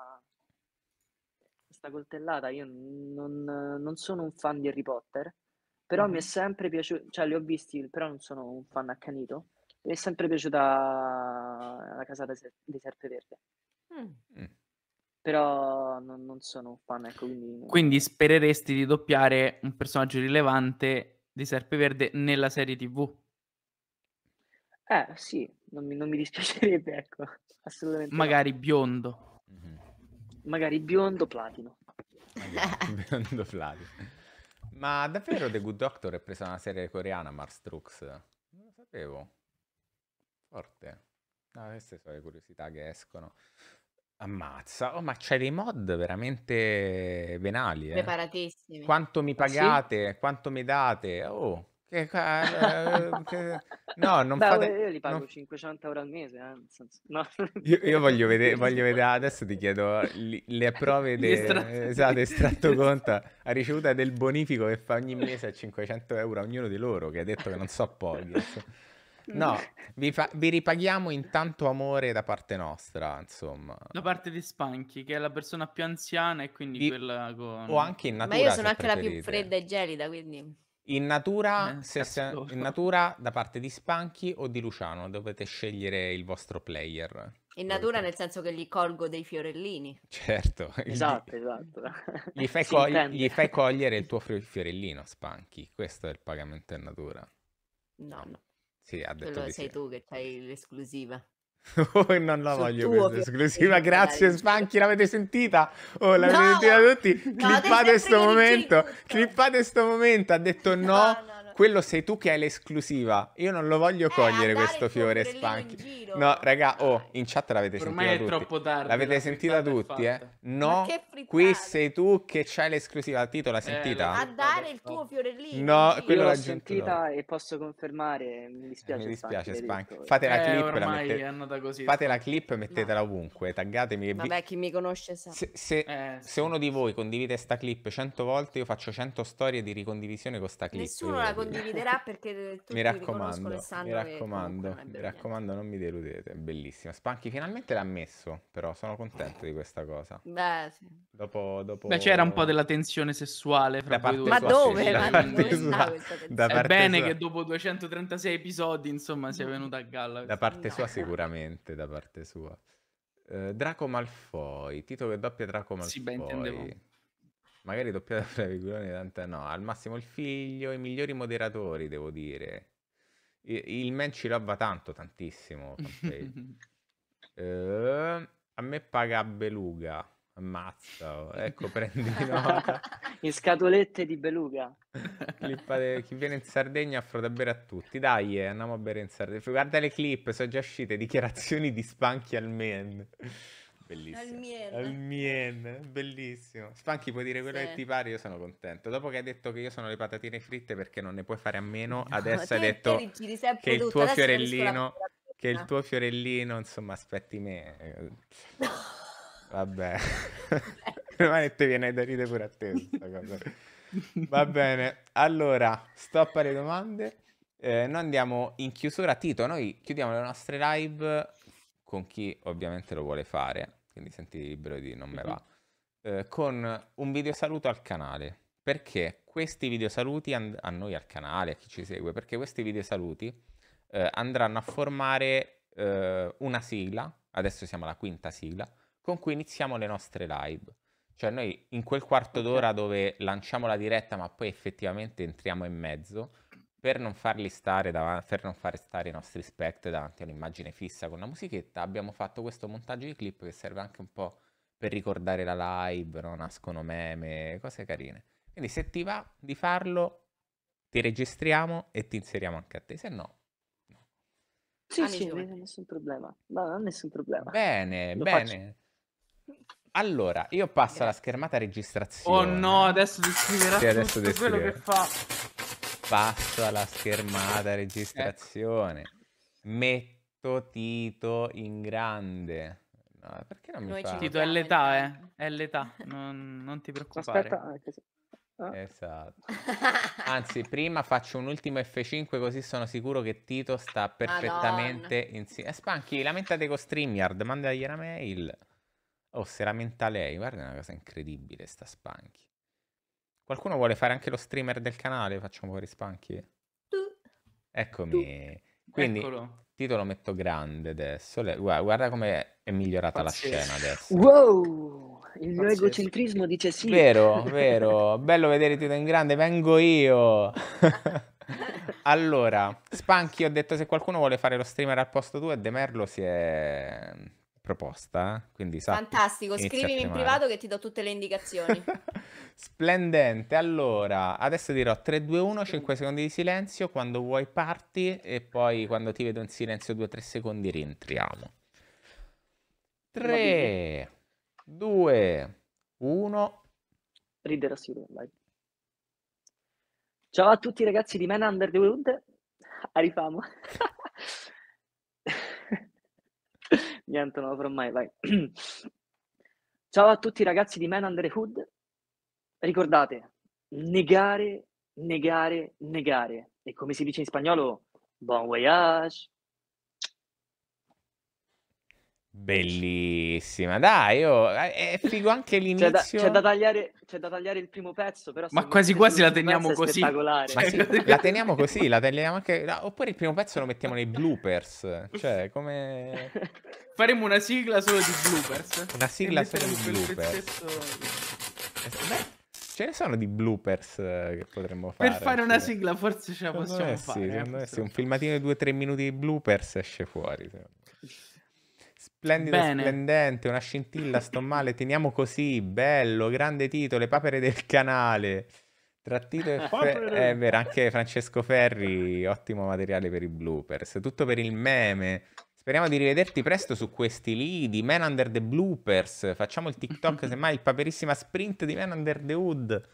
S5: questa coltellata. Io non, non sono un fan di Harry Potter, però mi è sempre piaciuto, cioè li ho visti, però non sono un fan accanito. Mi è sempre piaciuta la casata Se- dei Serpeverde, Mm. Mm. però non, non sono un fan, ecco, quindi... Quindi
S4: spereresti di doppiare un personaggio rilevante di Serpeverde nella serie TV.
S5: Eh sì, non mi, non mi dispiacerebbe, ecco, assolutamente.
S4: Magari no. biondo. Mm-hmm.
S5: Magari biondo platino.
S4: Magari [laughs] biondo platino.
S5: Ma davvero
S1: The Good Doctor è presa una serie coreana, Mars Trux? Non lo sapevo. Forte. No, queste sono le curiosità che escono. Ammazza, oh, ma c'hai dei mod veramente venali, eh. Preparatissimi. Quanto mi Ah, sì? pagate? Quanto mi date? Oh, che
S5: ca- eh, che- no, non Beh, fate io li non pago 500 euro al mese, eh, nel senso, no, Io, io voglio vedere, [laughs]
S1: voglio vedere adesso ti chiedo li- le prove Gli de, esatto, estratto [laughs] conta Ha ricevuto del bonifico che fa ogni mese a 500 euro a ognuno di loro, che ha detto che non so pochi. insomma. No, mm. vi, fa- vi, ripaghiamo in tanto amore da parte nostra, insomma.
S4: Da parte di Spanchi, che è la persona più anziana e quindi vi... quella con...
S2: O
S1: anche in
S4: natura, Ma io sono anche
S2: preferite. la più fredda e gelida, quindi...
S1: In natura, eh, se se... in natura, da parte di Spanchi o di Luciano, dovete scegliere il vostro player.
S2: In natura nel senso che gli colgo dei fiorellini.
S1: Certo. [laughs] Esatto, gli...
S2: esatto. Gli fai, [laughs] cogli... gli
S1: fai cogliere il tuo fiorellino, Spanchi. Questo è il pagamento in natura. No, no. Sì, ha detto Quello di
S2: sei sì. tu che hai l'esclusiva.
S1: [laughs] Oh, non la Sul voglio tuo, questa esclusiva, [laughs] grazie Spanchi, l'avete sentita? Oh, l'avete no! sentita tutti? No, clippate questo momento, clippate questo momento, ha detto [laughs] no, no quello sei tu che hai l'esclusiva. Io non lo voglio eh, cogliere questo fiore Spanchi. No, raga, oh, in chat l'avete sentito sentita tutti. Ormai è troppo tardi. L'avete la sentita tutti, eh? No, qui sei tu che c'hai l'esclusiva. al titolo, l'hai eh, sentita? Eh, a
S5: dare il tuo fiorellino. No, quello l'ho sentita no. e posso confermare, mi eh, dispiace. Mi dispiace Spanchi. Fate la eh, clip, la
S1: mettete... così, Fate la clip e mettetela no. ovunque, taggatemi. Vabbè,
S5: chi mi conosce sa.
S2: Se,
S1: se, sì. se uno di voi condivide sta clip 100 volte, io faccio 100 storie di ricondivisione con sta clip. Nessuno la condivide condividerà [laughs]
S2: perché eh, tutti mi raccomando, mi raccomando, mi
S1: raccomando, non, mi deludete, bellissima. Spanchi finalmente l'ha messo, però sono contento di questa cosa.
S4: Beh, sì.
S1: dopo, dopo... Beh c'era un po'
S4: della tensione sessuale fra da voi due. Ma dove? Da ma parte sua, da parte è bene sua... che dopo 236 episodi, insomma, sia venuta a galla. Da parte sua
S1: sicuramente, da parte sua. Uh, Draco Malfoy, titolo che doppia Draco Malfoy. Sì, beh, intendevo. Magari doppiata [laughs] tra di tanta no. Al massimo il figlio, i migliori moderatori, devo dire. Il man ci lava tanto, tantissimo. [laughs] eh, a me paga Beluga. Ammazza, oh, ecco, prendi [laughs] nota.
S5: In scatolette di Beluga.
S1: Clippate, chi viene in Sardegna offro da bere a tutti. Dai, eh, andiamo a bere in Sardegna. Guarda le clip, sono già uscite dichiarazioni di spanchi al men. Bellissimo. Al mien. bellissimo. Spanchi, puoi dire quello sì. che ti pare, io sono contento. Dopo che hai detto che io sono le patatine fritte perché non ne puoi fare a meno, no, adesso hai detto che il tuo adesso fiorellino, che il tuo fiorellino, insomma, aspetti me. No. Vabbè.
S3: [laughs]
S1: Ma te viene da ridere pure a te Va bene, allora, stop alle domande. Eh, noi andiamo in chiusura. Tito, noi chiudiamo le nostre live con chi ovviamente lo vuole fare, quindi senti libero di non me mhm. va, eh, con un video saluto al canale. Perché questi video saluti and- a noi al canale, a chi ci segue, perché questi video saluti eh, andranno a formare eh, una sigla, adesso siamo alla quinta sigla, con cui iniziamo le nostre live. Cioè noi in quel quarto d'ora dove lanciamo la diretta ma poi effettivamente entriamo in mezzo, per non farli stare davanti, per non fare stare i nostri spect davanti a un'immagine fissa con la musichetta, abbiamo fatto questo montaggio di clip che serve anche un po' per ricordare la live, no? nascono meme, cose carine. Quindi se ti va di farlo, ti registriamo e ti inseriamo anche a te, se no... no.
S3: Sì, ah, sì, non
S5: nessun problema. No, nessun problema.
S1: Bene, Lo bene. Faccio. Allora, io passo alla schermata registrazione. Oh no,
S4: adesso descriverà sì, adesso tutto descriverà. quello che fa
S1: passo alla schermata eh. registrazione. Ecco. Metto Tito in grande. No, perché non mi fa? Tito
S4: è l'età, eh. È l'età, [laughs] non, non ti preoccupare. Aspetta, eh, così. Ah. Esatto.
S1: [laughs] Anzi, prima faccio un ultimo F5 così sono sicuro che Tito sta perfettamente insieme. Eh, Spanchi, lamentate con StreamYard, mandagli una mail. Oh, se lamenta lei, guarda una cosa incredibile sta Spanchi. Qualcuno vuole fare anche lo streamer del canale? Facciamo fuori spanchi. Eccomi. Quindi Eccolo. titolo metto grande adesso. Guarda, guarda come è migliorata Pazzesco. la scena adesso.
S3: Wow!
S1: Il mio Pazzesco. egocentrismo dice sì. Vero, vero. [laughs] Bello vedere titolo in grande. Vengo io. [laughs] allora, Spanchi ho detto se qualcuno vuole fare lo streamer al posto tuo e Demerlo si è proposta. Quindi sappi, Fantastico, scrivimi in privato
S2: che ti do tutte le indicazioni. [laughs]
S1: Splendente, allora adesso dirò 3, 2, 1, 5 secondi di silenzio, quando vuoi parti e poi quando ti vedo in silenzio 2-3 secondi rientriamo.
S5: 3,
S1: 2,
S5: 1. Ridere assurdo, vai. Ciao a tutti ragazzi di Men Under the Wood, arriviamo. Niente, non lo farò mai, vai. [clears throat] Ciao a tutti ragazzi di Man Under Hood. Ricordate, negare, negare, negare. E come si dice in spagnolo, bon voyage.
S1: Bellissima, dai, oh, eh, è [laughs]
S5: figo anche l'inizio. C'è da, c'è, da tagliare, c'è da, tagliare, il primo pezzo, però. Ma quasi quasi [laughs] la teniamo così.
S1: Sì, la teniamo così, la tagliamo anche. No, oppure il primo pezzo lo mettiamo nei bloopers. Cioè, come.
S4: [laughs] Faremo una sigla solo di bloopers. Una sigla solo di bloopers.
S3: Eh,
S1: ce ne sono di bloopers eh, che potremmo fare. Per fare una sigla forse ce la possiamo fare. Sì, secondo me sì, un filmatino di 2-3 minuti di bloopers esce fuori. Secondo Splendido, Bene. splendente, una scintilla, sto male, teniamo così, bello, grande titolo, le papere del canale. Tra Tito e [laughs] Fer- è vero, anche Francesco Ferri, ottimo materiale per i bloopers, tutto per il meme. Speriamo di rivederti presto su questi lì di Man Under the Bloopers. Facciamo il TikTok, [laughs] semmai il paperissima sprint di Man Under the Hood.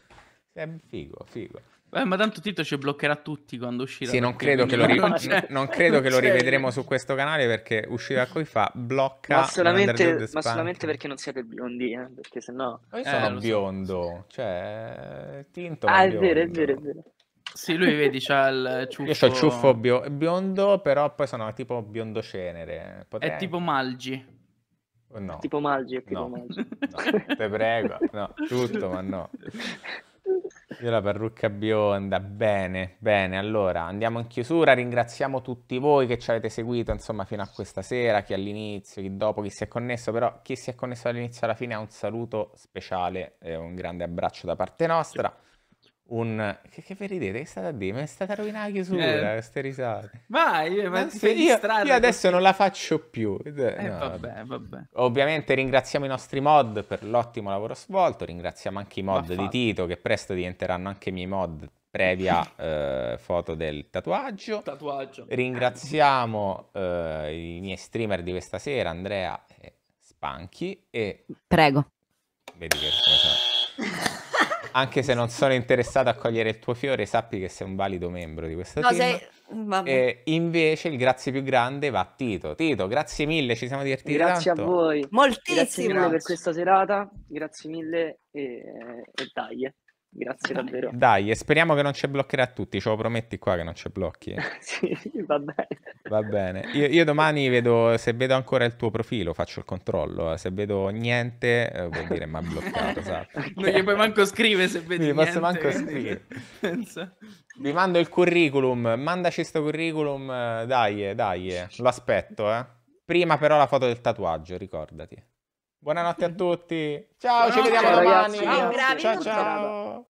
S1: È figo, figo.
S4: Eh, ma tanto Tito ci bloccherà tutti quando uscirà. Sì, non credo, che lo, ri- non, non credo che lo rivedremo su
S1: questo canale perché uscirà coi fa blocca. Ma solamente, ma solamente
S5: perché non siete biondi, eh? perché se no...
S3: io eh,
S1: sono eh, biondo, so. cioè... Tinto ah, è biondo. vero, è
S3: vero, è vero. Sì,
S4: lui vedi,
S1: c'ha il ciuffo. Io c'ho il ciuffo bio- biondo, però poi sono tipo biondo cenere. Potrei... È tipo
S4: Malgi. No. Tipo Malgi, è tipo no. Malgi.
S1: No, te prego, no, tutto, ma no. [laughs] Io la parrucca bionda, bene, bene. Allora, andiamo in chiusura, ringraziamo tutti voi che ci avete seguito, insomma, fino a questa sera, chi all'inizio, chi dopo, chi si è connesso, però chi si è connesso dall'inizio alla fine ha un saluto speciale e un grande abbraccio da parte nostra un... Che, che ridete? Che è stata a dire? Ma è stata rovinata la chiusura, eh. queste eh. risate. Ma io, ma ti fai io, io adesso non la faccio più. Eh, no, eh, vabbè, vabbè. Ovviamente ringraziamo i nostri mod per l'ottimo lavoro svolto, ringraziamo anche i mod di Tito che presto diventeranno anche i miei mod previa [laughs] eh, foto del tatuaggio.
S4: Tatuaggio.
S1: Ringraziamo eh, i miei streamer di questa sera, Andrea e Spanchi. E... Prego. Vedi che... Cosa... [laughs] anche se non sono interessato a cogliere il tuo fiore, sappi che sei un valido membro di questa no, team. Sei... Eh, invece il grazie più grande va a Tito. Tito, grazie mille, ci siamo divertiti grazie tanto. a
S5: voi. Moltissimo. Grazie mille per questa serata, grazie mille e, e dai. Grazie davvero.
S1: Dai, e speriamo che non ci bloccherà tutti, ce lo prometti qua che non ci blocchi. [laughs]
S5: sì, va bene.
S1: Va bene. Io, io, domani vedo, se vedo ancora il tuo profilo, faccio il controllo. Eh. Se vedo niente, eh, vuol dire mi ha bloccato,
S3: esatto. [laughs] Non gli puoi manco scrivere se vedi Gli posso manco scrivere. [laughs]
S1: Vi mando il curriculum, mandaci questo curriculum, eh, dai, dai, lo aspetto, eh. Prima però la foto del tatuaggio, ricordati. Buonanotte a tutti. Ciao, Buonanotte, ci vediamo domani. Ragazzi, ciao, ciao. ciao.